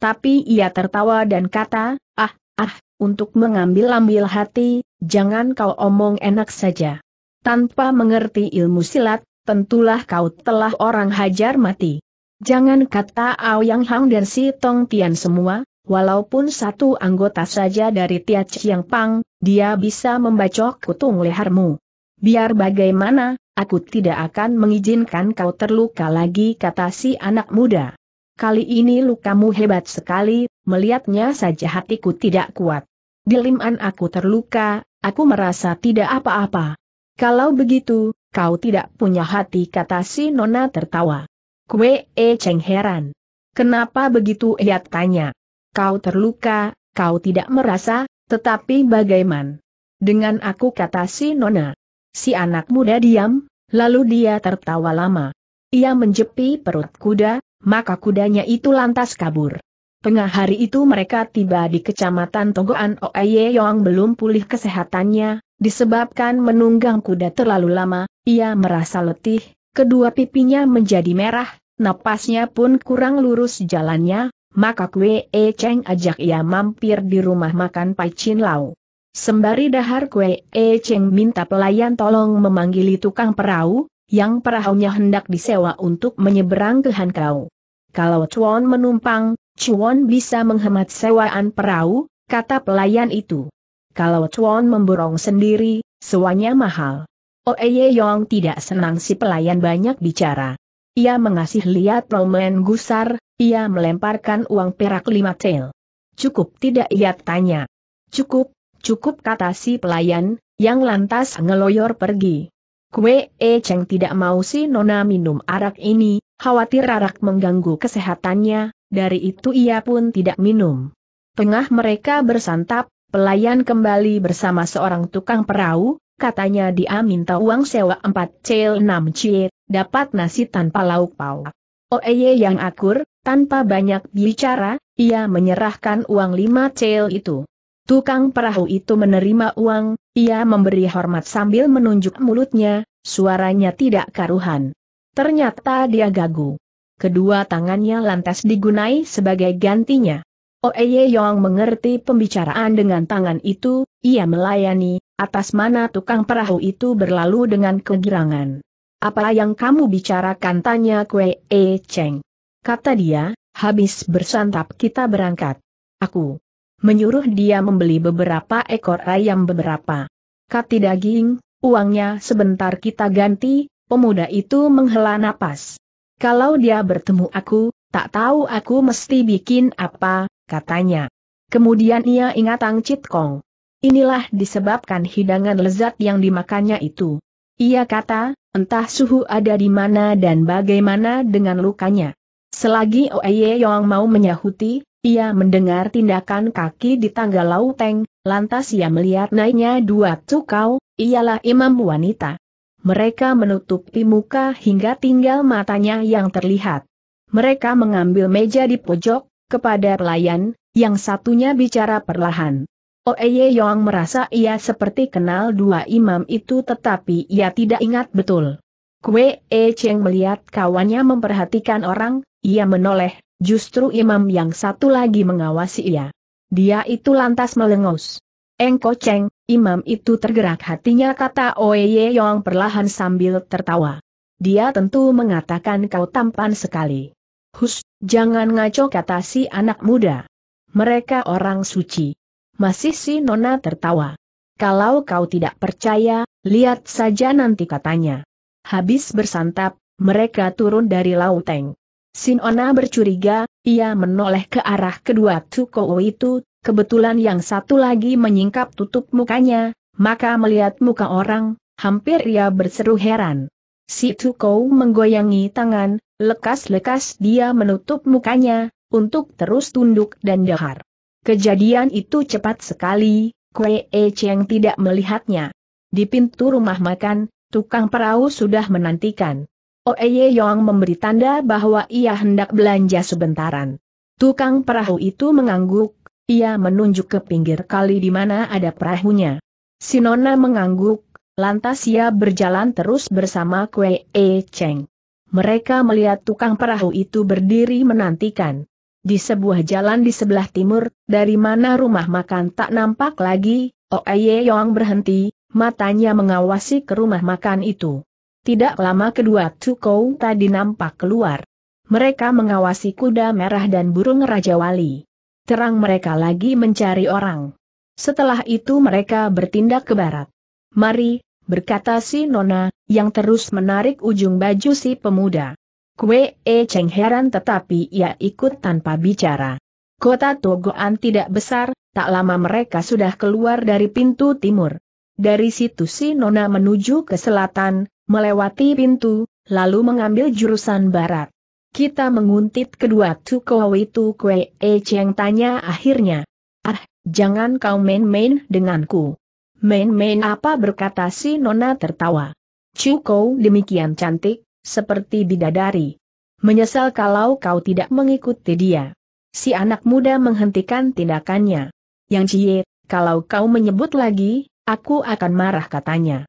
Tapi ia tertawa dan kata, ah, ah, untuk mengambil-ambil hati, jangan kau omong enak saja. Tanpa mengerti ilmu silat, tentulah kau telah orang hajar mati. Jangan kata Aoyang Hang dan si Tong Tian semua, walaupun satu anggota saja dari Tia Chiang Pang, dia bisa membacok kutung lehermu. Biar bagaimana, aku tidak akan mengizinkan kau terluka lagi kata si anak muda. Kali ini lukamu hebat sekali, melihatnya saja hatiku tidak kuat. Di liman aku terluka, aku merasa tidak apa-apa. Kalau begitu, kau tidak punya hati kata si Nona tertawa. Kue e ceng heran. Kenapa begitu ia tanya? Kau terluka, kau tidak merasa, tetapi bagaimana? Dengan aku kata si Nona. Si anak muda diam, lalu dia tertawa lama. Ia menjepi perut kuda, maka kudanya itu lantas kabur. Tengah hari itu mereka tiba di kecamatan Togoan Oeye Yong belum pulih kesehatannya, disebabkan menunggang kuda terlalu lama, ia merasa letih, kedua pipinya menjadi merah, napasnya pun kurang lurus jalannya, maka kue e Cheng ajak ia mampir di rumah makan Pai Chin Lau. Sembari dahar kue e Cheng minta pelayan tolong memanggili tukang perahu, yang perahunya hendak disewa untuk menyeberang ke Hankau. Kalau Chuan menumpang, Chuan bisa menghemat sewaan perahu, kata pelayan itu. Kalau Chuan memborong sendiri, sewanya mahal. Oeye Yong tidak senang si pelayan banyak bicara. Ia mengasih lihat Roman gusar, ia melemparkan uang perak lima tel. Cukup tidak ia tanya. Cukup, cukup kata si pelayan, yang lantas ngeloyor pergi. Kue E Cheng tidak mau si Nona minum arak ini, khawatir arak mengganggu kesehatannya, dari itu ia pun tidak minum. Tengah mereka bersantap, pelayan kembali bersama seorang tukang perahu, katanya dia minta uang sewa 4 cil 6 cil, dapat nasi tanpa lauk pauk. Oeye oh yang akur, tanpa banyak bicara, ia menyerahkan uang 5 cil itu. Tukang perahu itu menerima uang, ia memberi hormat sambil menunjuk mulutnya, suaranya tidak karuhan. Ternyata dia gagu. Kedua tangannya lantas digunai sebagai gantinya. Oeye oh, Yong mengerti pembicaraan dengan tangan itu, ia melayani, atas mana tukang perahu itu berlalu dengan kegirangan. Apa yang kamu bicarakan tanya Kue E Cheng. Kata dia, habis bersantap kita berangkat. Aku, menyuruh dia membeli beberapa ekor ayam beberapa kati daging, uangnya sebentar kita ganti, pemuda itu menghela napas. Kalau dia bertemu aku, tak tahu aku mesti bikin apa, katanya. Kemudian ia ingat Ang Chit Kong. Inilah disebabkan hidangan lezat yang dimakannya itu. Ia kata, entah suhu ada di mana dan bagaimana dengan lukanya. Selagi Oeye Yong mau menyahuti, ia mendengar tindakan kaki di tangga lauteng, lantas ia melihat naiknya dua cukau, ialah imam wanita. Mereka menutupi muka hingga tinggal matanya yang terlihat. Mereka mengambil meja di pojok, kepada pelayan, yang satunya bicara perlahan. Oeye oh, Yong merasa ia seperti kenal dua imam itu tetapi ia tidak ingat betul. Kue E Cheng melihat kawannya memperhatikan orang, ia menoleh, Justru imam yang satu lagi mengawasi ia. Dia itu lantas melengos. Engko Cheng, imam itu tergerak hatinya kata Oye Yong perlahan sambil tertawa. Dia tentu mengatakan kau tampan sekali. Hus, jangan ngaco kata si anak muda. Mereka orang suci. Masih si Nona tertawa. Kalau kau tidak percaya, lihat saja nanti katanya. Habis bersantap, mereka turun dari lauteng. Sinona bercuriga, ia menoleh ke arah kedua Tukou itu, kebetulan yang satu lagi menyingkap tutup mukanya, maka melihat muka orang, hampir ia berseru heran. Si Tukou menggoyangi tangan, lekas-lekas dia menutup mukanya, untuk terus tunduk dan dahar. Kejadian itu cepat sekali, Kue E Cheng tidak melihatnya. Di pintu rumah makan, tukang perahu sudah menantikan. Oeye Yong memberi tanda bahwa ia hendak belanja sebentaran. Tukang perahu itu mengangguk, ia menunjuk ke pinggir kali di mana ada perahunya. Sinona mengangguk, lantas ia berjalan terus bersama Kwe E Cheng. Mereka melihat tukang perahu itu berdiri menantikan. Di sebuah jalan di sebelah timur, dari mana rumah makan tak nampak lagi, Oeye Yong berhenti, matanya mengawasi ke rumah makan itu. Tidak lama kedua Tukou tadi nampak keluar. Mereka mengawasi kuda merah dan burung Raja Wali. Terang mereka lagi mencari orang. Setelah itu mereka bertindak ke barat. Mari, berkata si Nona, yang terus menarik ujung baju si pemuda. Kue E Cheng heran tetapi ia ikut tanpa bicara. Kota Togoan tidak besar, tak lama mereka sudah keluar dari pintu timur. Dari situ si Nona menuju ke selatan, melewati pintu, lalu mengambil jurusan barat. Kita menguntit kedua Tukowi Tukwe E Cheng tanya akhirnya. Ah, jangan kau main-main denganku. Main-main apa berkata si Nona tertawa. Cukau demikian cantik, seperti bidadari. Menyesal kalau kau tidak mengikuti dia. Si anak muda menghentikan tindakannya. Yang Cie, kalau kau menyebut lagi, aku akan marah katanya.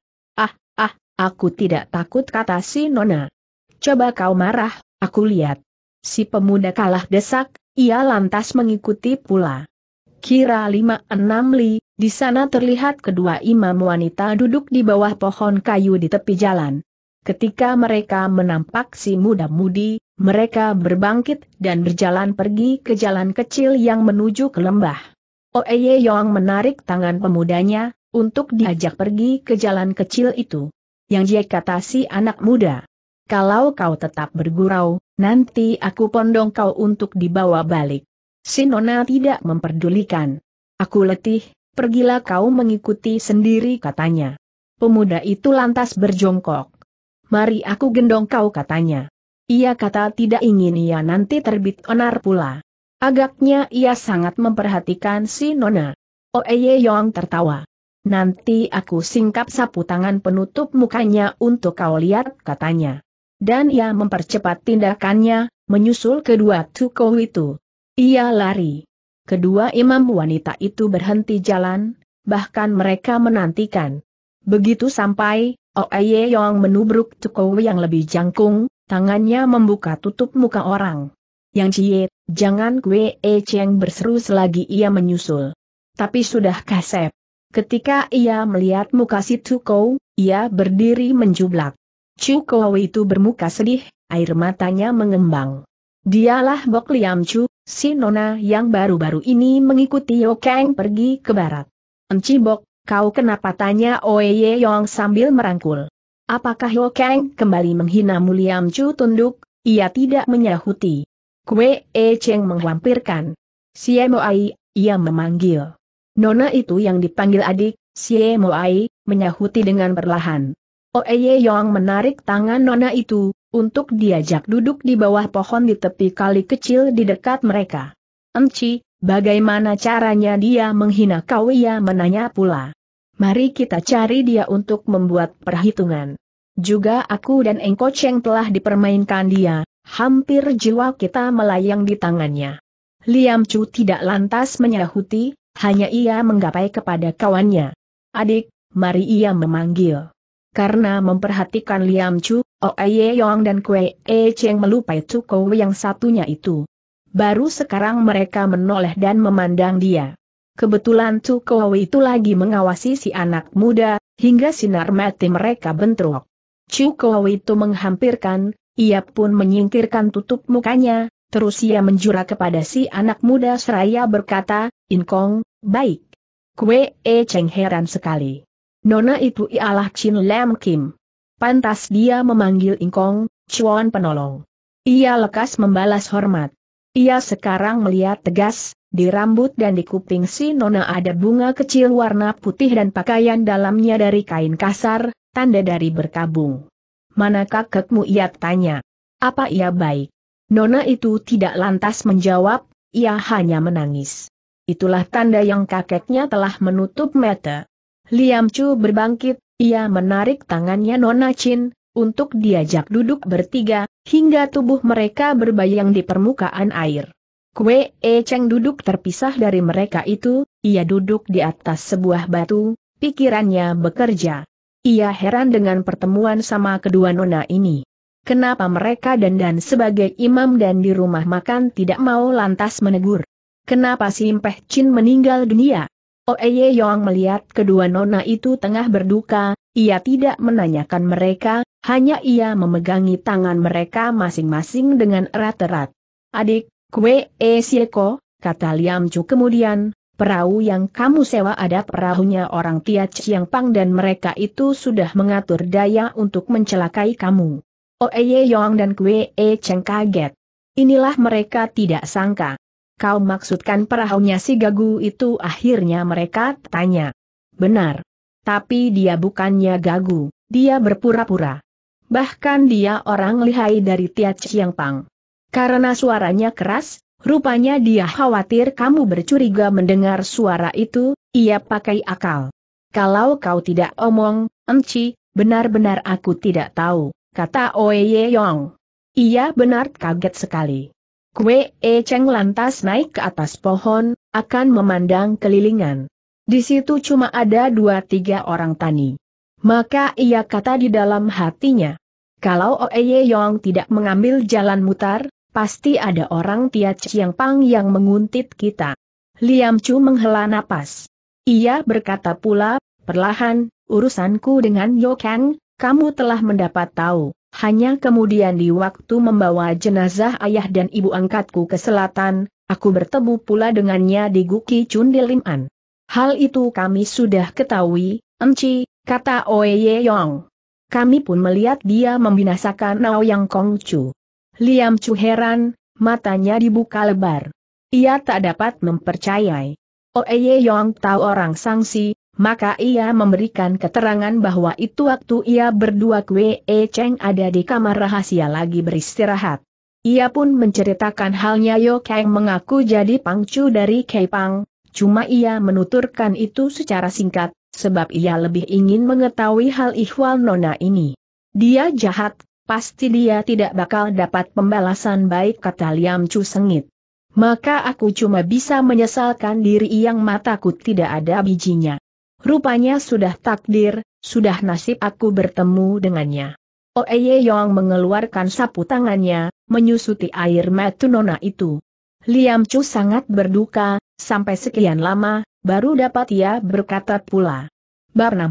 Aku tidak takut kata si Nona. Coba kau marah, aku lihat. Si pemuda kalah desak, ia lantas mengikuti pula. Kira lima enam li, di sana terlihat kedua imam wanita duduk di bawah pohon kayu di tepi jalan. Ketika mereka menampak si muda-mudi, mereka berbangkit dan berjalan pergi ke jalan kecil yang menuju ke lembah. Oeye Yong menarik tangan pemudanya, untuk diajak pergi ke jalan kecil itu yang dia kata si anak muda. Kalau kau tetap bergurau, nanti aku pondong kau untuk dibawa balik. Si nona tidak memperdulikan. Aku letih, pergilah kau mengikuti sendiri katanya. Pemuda itu lantas berjongkok. Mari aku gendong kau katanya. Ia kata tidak ingin ia nanti terbit onar pula. Agaknya ia sangat memperhatikan si Nona. Oeye Yong tertawa. Nanti aku singkap sapu tangan penutup mukanya untuk kau lihat, katanya. Dan ia mempercepat tindakannya, menyusul kedua Tuko itu. Ia lari. Kedua imam wanita itu berhenti jalan, bahkan mereka menantikan. Begitu sampai, Oeye Yong menubruk Tuko yang lebih jangkung, tangannya membuka tutup muka orang. Yang Cie, jangan gue E Cheng berseru selagi ia menyusul. Tapi sudah kasep. Ketika ia melihat muka si Tukou, ia berdiri menjublak. Chukou itu bermuka sedih, air matanya mengembang. Dialah Bok Liam Chu, si nona yang baru-baru ini mengikuti Yo Kang pergi ke barat. Enci Bok, kau kenapa tanya Oye Yong sambil merangkul. Apakah Yo Kang kembali menghina Liam Chu tunduk? Ia tidak menyahuti. Kue E Cheng menghampirkan. Siemo Ai, ia memanggil. Nona itu yang dipanggil adik, Xie Moai, menyahuti dengan perlahan. Oeye Yong menarik tangan Nona itu, untuk diajak duduk di bawah pohon di tepi kali kecil di dekat mereka. Enci, bagaimana caranya dia menghina kau ia menanya pula. Mari kita cari dia untuk membuat perhitungan. Juga aku dan Engko Cheng telah dipermainkan dia, hampir jiwa kita melayang di tangannya. Liam Chu tidak lantas menyahuti, hanya ia menggapai kepada kawannya. Adik, mari ia memanggil. Karena memperhatikan Liam Chu, Oe oh Yong dan Kue E Cheng melupai Cukou yang satunya itu. Baru sekarang mereka menoleh dan memandang dia. Kebetulan Cukou itu lagi mengawasi si anak muda, hingga sinar mati mereka bentrok. Chu Cukou itu menghampirkan, ia pun menyingkirkan tutup mukanya, Terus ia menjura kepada si anak muda seraya berkata, Inkong, baik. Kue E Cheng heran sekali. Nona itu ialah Chin Lam Kim. Pantas dia memanggil Inkong, Chuan penolong. Ia lekas membalas hormat. Ia sekarang melihat tegas, di rambut dan di kuping si Nona ada bunga kecil warna putih dan pakaian dalamnya dari kain kasar, tanda dari berkabung. Mana kakekmu ia tanya. Apa ia baik? Nona itu tidak lantas menjawab, ia hanya menangis. Itulah tanda yang kakeknya telah menutup mata. Liam Chu berbangkit, ia menarik tangannya Nona Chin, untuk diajak duduk bertiga, hingga tubuh mereka berbayang di permukaan air. Kue E Cheng duduk terpisah dari mereka itu, ia duduk di atas sebuah batu, pikirannya bekerja. Ia heran dengan pertemuan sama kedua nona ini kenapa mereka dandan sebagai imam dan di rumah makan tidak mau lantas menegur. Kenapa Impeh Chin meninggal dunia? Oeye oh, Yong melihat kedua nona itu tengah berduka, ia tidak menanyakan mereka, hanya ia memegangi tangan mereka masing-masing dengan erat-erat. Adik, kue e sieko, kata Liam Chu kemudian, perahu yang kamu sewa ada perahunya orang Tia Chiang Pang dan mereka itu sudah mengatur daya untuk mencelakai kamu. Oeye oh, Yong dan Kwe E Cheng kaget. Inilah mereka tidak sangka. Kau maksudkan perahunya si Gagu itu akhirnya mereka tanya. Benar. Tapi dia bukannya Gagu, dia berpura-pura. Bahkan dia orang lihai dari Tia Chiang Pang. Karena suaranya keras, Rupanya dia khawatir kamu bercuriga mendengar suara itu, ia pakai akal. Kalau kau tidak omong, Enci, benar-benar aku tidak tahu kata Oye Yong. Ia benar kaget sekali. Kue E Cheng lantas naik ke atas pohon, akan memandang kelilingan. Di situ cuma ada dua tiga orang tani. Maka ia kata di dalam hatinya, kalau Oeye Yong tidak mengambil jalan mutar, pasti ada orang Tia Chiang Pang yang menguntit kita. Liam Chu menghela napas. Ia berkata pula, perlahan, urusanku dengan Yo Kang, kamu telah mendapat tahu, hanya kemudian di waktu membawa jenazah ayah dan ibu angkatku ke selatan, aku bertemu pula dengannya di Guki Cundiliman. Hal itu kami sudah ketahui, Enci, kata Oye Yong. Kami pun melihat dia membinasakan Nao Yang Kongcu. Liam Chu heran, matanya dibuka lebar. Ia tak dapat mempercayai. Oye Yong tahu orang sangsi, maka ia memberikan keterangan bahwa itu waktu ia berdua kue E Cheng ada di kamar rahasia lagi beristirahat. Ia pun menceritakan halnya Yo Kang mengaku jadi pangcu dari Kei Pang, cuma ia menuturkan itu secara singkat, sebab ia lebih ingin mengetahui hal ihwal Nona ini. Dia jahat, pasti dia tidak bakal dapat pembalasan baik kata Liam Chu sengit. Maka aku cuma bisa menyesalkan diri yang mataku tidak ada bijinya. Rupanya sudah takdir, sudah nasib aku bertemu dengannya. Oeye Yong mengeluarkan sapu tangannya, menyusuti air mata nona itu. Liam Chu sangat berduka, sampai sekian lama, baru dapat ia berkata pula.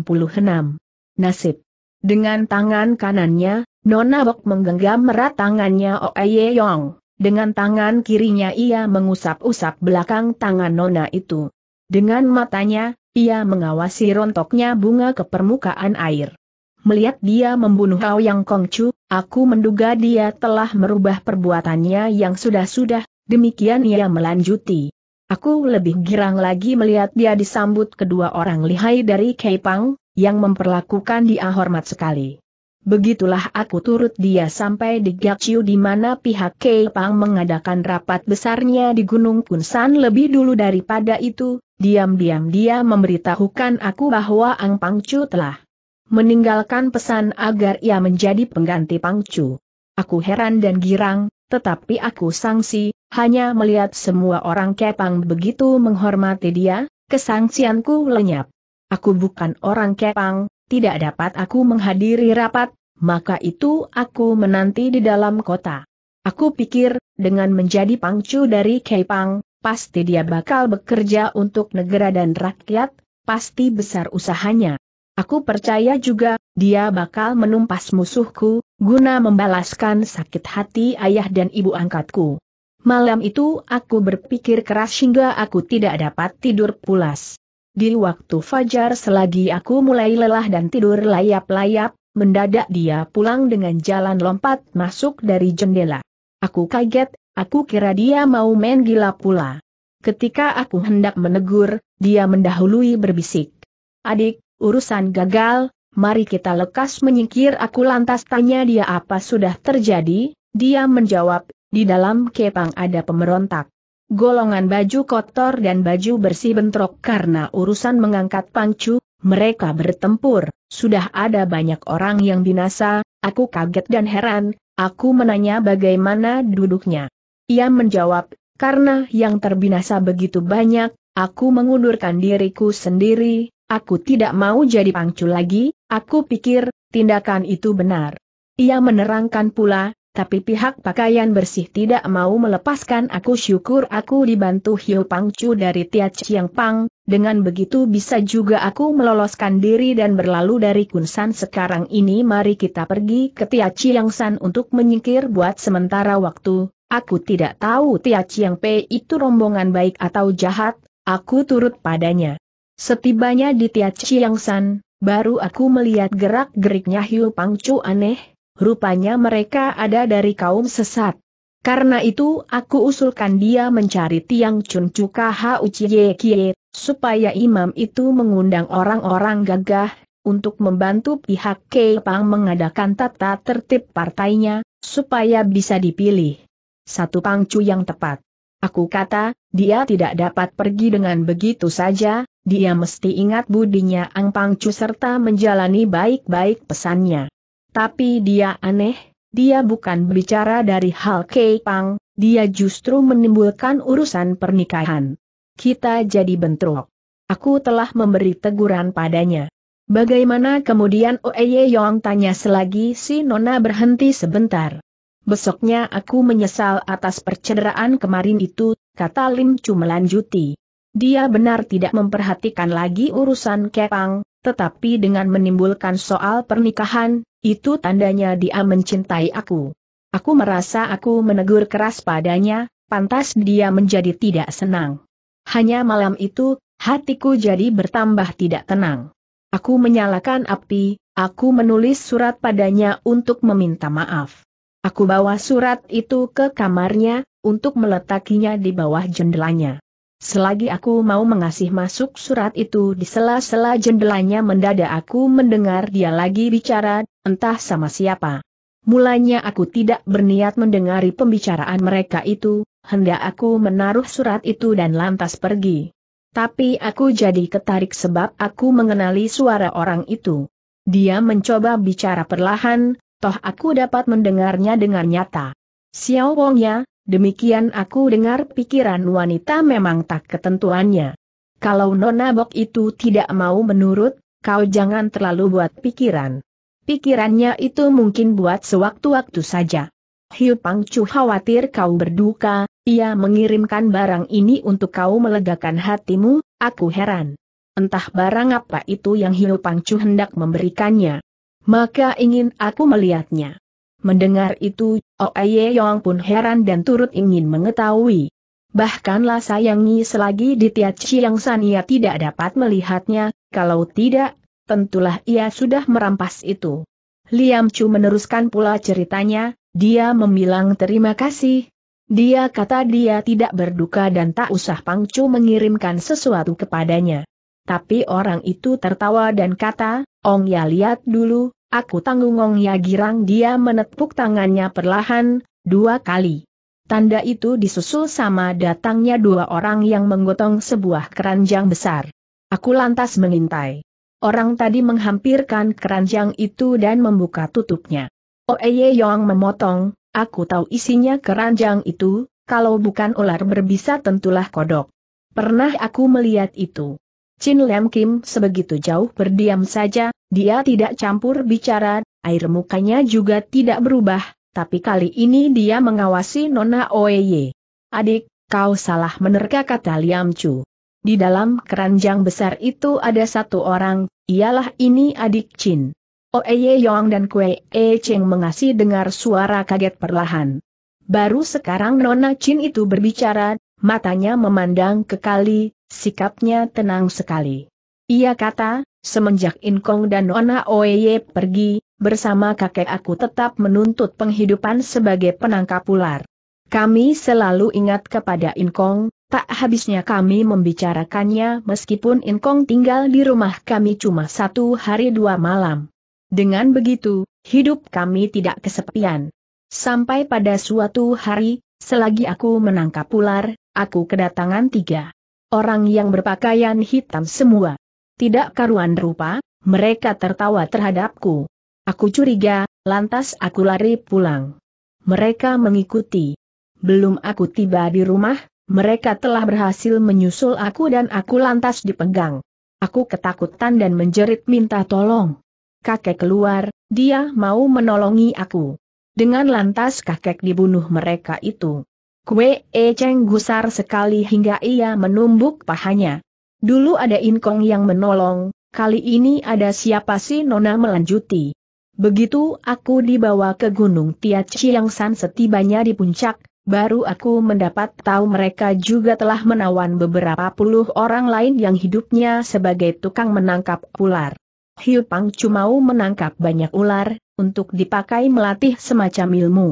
puluh 66. Nasib. Dengan tangan kanannya, Nona Bok menggenggam erat tangannya Oeye Yong. Dengan tangan kirinya ia mengusap-usap belakang tangan Nona itu. Dengan matanya, ia mengawasi rontoknya bunga ke permukaan air. Melihat dia membunuh Yang Kongcu, aku menduga dia telah merubah perbuatannya yang sudah-sudah, demikian ia melanjuti. Aku lebih girang lagi melihat dia disambut kedua orang lihai dari Keipang, yang memperlakukan dia hormat sekali. Begitulah aku turut dia sampai di Gakciu di mana pihak Kepang mengadakan rapat besarnya di Gunung Kunsan lebih dulu daripada itu, diam-diam dia memberitahukan aku bahwa Ang Pangcu telah meninggalkan pesan agar ia menjadi pengganti Pangcu. Aku heran dan girang, tetapi aku sangsi, hanya melihat semua orang Kepang begitu menghormati dia, kesangsianku lenyap. Aku bukan orang Kepang, tidak dapat aku menghadiri rapat, maka itu aku menanti di dalam kota. Aku pikir, dengan menjadi pangcu dari Kepang, pasti dia bakal bekerja untuk negara dan rakyat, pasti besar usahanya. Aku percaya juga, dia bakal menumpas musuhku, guna membalaskan sakit hati ayah dan ibu angkatku. Malam itu aku berpikir keras hingga aku tidak dapat tidur pulas. Di waktu fajar selagi aku mulai lelah dan tidur layap-layap, mendadak dia pulang dengan jalan lompat masuk dari jendela. Aku kaget, aku kira dia mau main gila pula. Ketika aku hendak menegur, dia mendahului berbisik. Adik, urusan gagal, mari kita lekas menyingkir aku lantas tanya dia apa sudah terjadi, dia menjawab, di dalam kepang ada pemberontak. Golongan baju kotor dan baju bersih bentrok karena urusan mengangkat pangcu, mereka bertempur, sudah ada banyak orang yang binasa, aku kaget dan heran, aku menanya bagaimana duduknya. Ia menjawab, karena yang terbinasa begitu banyak, aku mengundurkan diriku sendiri, aku tidak mau jadi pangcu lagi, aku pikir, tindakan itu benar. Ia menerangkan pula, tapi pihak pakaian bersih tidak mau melepaskan aku syukur aku dibantu Hiu Pangcu dari Tia Chiang Pang, dengan begitu bisa juga aku meloloskan diri dan berlalu dari Kunsan sekarang ini mari kita pergi ke Tia Chiang San untuk menyingkir buat sementara waktu, aku tidak tahu Tia Chiang Pei itu rombongan baik atau jahat, aku turut padanya. Setibanya di Tia Chiang San, baru aku melihat gerak-geriknya Hiu Pangcu aneh, Rupanya mereka ada dari kaum sesat. Karena itu aku usulkan dia mencari tiang Chun Chuka Hau Chie Kie, supaya imam itu mengundang orang-orang gagah, untuk membantu pihak Kepang mengadakan tata tertib partainya, supaya bisa dipilih. Satu pangcu yang tepat. Aku kata, dia tidak dapat pergi dengan begitu saja, dia mesti ingat budinya Ang Pangcu serta menjalani baik-baik pesannya. Tapi dia aneh, dia bukan bicara dari hal Keipang, dia justru menimbulkan urusan pernikahan. Kita jadi bentrok. Aku telah memberi teguran padanya. Bagaimana kemudian Oeye Yong tanya selagi si Nona berhenti sebentar. Besoknya aku menyesal atas percederaan kemarin itu, kata Lim Chu melanjuti. Dia benar tidak memperhatikan lagi urusan Kepang, tetapi dengan menimbulkan soal pernikahan, itu tandanya dia mencintai aku. Aku merasa aku menegur keras padanya, pantas dia menjadi tidak senang. Hanya malam itu, hatiku jadi bertambah tidak tenang. Aku menyalakan api, aku menulis surat padanya untuk meminta maaf. Aku bawa surat itu ke kamarnya, untuk meletakinya di bawah jendelanya. Selagi aku mau mengasih masuk surat itu di sela-sela jendelanya mendadak aku mendengar dia lagi bicara, entah sama siapa. Mulanya aku tidak berniat mendengari pembicaraan mereka itu, hendak aku menaruh surat itu dan lantas pergi. Tapi aku jadi ketarik sebab aku mengenali suara orang itu. Dia mencoba bicara perlahan, toh aku dapat mendengarnya dengan nyata. Xiao Wong ya, Demikian aku dengar pikiran wanita memang tak ketentuannya. Kalau Nona Bok itu tidak mau menurut, kau jangan terlalu buat pikiran. Pikirannya itu mungkin buat sewaktu-waktu saja. Hiu Pangcu khawatir kau berduka, ia mengirimkan barang ini untuk kau melegakan hatimu, aku heran. Entah barang apa itu yang Hiu Pangcu hendak memberikannya. Maka ingin aku melihatnya. Mendengar itu, Oye oh Yong pun heran dan turut ingin mengetahui. Bahkanlah sayangi selagi di Tia Chiang San ia tidak dapat melihatnya, kalau tidak, tentulah ia sudah merampas itu. Liam Chu meneruskan pula ceritanya, dia membilang terima kasih. Dia kata dia tidak berduka dan tak usah Pang Chu mengirimkan sesuatu kepadanya. Tapi orang itu tertawa dan kata, Ong ya lihat dulu, Aku tanggung Ya Girang dia menepuk tangannya perlahan, dua kali. Tanda itu disusul sama datangnya dua orang yang menggotong sebuah keranjang besar. Aku lantas mengintai. Orang tadi menghampirkan keranjang itu dan membuka tutupnya. Oeye oh, eh, Yong memotong, aku tahu isinya keranjang itu, kalau bukan ular berbisa tentulah kodok. Pernah aku melihat itu. Chin Lam Kim sebegitu jauh berdiam saja, dia tidak campur bicara, air mukanya juga tidak berubah, tapi kali ini dia mengawasi Nona Oeye. Adik, kau salah menerka kata Liam Chu. Di dalam keranjang besar itu ada satu orang, ialah ini adik Chin. Oeye Yong dan Kue E Cheng mengasih dengar suara kaget perlahan. Baru sekarang Nona Chin itu berbicara, matanya memandang ke kali, Sikapnya tenang sekali. Ia kata, semenjak Inkong dan Nona Oeye pergi, bersama kakek aku tetap menuntut penghidupan sebagai penangkap ular. Kami selalu ingat kepada Inkong, tak habisnya kami membicarakannya meskipun Inkong tinggal di rumah kami cuma satu hari dua malam. Dengan begitu, hidup kami tidak kesepian. Sampai pada suatu hari, selagi aku menangkap ular, aku kedatangan tiga orang yang berpakaian hitam semua. Tidak karuan rupa, mereka tertawa terhadapku. Aku curiga, lantas aku lari pulang. Mereka mengikuti. Belum aku tiba di rumah, mereka telah berhasil menyusul aku dan aku lantas dipegang. Aku ketakutan dan menjerit minta tolong. Kakek keluar, dia mau menolongi aku. Dengan lantas kakek dibunuh mereka itu. Kue E Cheng gusar sekali hingga ia menumbuk pahanya. Dulu ada Inkong yang menolong, kali ini ada siapa si Nona melanjuti. Begitu aku dibawa ke Gunung Tiat Chiang San setibanya di puncak, baru aku mendapat tahu mereka juga telah menawan beberapa puluh orang lain yang hidupnya sebagai tukang menangkap ular. Hiu Pang Cumau menangkap banyak ular, untuk dipakai melatih semacam ilmu.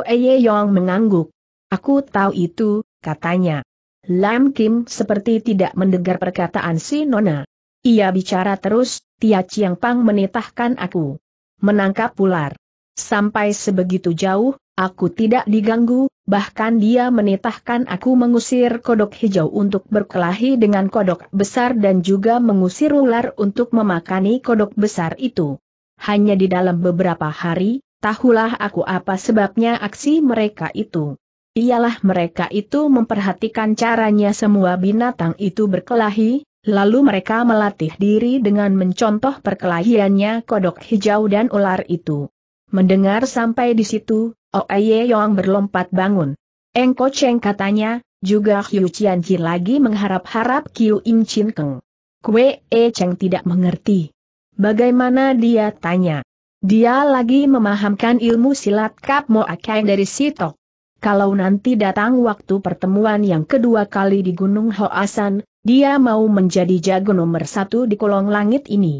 Oeye Yong mengangguk. Aku tahu itu, katanya. Lam Kim seperti tidak mendengar perkataan si Nona. Ia bicara terus, Tia Chiang Pang menitahkan aku. Menangkap ular. Sampai sebegitu jauh, aku tidak diganggu, bahkan dia menitahkan aku mengusir kodok hijau untuk berkelahi dengan kodok besar dan juga mengusir ular untuk memakani kodok besar itu. Hanya di dalam beberapa hari, tahulah aku apa sebabnya aksi mereka itu ialah mereka itu memperhatikan caranya semua binatang itu berkelahi, lalu mereka melatih diri dengan mencontoh perkelahiannya kodok hijau dan ular itu. Mendengar sampai di situ, Oeye Yong berlompat bangun. Engko Cheng katanya, juga Hiu Jian lagi mengharap-harap Kiu Im Chin Keng. Kue E Cheng tidak mengerti. Bagaimana dia tanya? Dia lagi memahamkan ilmu silat Kap Mo Akeng dari Sitok kalau nanti datang waktu pertemuan yang kedua kali di Gunung Hoasan, dia mau menjadi jago nomor satu di kolong langit ini.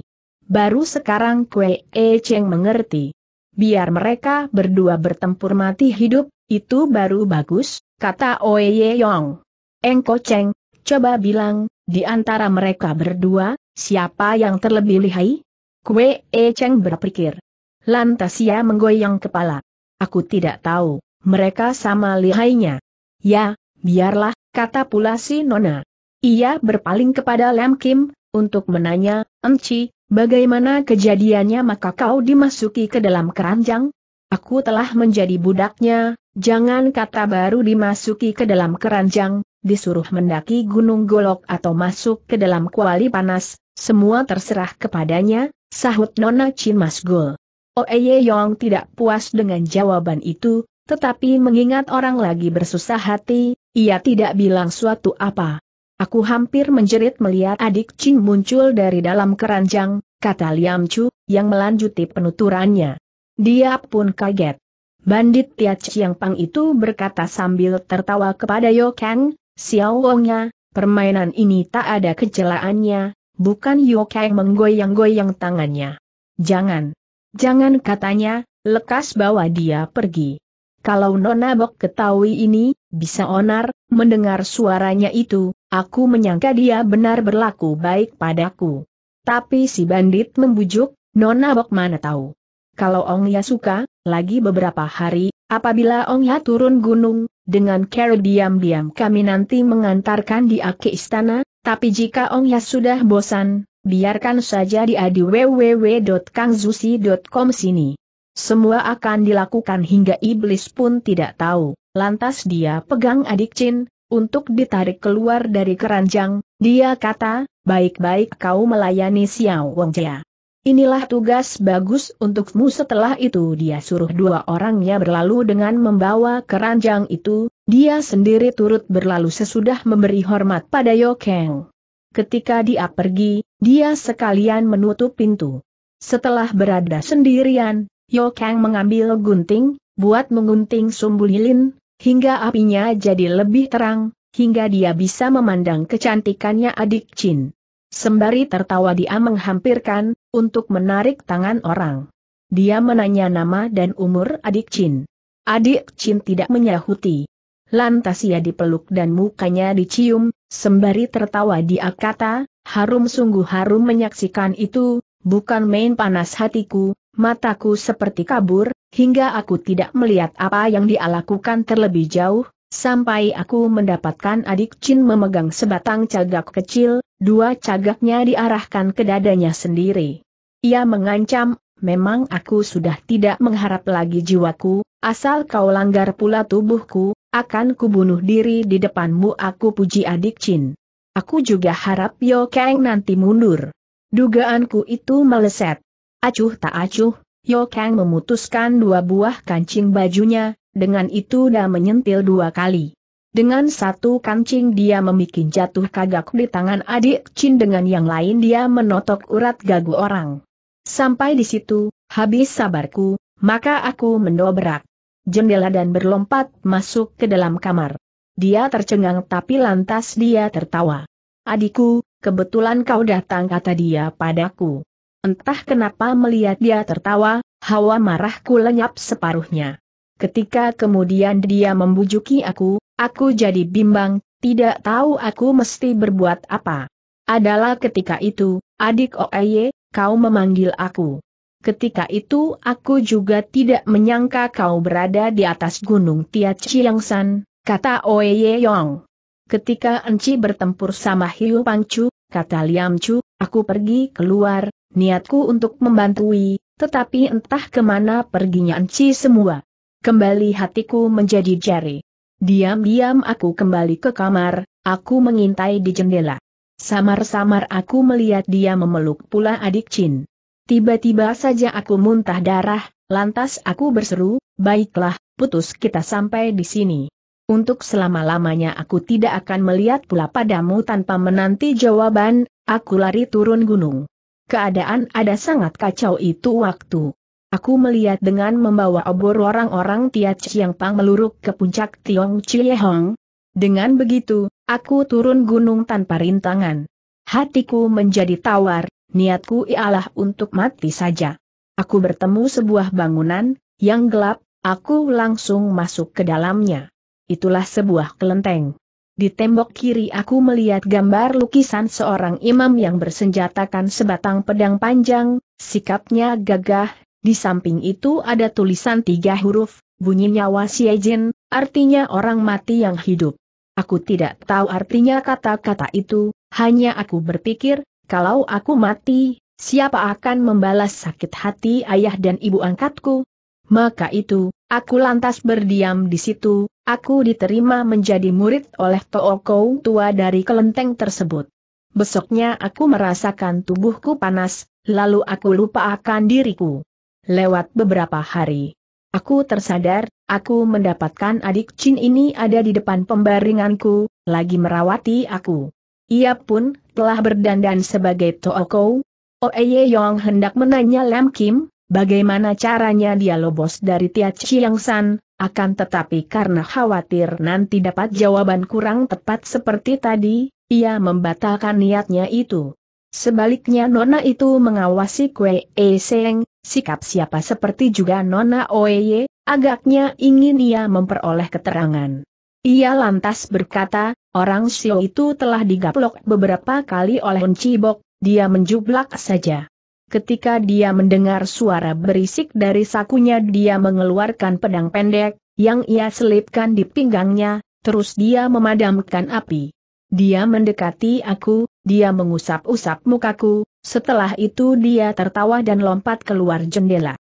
Baru sekarang Kue E Cheng mengerti. Biar mereka berdua bertempur mati hidup, itu baru bagus, kata Oe Yong. Engko Cheng, coba bilang, di antara mereka berdua, siapa yang terlebih lihai? Kue E Cheng berpikir. Lantas ia menggoyang kepala. Aku tidak tahu mereka sama lihainya. Ya, biarlah, kata pula si Nona. Ia berpaling kepada Lam Kim, untuk menanya, Enci, bagaimana kejadiannya maka kau dimasuki ke dalam keranjang? Aku telah menjadi budaknya, jangan kata baru dimasuki ke dalam keranjang, disuruh mendaki gunung golok atau masuk ke dalam kuali panas, semua terserah kepadanya, sahut Nona Chin Masgul. Oeye Yong tidak puas dengan jawaban itu, tetapi mengingat orang lagi bersusah hati, ia tidak bilang suatu apa. Aku hampir menjerit melihat adik Ching muncul dari dalam keranjang, kata Liam Chu, yang melanjuti penuturannya. Dia pun kaget. Bandit Tia Chiang Pang itu berkata sambil tertawa kepada Yo Kang, Xiao Wongnya, permainan ini tak ada kecelaannya, bukan Yo Kang menggoyang-goyang tangannya. Jangan, jangan katanya, lekas bawa dia pergi. Kalau Nona Bok ketahui ini, bisa onar, mendengar suaranya itu, aku menyangka dia benar berlaku baik padaku. Tapi si bandit membujuk, Nona Bok mana tahu. Kalau Ong Ya suka, lagi beberapa hari, apabila Ong Ya turun gunung, dengan care diam-diam kami nanti mengantarkan di ke istana, tapi jika Ong Ya sudah bosan, biarkan saja dia di www.kangzusi.com sini. Semua akan dilakukan hingga iblis pun tidak tahu. Lantas dia pegang adik Chin, untuk ditarik keluar dari keranjang, dia kata, baik-baik kau melayani Xiao Jia. Inilah tugas bagus untukmu setelah itu dia suruh dua orangnya berlalu dengan membawa keranjang itu, dia sendiri turut berlalu sesudah memberi hormat pada Kang. Ketika dia pergi, dia sekalian menutup pintu. Setelah berada sendirian, Yo Kang mengambil gunting, buat menggunting sumbu lilin, hingga apinya jadi lebih terang, hingga dia bisa memandang kecantikannya adik Chin. Sembari tertawa dia menghampirkan, untuk menarik tangan orang. Dia menanya nama dan umur adik Chin. Adik Chin tidak menyahuti. Lantas ia dipeluk dan mukanya dicium, sembari tertawa dia kata, harum sungguh harum menyaksikan itu, bukan main panas hatiku, mataku seperti kabur, hingga aku tidak melihat apa yang dia lakukan terlebih jauh, sampai aku mendapatkan adik Chin memegang sebatang cagak kecil, dua cagaknya diarahkan ke dadanya sendiri. Ia mengancam, memang aku sudah tidak mengharap lagi jiwaku, asal kau langgar pula tubuhku, akan kubunuh diri di depanmu aku puji adik Chin. Aku juga harap Yo Kang nanti mundur. Dugaanku itu meleset. Acuh tak acuh, Yo Kang memutuskan dua buah kancing bajunya, dengan itu dia menyentil dua kali. Dengan satu kancing dia memikin jatuh kagak di tangan adik Chin dengan yang lain dia menotok urat gagu orang. Sampai di situ, habis sabarku, maka aku mendobrak jendela dan berlompat masuk ke dalam kamar. Dia tercengang tapi lantas dia tertawa. Adikku, kebetulan kau datang kata dia padaku. Entah kenapa melihat dia tertawa, hawa marahku lenyap separuhnya. Ketika kemudian dia membujuki aku, aku jadi bimbang, tidak tahu aku mesti berbuat apa. Adalah ketika itu, adik Oeye, kau memanggil aku. Ketika itu aku juga tidak menyangka kau berada di atas gunung Chiang San, kata Oeye Yong. Ketika Enci bertempur sama Hiu Pangcu, kata Liam Chu, aku pergi keluar, Niatku untuk membantui, tetapi entah kemana perginya enci semua. Kembali hatiku menjadi jari. Diam-diam aku kembali ke kamar, aku mengintai di jendela. Samar-samar aku melihat dia memeluk pula adik Chin. Tiba-tiba saja aku muntah darah, lantas aku berseru, baiklah, putus kita sampai di sini. Untuk selama-lamanya aku tidak akan melihat pula padamu tanpa menanti jawaban, aku lari turun gunung. Keadaan ada sangat kacau itu waktu. Aku melihat dengan membawa obor orang-orang Tiat Chiang Pang meluruk ke puncak Tiong Hong. Dengan begitu, aku turun gunung tanpa rintangan. Hatiku menjadi tawar, niatku ialah untuk mati saja. Aku bertemu sebuah bangunan, yang gelap, aku langsung masuk ke dalamnya. Itulah sebuah kelenteng. Di tembok kiri aku melihat gambar lukisan seorang imam yang bersenjatakan sebatang pedang panjang, sikapnya gagah, di samping itu ada tulisan tiga huruf, bunyinya wasiajin, artinya orang mati yang hidup. Aku tidak tahu artinya kata-kata itu, hanya aku berpikir, kalau aku mati, siapa akan membalas sakit hati ayah dan ibu angkatku? Maka itu, aku lantas berdiam di situ, Aku diterima menjadi murid oleh Tooko tua dari kelenteng tersebut. Besoknya aku merasakan tubuhku panas, lalu aku lupa akan diriku. Lewat beberapa hari, aku tersadar, aku mendapatkan adik Chin ini ada di depan pembaringanku, lagi merawati aku. Ia pun telah berdandan sebagai Tooko. Oeye Yong hendak menanya Lam Kim, Bagaimana caranya dia lobos dari Tia Chiang San, akan tetapi karena khawatir nanti dapat jawaban kurang tepat seperti tadi, ia membatalkan niatnya itu. Sebaliknya Nona itu mengawasi Kue E Seng, sikap siapa seperti juga Nona Oeye, agaknya ingin ia memperoleh keterangan. Ia lantas berkata, orang Sio itu telah digaplok beberapa kali oleh Unci dia menjublak saja. Ketika dia mendengar suara berisik dari sakunya dia mengeluarkan pedang pendek, yang ia selipkan di pinggangnya, terus dia memadamkan api. Dia mendekati aku, dia mengusap-usap mukaku, setelah itu dia tertawa dan lompat keluar jendela.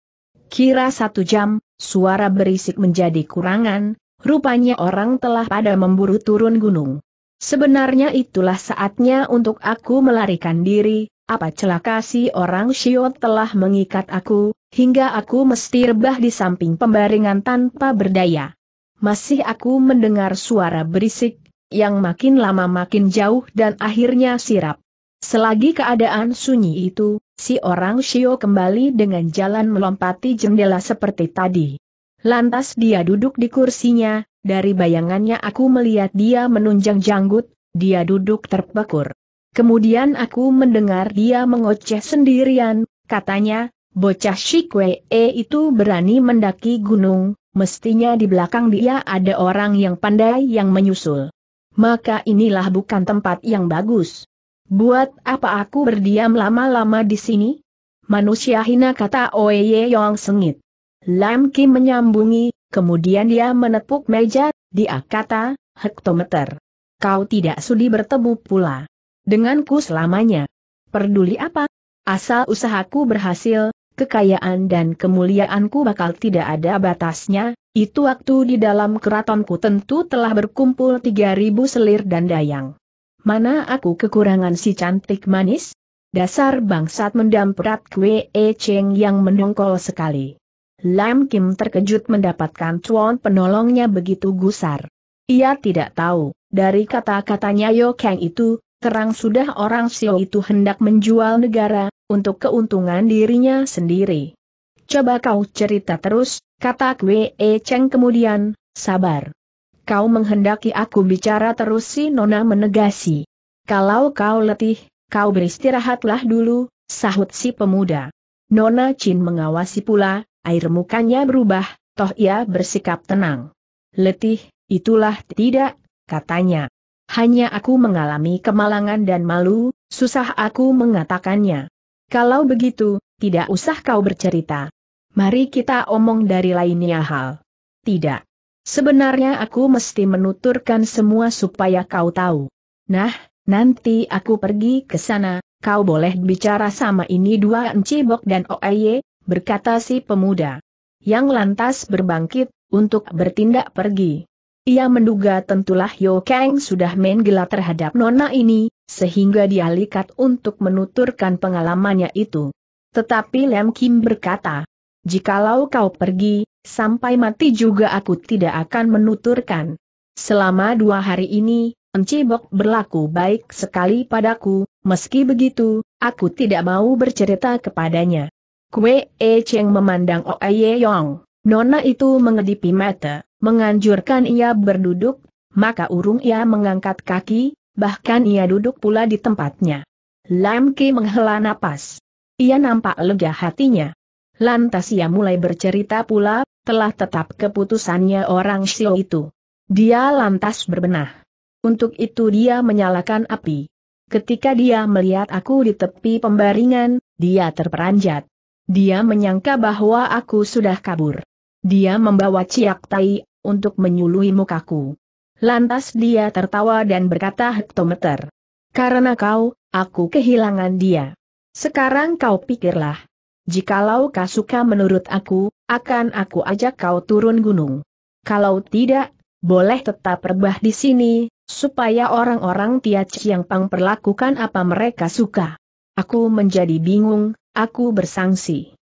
Kira satu jam, suara berisik menjadi kurangan, rupanya orang telah pada memburu turun gunung. Sebenarnya itulah saatnya untuk aku melarikan diri, apa celaka si orang Shio telah mengikat aku, hingga aku mesti rebah di samping pembaringan tanpa berdaya. Masih aku mendengar suara berisik, yang makin lama makin jauh dan akhirnya sirap. Selagi keadaan sunyi itu, si orang Shio kembali dengan jalan melompati jendela seperti tadi. Lantas dia duduk di kursinya, dari bayangannya aku melihat dia menunjang janggut, dia duduk terpekur. Kemudian aku mendengar dia mengoceh sendirian, katanya, bocah shikwe e itu berani mendaki gunung, mestinya di belakang dia ada orang yang pandai yang menyusul. Maka inilah bukan tempat yang bagus. Buat apa aku berdiam lama-lama di sini? Manusia hina kata Oye Yong sengit. Lam Kim menyambungi, kemudian dia menepuk meja, dia kata, hektometer. Kau tidak sudi bertemu pula. Denganku selamanya. Perduli apa? Asal usahaku berhasil, kekayaan dan kemuliaanku bakal tidak ada batasnya, itu waktu di dalam keratonku tentu telah berkumpul 3000 selir dan dayang. Mana aku kekurangan si cantik manis? Dasar bangsat mendamprat kue e Cheng yang mendongkol sekali. Lam Kim terkejut mendapatkan cuan penolongnya begitu gusar. Ia tidak tahu, dari kata-katanya Yo Kang itu, terang sudah orang Sio itu hendak menjual negara, untuk keuntungan dirinya sendiri. Coba kau cerita terus, kata Kwe e Cheng kemudian, sabar. Kau menghendaki aku bicara terus si Nona menegasi. Kalau kau letih, kau beristirahatlah dulu, sahut si pemuda. Nona Chin mengawasi pula, air mukanya berubah, toh ia bersikap tenang. Letih, itulah tidak, katanya. Hanya aku mengalami kemalangan dan malu, susah aku mengatakannya. Kalau begitu, tidak usah kau bercerita. Mari kita omong dari lainnya hal. Tidak. Sebenarnya aku mesti menuturkan semua supaya kau tahu. Nah, nanti aku pergi ke sana, kau boleh bicara sama ini dua encibok dan oeye, berkata si pemuda. Yang lantas berbangkit, untuk bertindak pergi. Ia menduga tentulah Yo Kang sudah main gila terhadap nona ini, sehingga dia likat untuk menuturkan pengalamannya itu. Tetapi Lem Kim berkata, Jikalau kau pergi, sampai mati juga aku tidak akan menuturkan. Selama dua hari ini, Encibok berlaku baik sekali padaku, meski begitu, aku tidak mau bercerita kepadanya. Kue E Cheng memandang Oe Yong, nona itu mengedipi mata. Menganjurkan ia berduduk, maka urung ia mengangkat kaki, bahkan ia duduk pula di tempatnya. Lam Ki menghela napas. Ia nampak lega hatinya. Lantas ia mulai bercerita pula, telah tetap keputusannya orang Xiao itu. Dia lantas berbenah. Untuk itu dia menyalakan api. Ketika dia melihat aku di tepi pembaringan, dia terperanjat. Dia menyangka bahwa aku sudah kabur. Dia membawa Ciak Tai, untuk menyului mukaku. Lantas dia tertawa dan berkata hektometer. Karena kau, aku kehilangan dia. Sekarang kau pikirlah. Jikalau kau suka menurut aku, akan aku ajak kau turun gunung. Kalau tidak, boleh tetap rebah di sini, supaya orang-orang Tiac yang pang perlakukan apa mereka suka. Aku menjadi bingung, aku bersangsi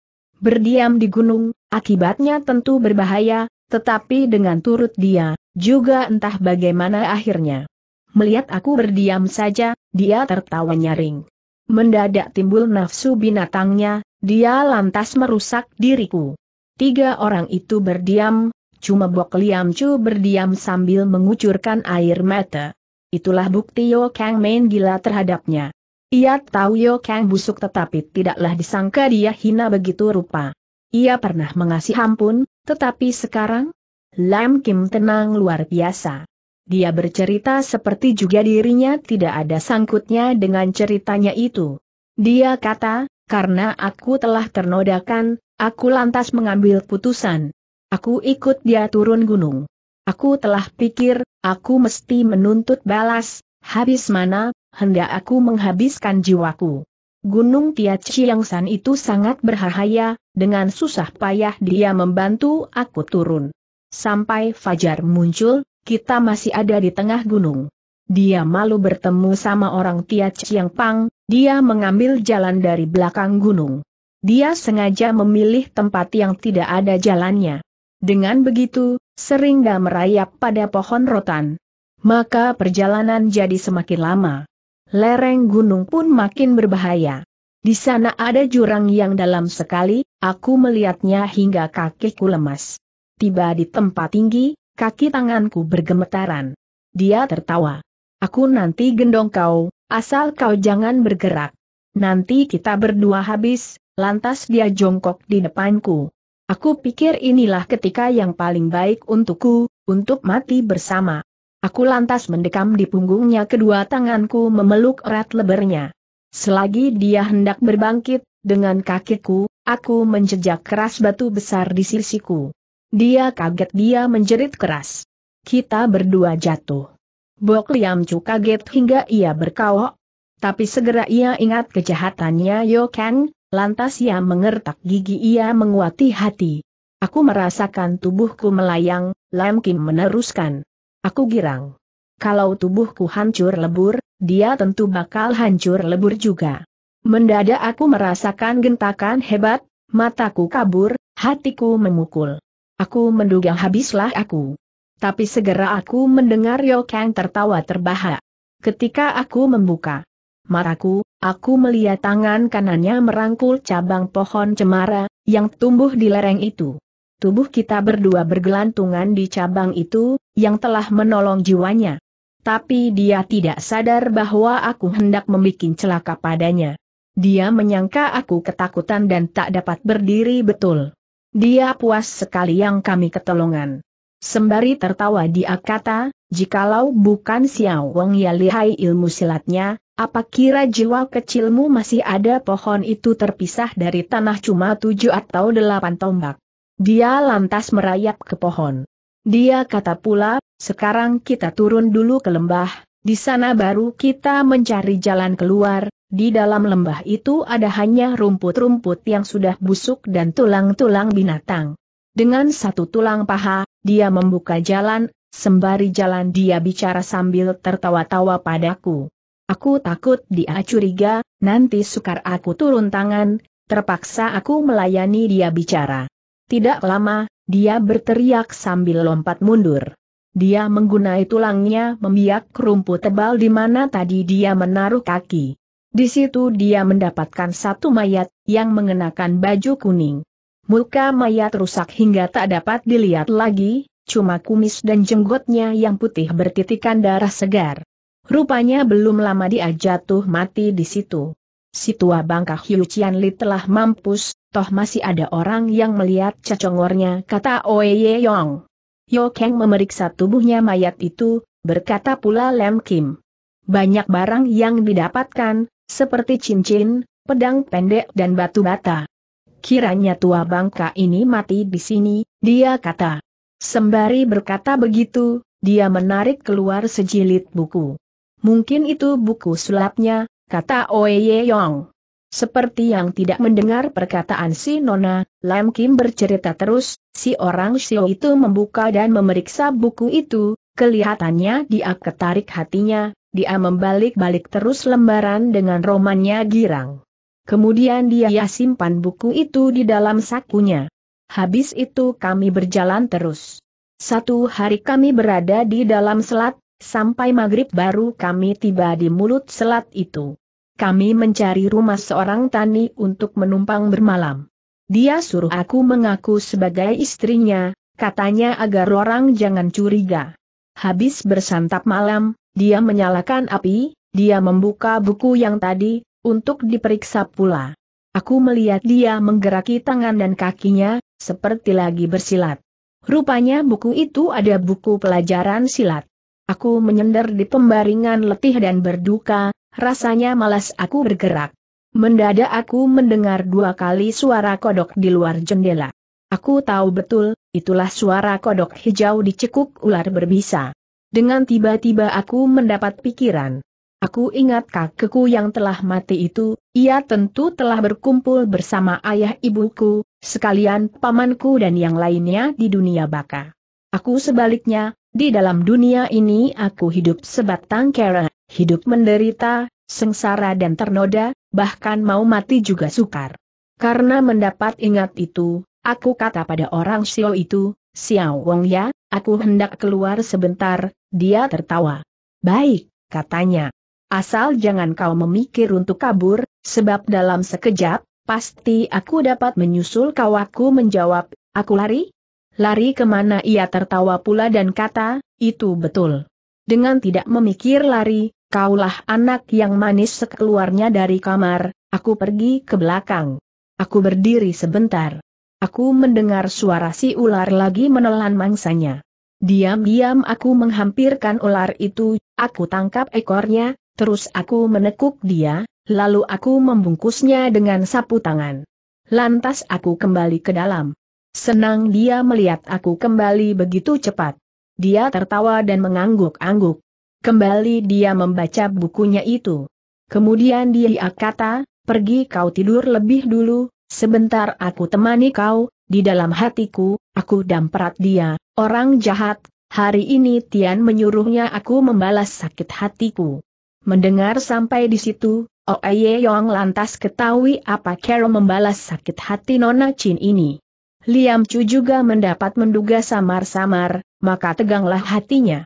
berdiam di gunung, akibatnya tentu berbahaya, tetapi dengan turut dia, juga entah bagaimana akhirnya. Melihat aku berdiam saja, dia tertawa nyaring. Mendadak timbul nafsu binatangnya, dia lantas merusak diriku. Tiga orang itu berdiam, cuma Bok Liam Chu berdiam sambil mengucurkan air mata. Itulah bukti Yo Kang main gila terhadapnya. Ia tahu Yo Kang busuk tetapi tidaklah disangka dia hina begitu rupa. Ia pernah mengasih ampun, tetapi sekarang? Lam Kim tenang luar biasa. Dia bercerita seperti juga dirinya tidak ada sangkutnya dengan ceritanya itu. Dia kata, karena aku telah ternodakan, aku lantas mengambil putusan. Aku ikut dia turun gunung. Aku telah pikir, aku mesti menuntut balas, habis mana, hendak aku menghabiskan jiwaku. Gunung Tia Chiang San itu sangat berbahaya. dengan susah payah dia membantu aku turun. Sampai Fajar muncul, kita masih ada di tengah gunung. Dia malu bertemu sama orang Tia Chiang Pang, dia mengambil jalan dari belakang gunung. Dia sengaja memilih tempat yang tidak ada jalannya. Dengan begitu, sering merayap pada pohon rotan. Maka perjalanan jadi semakin lama lereng gunung pun makin berbahaya. Di sana ada jurang yang dalam sekali, aku melihatnya hingga kakiku lemas. Tiba di tempat tinggi, kaki tanganku bergemetaran. Dia tertawa. Aku nanti gendong kau, asal kau jangan bergerak. Nanti kita berdua habis, lantas dia jongkok di depanku. Aku pikir inilah ketika yang paling baik untukku, untuk mati bersama. Aku lantas mendekam di punggungnya kedua tanganku memeluk erat lebernya. Selagi dia hendak berbangkit, dengan kakiku, aku menjejak keras batu besar di sisiku. Dia kaget dia menjerit keras. Kita berdua jatuh. Bok Liam Chu kaget hingga ia berkawok. Tapi segera ia ingat kejahatannya Yo Kang, lantas ia mengertak gigi ia menguati hati. Aku merasakan tubuhku melayang, Lam Kim meneruskan. Aku girang. Kalau tubuhku hancur lebur, dia tentu bakal hancur lebur juga. Mendadak aku merasakan gentakan hebat, mataku kabur, hatiku memukul. Aku menduga habislah aku. Tapi segera aku mendengar Kang tertawa terbahak. Ketika aku membuka mataku, aku melihat tangan kanannya merangkul cabang pohon cemara, yang tumbuh di lereng itu tubuh kita berdua bergelantungan di cabang itu, yang telah menolong jiwanya. Tapi dia tidak sadar bahwa aku hendak membuat celaka padanya. Dia menyangka aku ketakutan dan tak dapat berdiri betul. Dia puas sekali yang kami ketolongan. Sembari tertawa dia kata, jikalau bukan Xiao Wang ya lihai ilmu silatnya, apa kira jiwa kecilmu masih ada pohon itu terpisah dari tanah cuma tujuh atau delapan tombak? Dia lantas merayap ke pohon. Dia kata pula, sekarang kita turun dulu ke lembah, di sana baru kita mencari jalan keluar, di dalam lembah itu ada hanya rumput-rumput yang sudah busuk dan tulang-tulang binatang. Dengan satu tulang paha, dia membuka jalan, sembari jalan dia bicara sambil tertawa-tawa padaku. Aku takut dia curiga, nanti sukar aku turun tangan, terpaksa aku melayani dia bicara. Tidak lama, dia berteriak sambil lompat mundur. Dia menggunai tulangnya membiak rumput tebal di mana tadi dia menaruh kaki. Di situ dia mendapatkan satu mayat, yang mengenakan baju kuning. Muka mayat rusak hingga tak dapat dilihat lagi, cuma kumis dan jenggotnya yang putih bertitikan darah segar. Rupanya belum lama dia jatuh mati di situ. Si tua bangka Hiu telah mampus, Toh masih ada orang yang melihat cecongornya, kata Oye Yong. Yo Kang memeriksa tubuhnya mayat itu, berkata pula Lem Kim. Banyak barang yang didapatkan, seperti cincin, pedang pendek dan batu bata. Kiranya tua bangka ini mati di sini, dia kata. Sembari berkata begitu, dia menarik keluar sejilid buku. Mungkin itu buku sulapnya, kata Oye Yong. Seperti yang tidak mendengar perkataan si Nona, Lam Kim bercerita terus, si orang Xiao itu membuka dan memeriksa buku itu, kelihatannya dia ketarik hatinya, dia membalik-balik terus lembaran dengan romannya girang. Kemudian dia ya, simpan buku itu di dalam sakunya. Habis itu kami berjalan terus. Satu hari kami berada di dalam selat, sampai maghrib baru kami tiba di mulut selat itu kami mencari rumah seorang tani untuk menumpang bermalam. Dia suruh aku mengaku sebagai istrinya, katanya agar orang jangan curiga. Habis bersantap malam, dia menyalakan api, dia membuka buku yang tadi, untuk diperiksa pula. Aku melihat dia menggeraki tangan dan kakinya, seperti lagi bersilat. Rupanya buku itu ada buku pelajaran silat. Aku menyender di pembaringan letih dan berduka, rasanya malas aku bergerak. Mendadak aku mendengar dua kali suara kodok di luar jendela. Aku tahu betul, itulah suara kodok hijau dicekuk ular berbisa. Dengan tiba-tiba aku mendapat pikiran. Aku ingat kakekku yang telah mati itu, ia tentu telah berkumpul bersama ayah ibuku, sekalian pamanku dan yang lainnya di dunia baka. Aku sebaliknya, di dalam dunia ini aku hidup sebatang kera hidup menderita, sengsara dan ternoda, bahkan mau mati juga sukar. Karena mendapat ingat itu, aku kata pada orang Xiao itu, Xiao Wong ya, aku hendak keluar sebentar, dia tertawa. Baik, katanya. Asal jangan kau memikir untuk kabur, sebab dalam sekejap, pasti aku dapat menyusul kau aku menjawab, aku lari? Lari kemana ia tertawa pula dan kata, itu betul. Dengan tidak memikir lari, kaulah anak yang manis sekeluarnya dari kamar, aku pergi ke belakang. Aku berdiri sebentar. Aku mendengar suara si ular lagi menelan mangsanya. Diam-diam aku menghampirkan ular itu, aku tangkap ekornya, terus aku menekuk dia, lalu aku membungkusnya dengan sapu tangan. Lantas aku kembali ke dalam. Senang dia melihat aku kembali begitu cepat. Dia tertawa dan mengangguk-angguk. Kembali dia membaca bukunya itu. Kemudian dia kata, pergi kau tidur lebih dulu, sebentar aku temani kau, di dalam hatiku, aku damprat dia, orang jahat, hari ini Tian menyuruhnya aku membalas sakit hatiku. Mendengar sampai di situ, Oye Yong lantas ketahui apa Carol membalas sakit hati Nona Chin ini. Liam Chu juga mendapat menduga samar-samar, maka teganglah hatinya.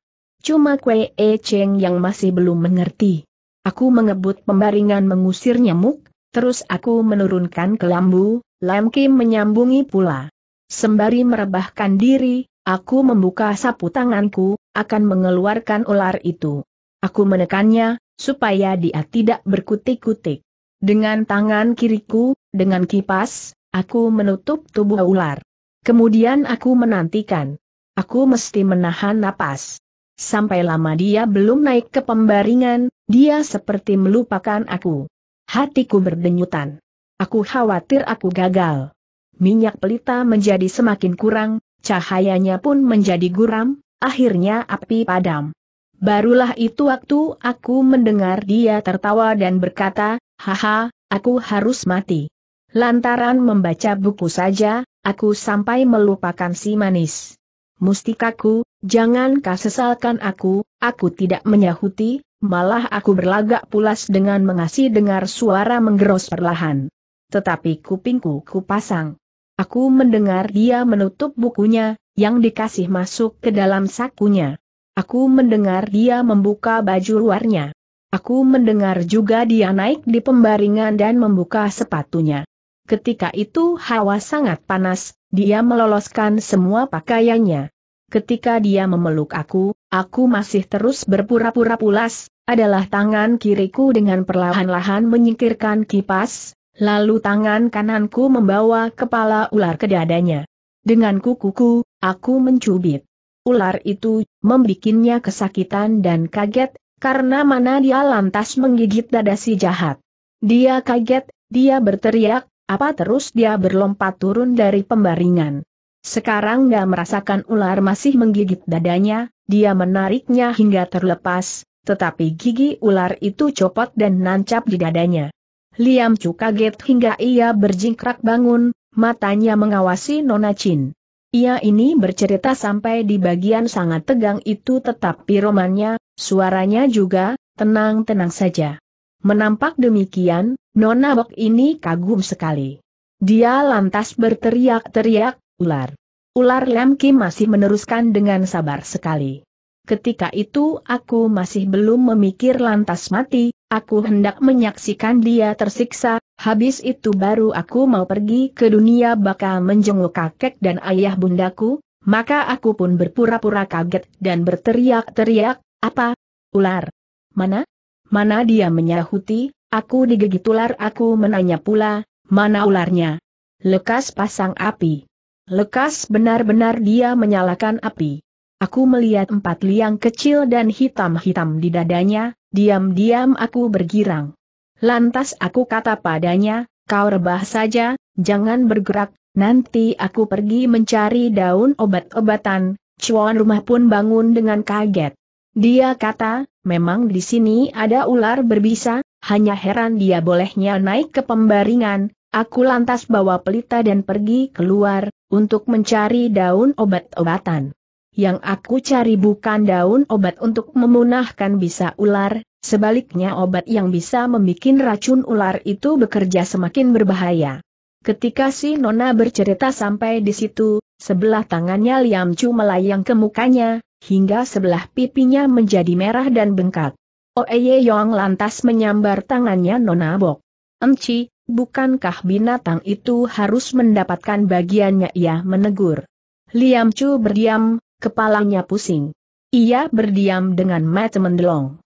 Cuma Kwe E Cheng yang masih belum mengerti. Aku mengebut pembaringan mengusir nyamuk, terus aku menurunkan kelambu, Lam Kim menyambungi pula. Sembari merebahkan diri, aku membuka sapu tanganku, akan mengeluarkan ular itu. Aku menekannya, supaya dia tidak berkutik-kutik. Dengan tangan kiriku, dengan kipas, aku menutup tubuh ular. Kemudian aku menantikan. Aku mesti menahan napas. Sampai lama dia belum naik ke pembaringan, dia seperti melupakan aku. Hatiku berdenyutan. Aku khawatir aku gagal. Minyak pelita menjadi semakin kurang, cahayanya pun menjadi guram, akhirnya api padam. Barulah itu waktu aku mendengar dia tertawa dan berkata, Haha, aku harus mati. Lantaran membaca buku saja, aku sampai melupakan si manis. Mustikaku, jangan kau sesalkan aku, aku tidak menyahuti, malah aku berlagak pulas dengan mengasih dengar suara menggeros perlahan. Tetapi kupingku kupasang. Aku mendengar dia menutup bukunya, yang dikasih masuk ke dalam sakunya. Aku mendengar dia membuka baju luarnya. Aku mendengar juga dia naik di pembaringan dan membuka sepatunya. Ketika itu hawa sangat panas, dia meloloskan semua pakaiannya. Ketika dia memeluk aku, aku masih terus berpura-pura pulas, adalah tangan kiriku dengan perlahan-lahan menyingkirkan kipas, lalu tangan kananku membawa kepala ular ke dadanya. Dengan kukuku, aku mencubit. Ular itu, membikinnya kesakitan dan kaget, karena mana dia lantas menggigit dada si jahat. Dia kaget, dia berteriak, apa terus dia berlompat turun dari pembaringan. Sekarang gak merasakan ular masih menggigit dadanya, dia menariknya hingga terlepas, tetapi gigi ular itu copot dan nancap di dadanya. Liam Chu kaget hingga ia berjingkrak bangun, matanya mengawasi Nona Chin. Ia ini bercerita sampai di bagian sangat tegang itu tetapi romannya, suaranya juga, tenang-tenang saja. Menampak demikian, Nona Bok ini kagum sekali. Dia lantas berteriak-teriak, ular. Ular Lam Kim masih meneruskan dengan sabar sekali. Ketika itu aku masih belum memikir lantas mati, aku hendak menyaksikan dia tersiksa, habis itu baru aku mau pergi ke dunia bakal menjenguk kakek dan ayah bundaku, maka aku pun berpura-pura kaget dan berteriak-teriak, apa? Ular? Mana? Mana dia menyahuti, aku digigit ular aku menanya pula, mana ularnya? Lekas pasang api. Lekas benar-benar dia menyalakan api. Aku melihat empat liang kecil dan hitam-hitam di dadanya, diam-diam aku bergirang. Lantas aku kata padanya, kau rebah saja, jangan bergerak, nanti aku pergi mencari daun obat-obatan, cuan rumah pun bangun dengan kaget. Dia kata, memang di sini ada ular berbisa, hanya heran dia bolehnya naik ke pembaringan, aku lantas bawa pelita dan pergi keluar, untuk mencari daun obat-obatan. Yang aku cari bukan daun obat untuk memunahkan bisa ular, sebaliknya obat yang bisa membuat racun ular itu bekerja semakin berbahaya. Ketika si Nona bercerita sampai di situ, sebelah tangannya Liam Chu melayang ke mukanya, hingga sebelah pipinya menjadi merah dan bengkak. Oeye Yong lantas menyambar tangannya Nona Bok. Enci, bukankah binatang itu harus mendapatkan bagiannya ia menegur. Liam Chu berdiam, kepalanya pusing. Ia berdiam dengan mata mendelong.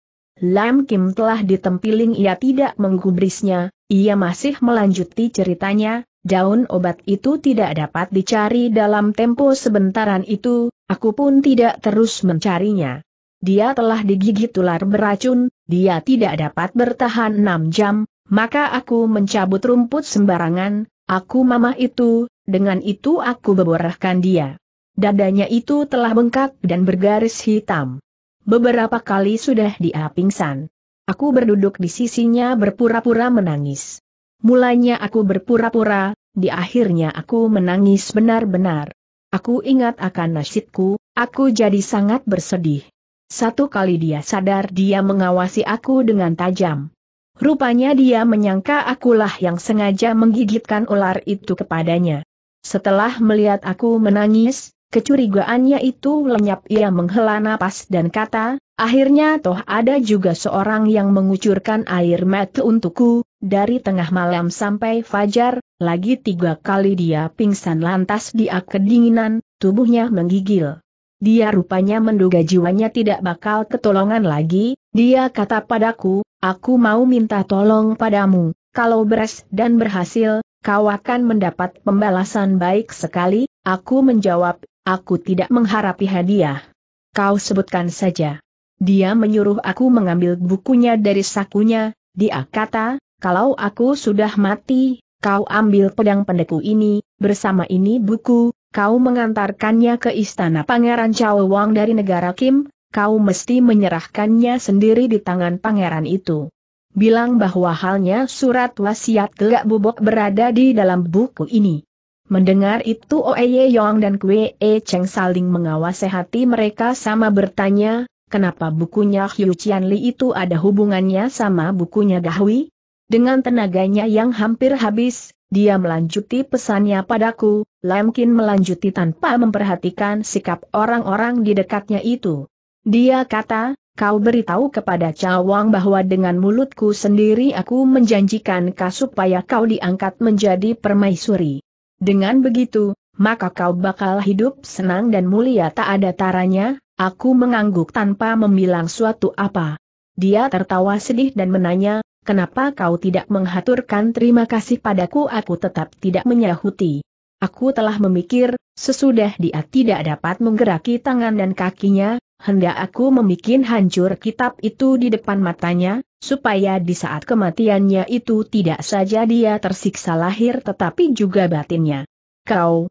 Lam Kim telah ditempiling ia tidak menggubrisnya, ia masih melanjuti ceritanya, daun obat itu tidak dapat dicari dalam tempo sebentaran itu, Aku pun tidak terus mencarinya. Dia telah digigit ular beracun, dia tidak dapat bertahan enam jam, maka aku mencabut rumput sembarangan, aku mama itu, dengan itu aku beborahkan dia. Dadanya itu telah bengkak dan bergaris hitam. Beberapa kali sudah dia pingsan. Aku berduduk di sisinya berpura-pura menangis. Mulanya aku berpura-pura, di akhirnya aku menangis benar-benar. Aku ingat akan nasibku, aku jadi sangat bersedih. Satu kali dia sadar dia mengawasi aku dengan tajam. Rupanya dia menyangka akulah yang sengaja menggigitkan ular itu kepadanya. Setelah melihat aku menangis, Kecurigaannya itu lenyap ia menghela napas dan kata, akhirnya toh ada juga seorang yang mengucurkan air mata untukku, dari tengah malam sampai fajar, lagi tiga kali dia pingsan lantas dia kedinginan, tubuhnya menggigil. Dia rupanya menduga jiwanya tidak bakal ketolongan lagi, dia kata padaku, aku mau minta tolong padamu, kalau beres dan berhasil, kau akan mendapat pembalasan baik sekali, aku menjawab, Aku tidak mengharapi hadiah. Kau sebutkan saja. Dia menyuruh aku mengambil bukunya dari sakunya, dia kata, kalau aku sudah mati, kau ambil pedang pendekku ini, bersama ini buku, kau mengantarkannya ke istana Pangeran Chao Wang dari negara Kim, kau mesti menyerahkannya sendiri di tangan pangeran itu. Bilang bahwa halnya surat wasiat gelak bubok berada di dalam buku ini. Mendengar itu Oeye Yong dan Kwe E Cheng saling mengawasi hati mereka sama bertanya, kenapa bukunya Hiu Qian Li itu ada hubungannya sama bukunya Gahui? Dengan tenaganya yang hampir habis, dia melanjuti pesannya padaku, Lamkin melanjuti tanpa memperhatikan sikap orang-orang di dekatnya itu. Dia kata, kau beritahu kepada Cawang bahwa dengan mulutku sendiri aku menjanjikan kau supaya kau diangkat menjadi permaisuri. Dengan begitu, maka kau bakal hidup senang dan mulia tak ada taranya, aku mengangguk tanpa membilang suatu apa. Dia tertawa sedih dan menanya, kenapa kau tidak menghaturkan terima kasih padaku aku tetap tidak menyahuti. Aku telah memikir, sesudah dia tidak dapat menggeraki tangan dan kakinya, hendak aku memikin hancur kitab itu di depan matanya, supaya di saat kematiannya itu tidak saja dia tersiksa lahir tetapi juga batinnya. Kau,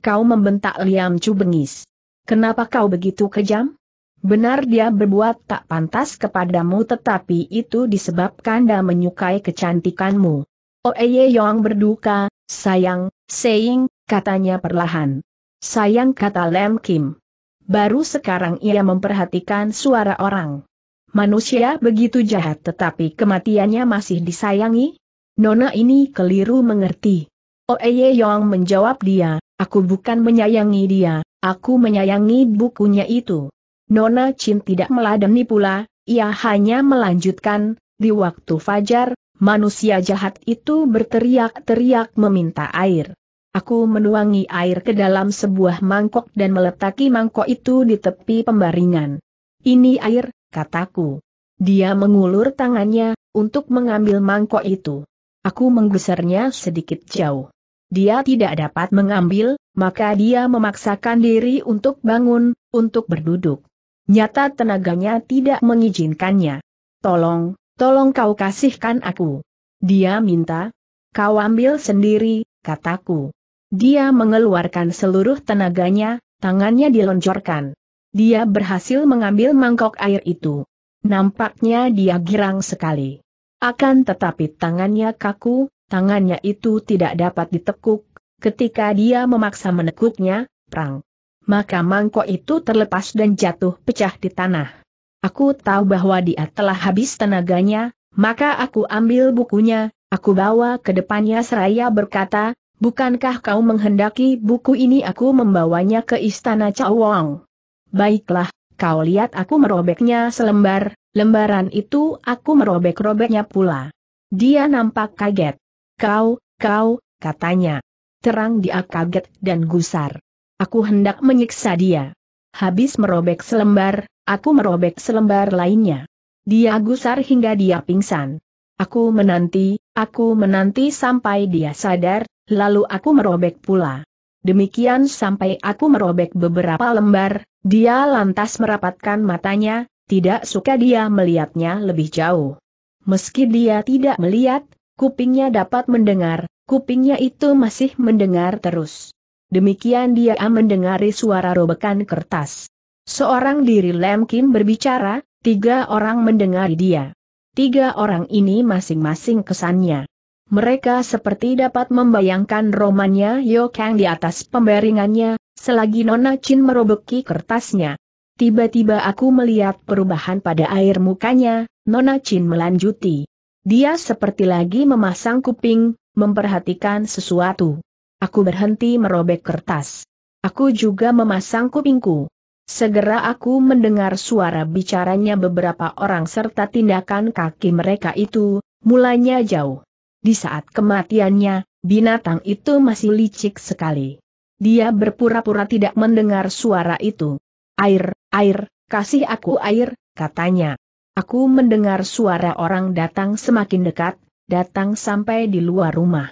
kau membentak Liam Chu bengis. Kenapa kau begitu kejam? Benar dia berbuat tak pantas kepadamu tetapi itu disebabkan dia menyukai kecantikanmu. Oeye oh, Yong berduka, sayang, saying, katanya perlahan. Sayang kata Lem Kim. Baru sekarang ia memperhatikan suara orang. Manusia begitu jahat tetapi kematiannya masih disayangi? Nona ini keliru mengerti. Oeye oh, Yong menjawab dia, aku bukan menyayangi dia, aku menyayangi bukunya itu. Nona Chin tidak meladeni pula, ia hanya melanjutkan, di waktu fajar, manusia jahat itu berteriak-teriak meminta air. Aku menuangi air ke dalam sebuah mangkok dan meletaki mangkok itu di tepi pembaringan. Ini air, kataku. Dia mengulur tangannya, untuk mengambil mangkok itu. Aku menggesernya sedikit jauh. Dia tidak dapat mengambil, maka dia memaksakan diri untuk bangun, untuk berduduk. Nyata tenaganya tidak mengizinkannya. Tolong, tolong kau kasihkan aku. Dia minta. Kau ambil sendiri, kataku. Dia mengeluarkan seluruh tenaganya, tangannya dilonjorkan. Dia berhasil mengambil mangkok air itu. Nampaknya dia girang sekali. Akan tetapi tangannya kaku, tangannya itu tidak dapat ditekuk. Ketika dia memaksa menekuknya, prang. Maka mangkok itu terlepas dan jatuh pecah di tanah. Aku tahu bahwa dia telah habis tenaganya, maka aku ambil bukunya, aku bawa ke depannya seraya berkata, Bukankah kau menghendaki buku ini aku membawanya ke istana cawang? Baiklah, kau lihat aku merobeknya selembar, lembaran itu aku merobek-robeknya pula. Dia nampak kaget. Kau, kau, katanya. Terang dia kaget dan gusar. Aku hendak menyiksa dia. Habis merobek selembar, aku merobek selembar lainnya. Dia gusar hingga dia pingsan. Aku menanti, aku menanti sampai dia sadar, lalu aku merobek pula. Demikian sampai aku merobek beberapa lembar, dia lantas merapatkan matanya, tidak suka dia melihatnya lebih jauh. Meski dia tidak melihat, kupingnya dapat mendengar, kupingnya itu masih mendengar terus. Demikian dia mendengari suara robekan kertas. Seorang diri Lem Kim berbicara, tiga orang mendengari dia. Tiga orang ini masing-masing kesannya. Mereka seperti dapat membayangkan romannya Yo Kang di atas pembaringannya, selagi Nona Chin merobeki kertasnya. Tiba-tiba aku melihat perubahan pada air mukanya, Nona Chin melanjuti. Dia seperti lagi memasang kuping, memperhatikan sesuatu. Aku berhenti merobek kertas. Aku juga memasang kupingku. Segera aku mendengar suara bicaranya beberapa orang serta tindakan kaki mereka itu, mulanya jauh. Di saat kematiannya, binatang itu masih licik sekali. Dia berpura-pura tidak mendengar suara itu. Air, air, kasih aku air, katanya. Aku mendengar suara orang datang semakin dekat, datang sampai di luar rumah.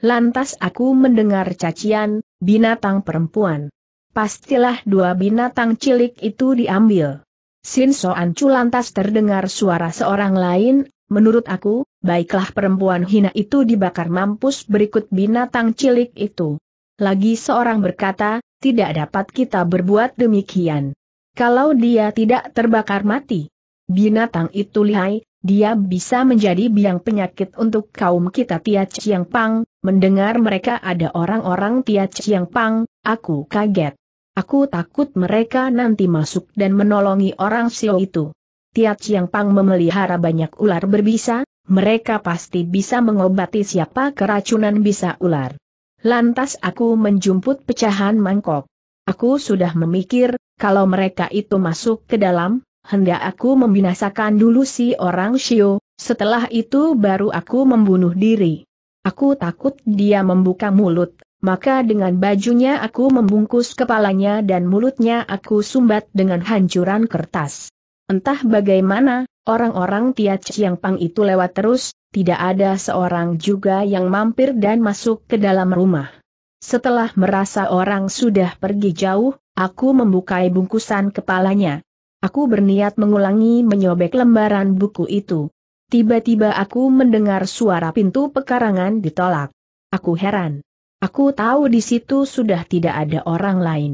Lantas aku mendengar cacian, binatang perempuan. Pastilah dua binatang cilik itu diambil. Sin Soan Chu lantas terdengar suara seorang lain, Menurut aku, baiklah perempuan hina itu dibakar mampus berikut binatang cilik itu. Lagi seorang berkata, tidak dapat kita berbuat demikian. Kalau dia tidak terbakar mati. Binatang itu lihai, dia bisa menjadi biang penyakit untuk kaum kita Tia Chiang Pang, mendengar mereka ada orang-orang Tia Chiang Pang, aku kaget. Aku takut mereka nanti masuk dan menolongi orang Sio itu. Tiap Chiang Pang memelihara banyak ular berbisa, mereka pasti bisa mengobati siapa keracunan bisa ular. Lantas aku menjumput pecahan mangkok. Aku sudah memikir, kalau mereka itu masuk ke dalam, hendak aku membinasakan dulu si orang Shio, setelah itu baru aku membunuh diri. Aku takut dia membuka mulut, maka dengan bajunya aku membungkus kepalanya dan mulutnya aku sumbat dengan hancuran kertas. Entah bagaimana, orang-orang Tiat Chiang Pang itu lewat terus, tidak ada seorang juga yang mampir dan masuk ke dalam rumah. Setelah merasa orang sudah pergi jauh, aku membukai bungkusan kepalanya. Aku berniat mengulangi menyobek lembaran buku itu. Tiba-tiba aku mendengar suara pintu pekarangan ditolak. Aku heran. Aku tahu di situ sudah tidak ada orang lain.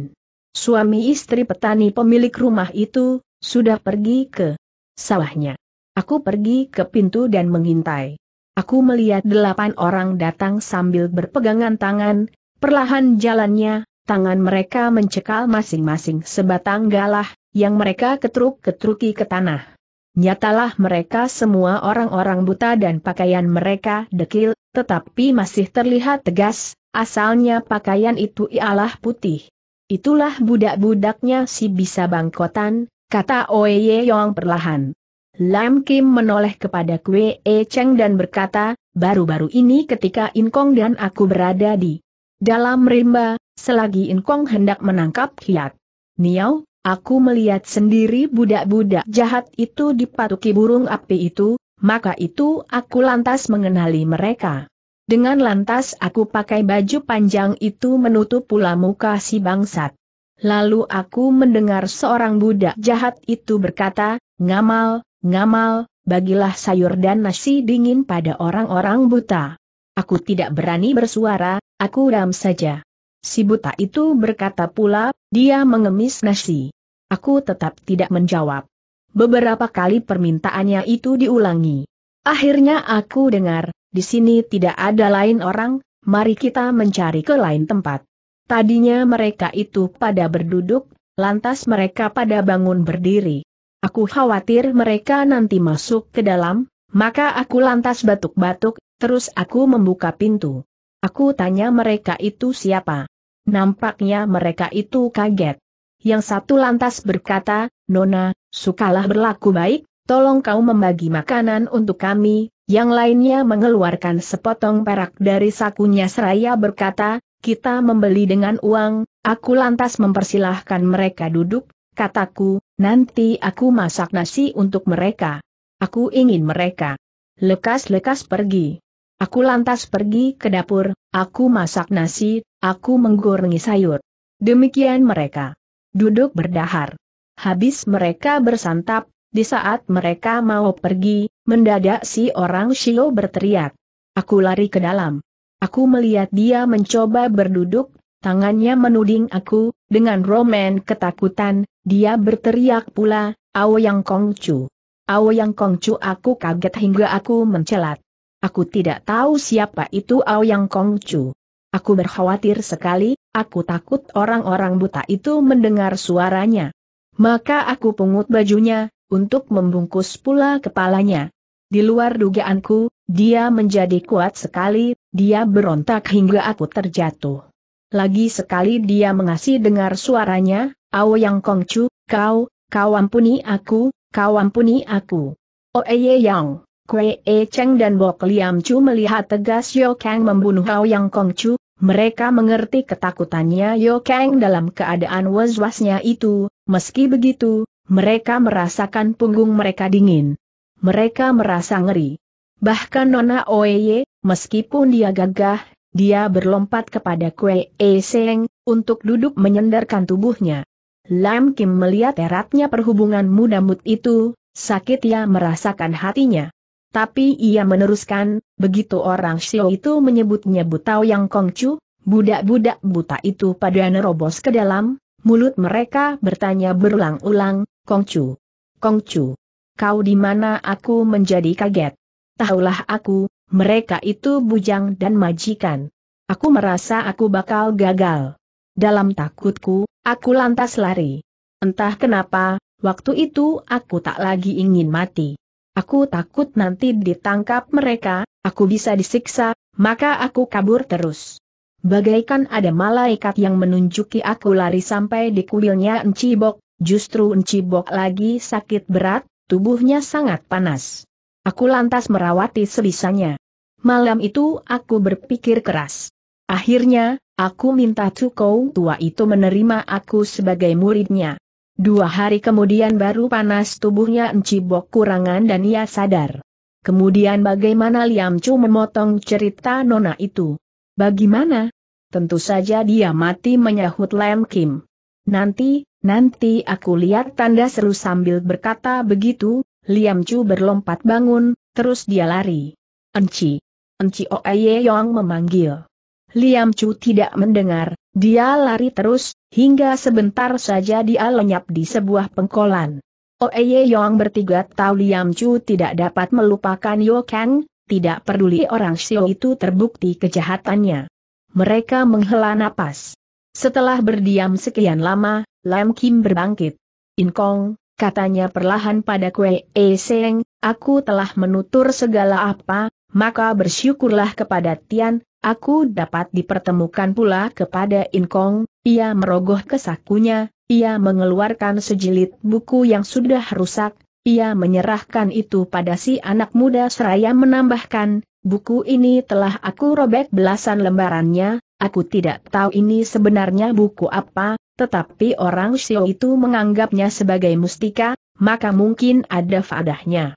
Suami istri petani pemilik rumah itu, sudah pergi ke sawahnya. Aku pergi ke pintu dan mengintai. Aku melihat delapan orang datang sambil berpegangan tangan, perlahan jalannya, tangan mereka mencekal masing-masing sebatang galah, yang mereka ketruk-ketruki ke tanah. Nyatalah mereka semua orang-orang buta dan pakaian mereka dekil, tetapi masih terlihat tegas, asalnya pakaian itu ialah putih. Itulah budak-budaknya si bisa bangkotan, kata Oye Yong perlahan. Lam Kim menoleh kepada Kwe E Cheng dan berkata, baru-baru ini ketika Inkong dan aku berada di dalam rimba, selagi Inkong hendak menangkap kiat, Niau, aku melihat sendiri budak-budak jahat itu dipatuki burung api itu, maka itu aku lantas mengenali mereka. Dengan lantas aku pakai baju panjang itu menutup pula muka si bangsat. Lalu aku mendengar seorang budak jahat itu berkata, ngamal, ngamal, bagilah sayur dan nasi dingin pada orang-orang buta. Aku tidak berani bersuara, aku ram saja. Si buta itu berkata pula, dia mengemis nasi. Aku tetap tidak menjawab. Beberapa kali permintaannya itu diulangi. Akhirnya aku dengar, di sini tidak ada lain orang, mari kita mencari ke lain tempat. Tadinya mereka itu pada berduduk, lantas mereka pada bangun berdiri. Aku khawatir mereka nanti masuk ke dalam, maka aku lantas batuk-batuk, terus aku membuka pintu. Aku tanya mereka itu siapa. Nampaknya mereka itu kaget. Yang satu lantas berkata, Nona, sukalah berlaku baik, tolong kau membagi makanan untuk kami. Yang lainnya mengeluarkan sepotong perak dari sakunya seraya berkata, kita membeli dengan uang, aku lantas mempersilahkan mereka duduk, kataku, nanti aku masak nasi untuk mereka. Aku ingin mereka. Lekas-lekas pergi. Aku lantas pergi ke dapur, aku masak nasi, aku menggorengi sayur. Demikian mereka. Duduk berdahar. Habis mereka bersantap, di saat mereka mau pergi, mendadak si orang Shio berteriak. Aku lari ke dalam. Aku melihat dia mencoba berduduk, tangannya menuding aku, dengan roman ketakutan, dia berteriak pula, yang Kongcu. yang Kongcu aku kaget hingga aku mencelat. Aku tidak tahu siapa itu yang Kongcu. Aku berkhawatir sekali, aku takut orang-orang buta itu mendengar suaranya. Maka aku pungut bajunya, untuk membungkus pula kepalanya. Di luar dugaanku, dia menjadi kuat sekali, dia berontak hingga aku terjatuh. Lagi sekali dia mengasih dengar suaranya, Yang Kongcu, kau, kau ampuni aku, kau ampuni aku. Oeye oh, Yang, Kwee E Cheng dan Bok Liam Chu melihat tegas Yo Kang membunuh Yang Kongcu, mereka mengerti ketakutannya Yo Kang dalam keadaan was-wasnya itu, meski begitu, mereka merasakan punggung mereka dingin. Mereka merasa ngeri. Bahkan Nona Oeye, Meskipun dia gagah, dia berlompat kepada Kue E Seng, untuk duduk menyendarkan tubuhnya. Lam Kim melihat eratnya perhubungan muda mut itu, sakit ia merasakan hatinya. Tapi ia meneruskan, begitu orang Xiao itu menyebutnya buta Tao Yang Kongcu, budak-budak buta itu pada nerobos ke dalam, mulut mereka bertanya berulang-ulang, Kongcu, Kongcu, kau di mana aku menjadi kaget. Tahulah aku, mereka itu bujang dan majikan. Aku merasa aku bakal gagal. Dalam takutku, aku lantas lari. Entah kenapa, waktu itu aku tak lagi ingin mati. Aku takut nanti ditangkap mereka, aku bisa disiksa, maka aku kabur terus. Bagaikan ada malaikat yang menunjuki aku lari sampai di kuilnya Encibok, justru Encibok lagi sakit berat, tubuhnya sangat panas. Aku lantas merawati sebisanya. Malam itu aku berpikir keras. Akhirnya, aku minta Cukou tua itu menerima aku sebagai muridnya. Dua hari kemudian baru panas tubuhnya encibok kurangan dan ia sadar. Kemudian bagaimana Liam Chu memotong cerita nona itu? Bagaimana? Tentu saja dia mati menyahut Lam Kim. Nanti, nanti aku lihat tanda seru sambil berkata begitu, Liam Chu berlompat bangun, terus dia lari. Enci. Enci Oeye Yong memanggil. Liam Chu tidak mendengar, dia lari terus, hingga sebentar saja dia lenyap di sebuah pengkolan. Oeye Yong bertiga tahu Liam Chu tidak dapat melupakan Yo Kang, tidak peduli orang Xiao itu terbukti kejahatannya. Mereka menghela napas. Setelah berdiam sekian lama, Lam Kim berbangkit. In Kong, katanya perlahan pada Kue E Seng, aku telah menutur segala apa, maka bersyukurlah kepada Tian, aku dapat dipertemukan pula kepada Inkong, ia merogoh ke sakunya, ia mengeluarkan sejilid buku yang sudah rusak, ia menyerahkan itu pada si anak muda seraya menambahkan, buku ini telah aku robek belasan lembarannya, aku tidak tahu ini sebenarnya buku apa, tetapi orang Xiao itu menganggapnya sebagai mustika, maka mungkin ada fadahnya.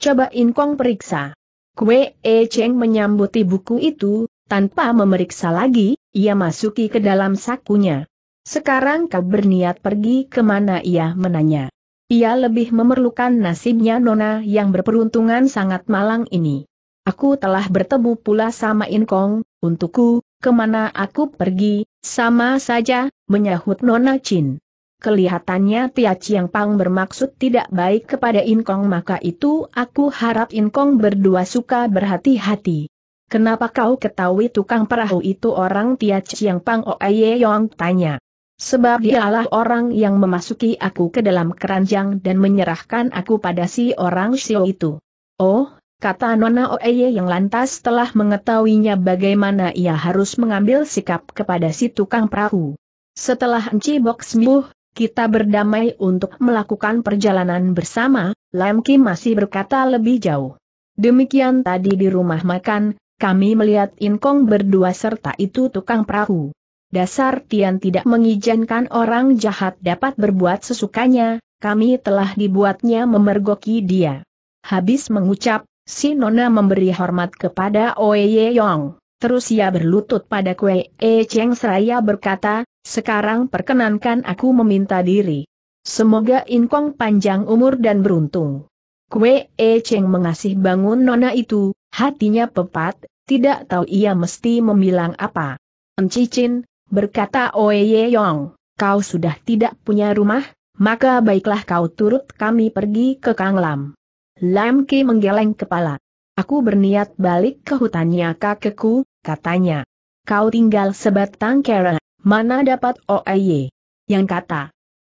Coba Inkong periksa. Kue E Cheng menyambuti buku itu, tanpa memeriksa lagi, ia masuki ke dalam sakunya. Sekarang kau berniat pergi kemana ia menanya. Ia lebih memerlukan nasibnya Nona yang berperuntungan sangat malang ini. Aku telah bertemu pula sama Inkong, untukku, kemana aku pergi, sama saja, menyahut Nona Chin. Kelihatannya Tia Chiang Pang bermaksud tidak baik kepada Inkong maka itu aku harap Inkong berdua suka berhati-hati. Kenapa kau ketahui tukang perahu itu orang Tia Chiang Pang Oye Yong tanya. Sebab dialah orang yang memasuki aku ke dalam keranjang dan menyerahkan aku pada si orang Xiao itu. Oh, kata Nona Oeye yang lantas telah mengetahuinya bagaimana ia harus mengambil sikap kepada si tukang perahu. Setelah Enci sembuh kita berdamai untuk melakukan perjalanan bersama, Lam Kim masih berkata lebih jauh. Demikian tadi di rumah makan, kami melihat Inkong berdua serta itu tukang perahu. Dasar Tian tidak mengizinkan orang jahat dapat berbuat sesukanya, kami telah dibuatnya memergoki dia. Habis mengucap, si Nona memberi hormat kepada Oye Yong. Terus ia berlutut pada Kue E Cheng seraya berkata, sekarang perkenankan aku meminta diri. Semoga Inkong panjang umur dan beruntung. Kue E Cheng mengasih bangun nona itu, hatinya pepat, tidak tahu ia mesti memilang apa. Encicin, berkata Oe Ye Yong, kau sudah tidak punya rumah, maka baiklah kau turut kami pergi ke Kanglam. Lam Ki menggeleng kepala. Aku berniat balik ke hutannya kakekku, katanya. Kau tinggal sebatang kera. Mana dapat OAY? E Yang kata,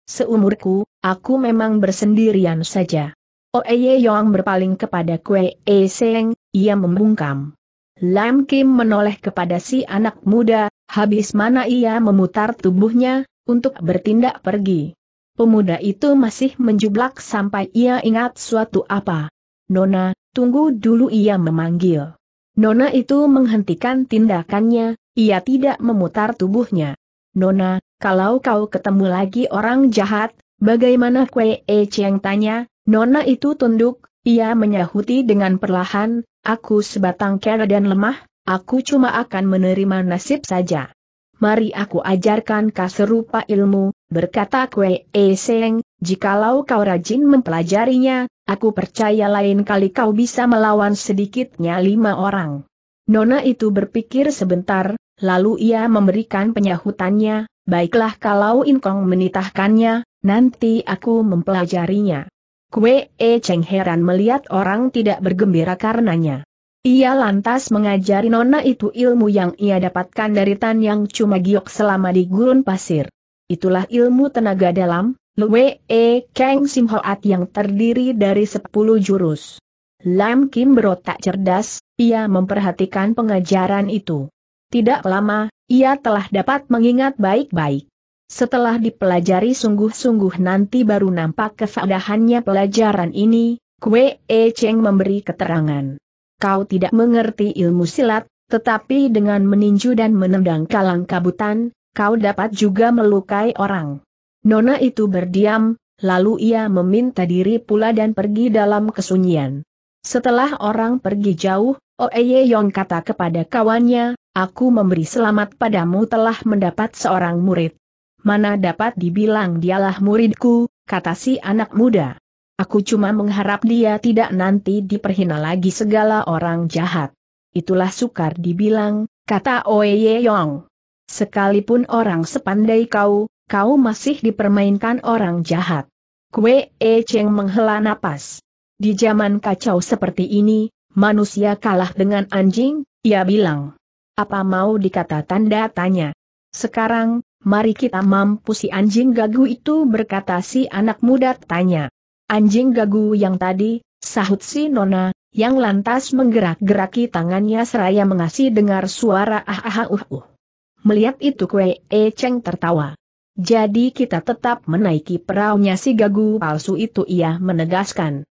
seumurku, aku memang bersendirian saja. OAY e Yong berpaling kepada Kue E Seng, ia membungkam. Lam Kim menoleh kepada si anak muda, habis mana ia memutar tubuhnya, untuk bertindak pergi. Pemuda itu masih menjublak sampai ia ingat suatu apa. Nona, tunggu dulu ia memanggil. Nona itu menghentikan tindakannya, ia tidak memutar tubuhnya. Nona, kalau kau ketemu lagi orang jahat, bagaimana Kwe E Cheng tanya, Nona itu tunduk, ia menyahuti dengan perlahan, aku sebatang kera dan lemah, aku cuma akan menerima nasib saja. Mari aku ajarkan kau serupa ilmu, berkata Kwe E Cheng, jikalau kau rajin mempelajarinya, aku percaya lain kali kau bisa melawan sedikitnya lima orang. Nona itu berpikir sebentar, Lalu ia memberikan penyahutannya, baiklah kalau Inkong menitahkannya, nanti aku mempelajarinya. Kue E Cheng heran melihat orang tidak bergembira karenanya. Ia lantas mengajari nona itu ilmu yang ia dapatkan dari Tan Yang Cuma Giok selama di gurun pasir. Itulah ilmu tenaga dalam, Lue E Kang Sim Hoat yang terdiri dari sepuluh jurus. Lam Kim berotak cerdas, ia memperhatikan pengajaran itu. Tidak lama, ia telah dapat mengingat baik-baik. Setelah dipelajari sungguh-sungguh nanti baru nampak kefadahannya pelajaran ini, Kwe E Cheng memberi keterangan. Kau tidak mengerti ilmu silat, tetapi dengan meninju dan menendang kalang kabutan, kau dapat juga melukai orang. Nona itu berdiam, lalu ia meminta diri pula dan pergi dalam kesunyian. Setelah orang pergi jauh, Oeye Yong kata kepada kawannya, Aku memberi selamat padamu telah mendapat seorang murid. Mana dapat dibilang dialah muridku, kata si anak muda. Aku cuma mengharap dia tidak nanti diperhina lagi segala orang jahat. Itulah sukar dibilang, kata Oye Yong. Sekalipun orang sepandai kau, kau masih dipermainkan orang jahat. Kue E Cheng menghela napas. Di zaman kacau seperti ini, manusia kalah dengan anjing, ia bilang apa mau dikata tanda tanya. Sekarang, mari kita mampu si anjing gagu itu berkata si anak muda tanya. Anjing gagu yang tadi, sahut si nona, yang lantas menggerak-geraki tangannya seraya mengasih dengar suara ah ah uh uh. Melihat itu Kue E ceng tertawa. Jadi kita tetap menaiki peraunya si gagu palsu itu ia menegaskan.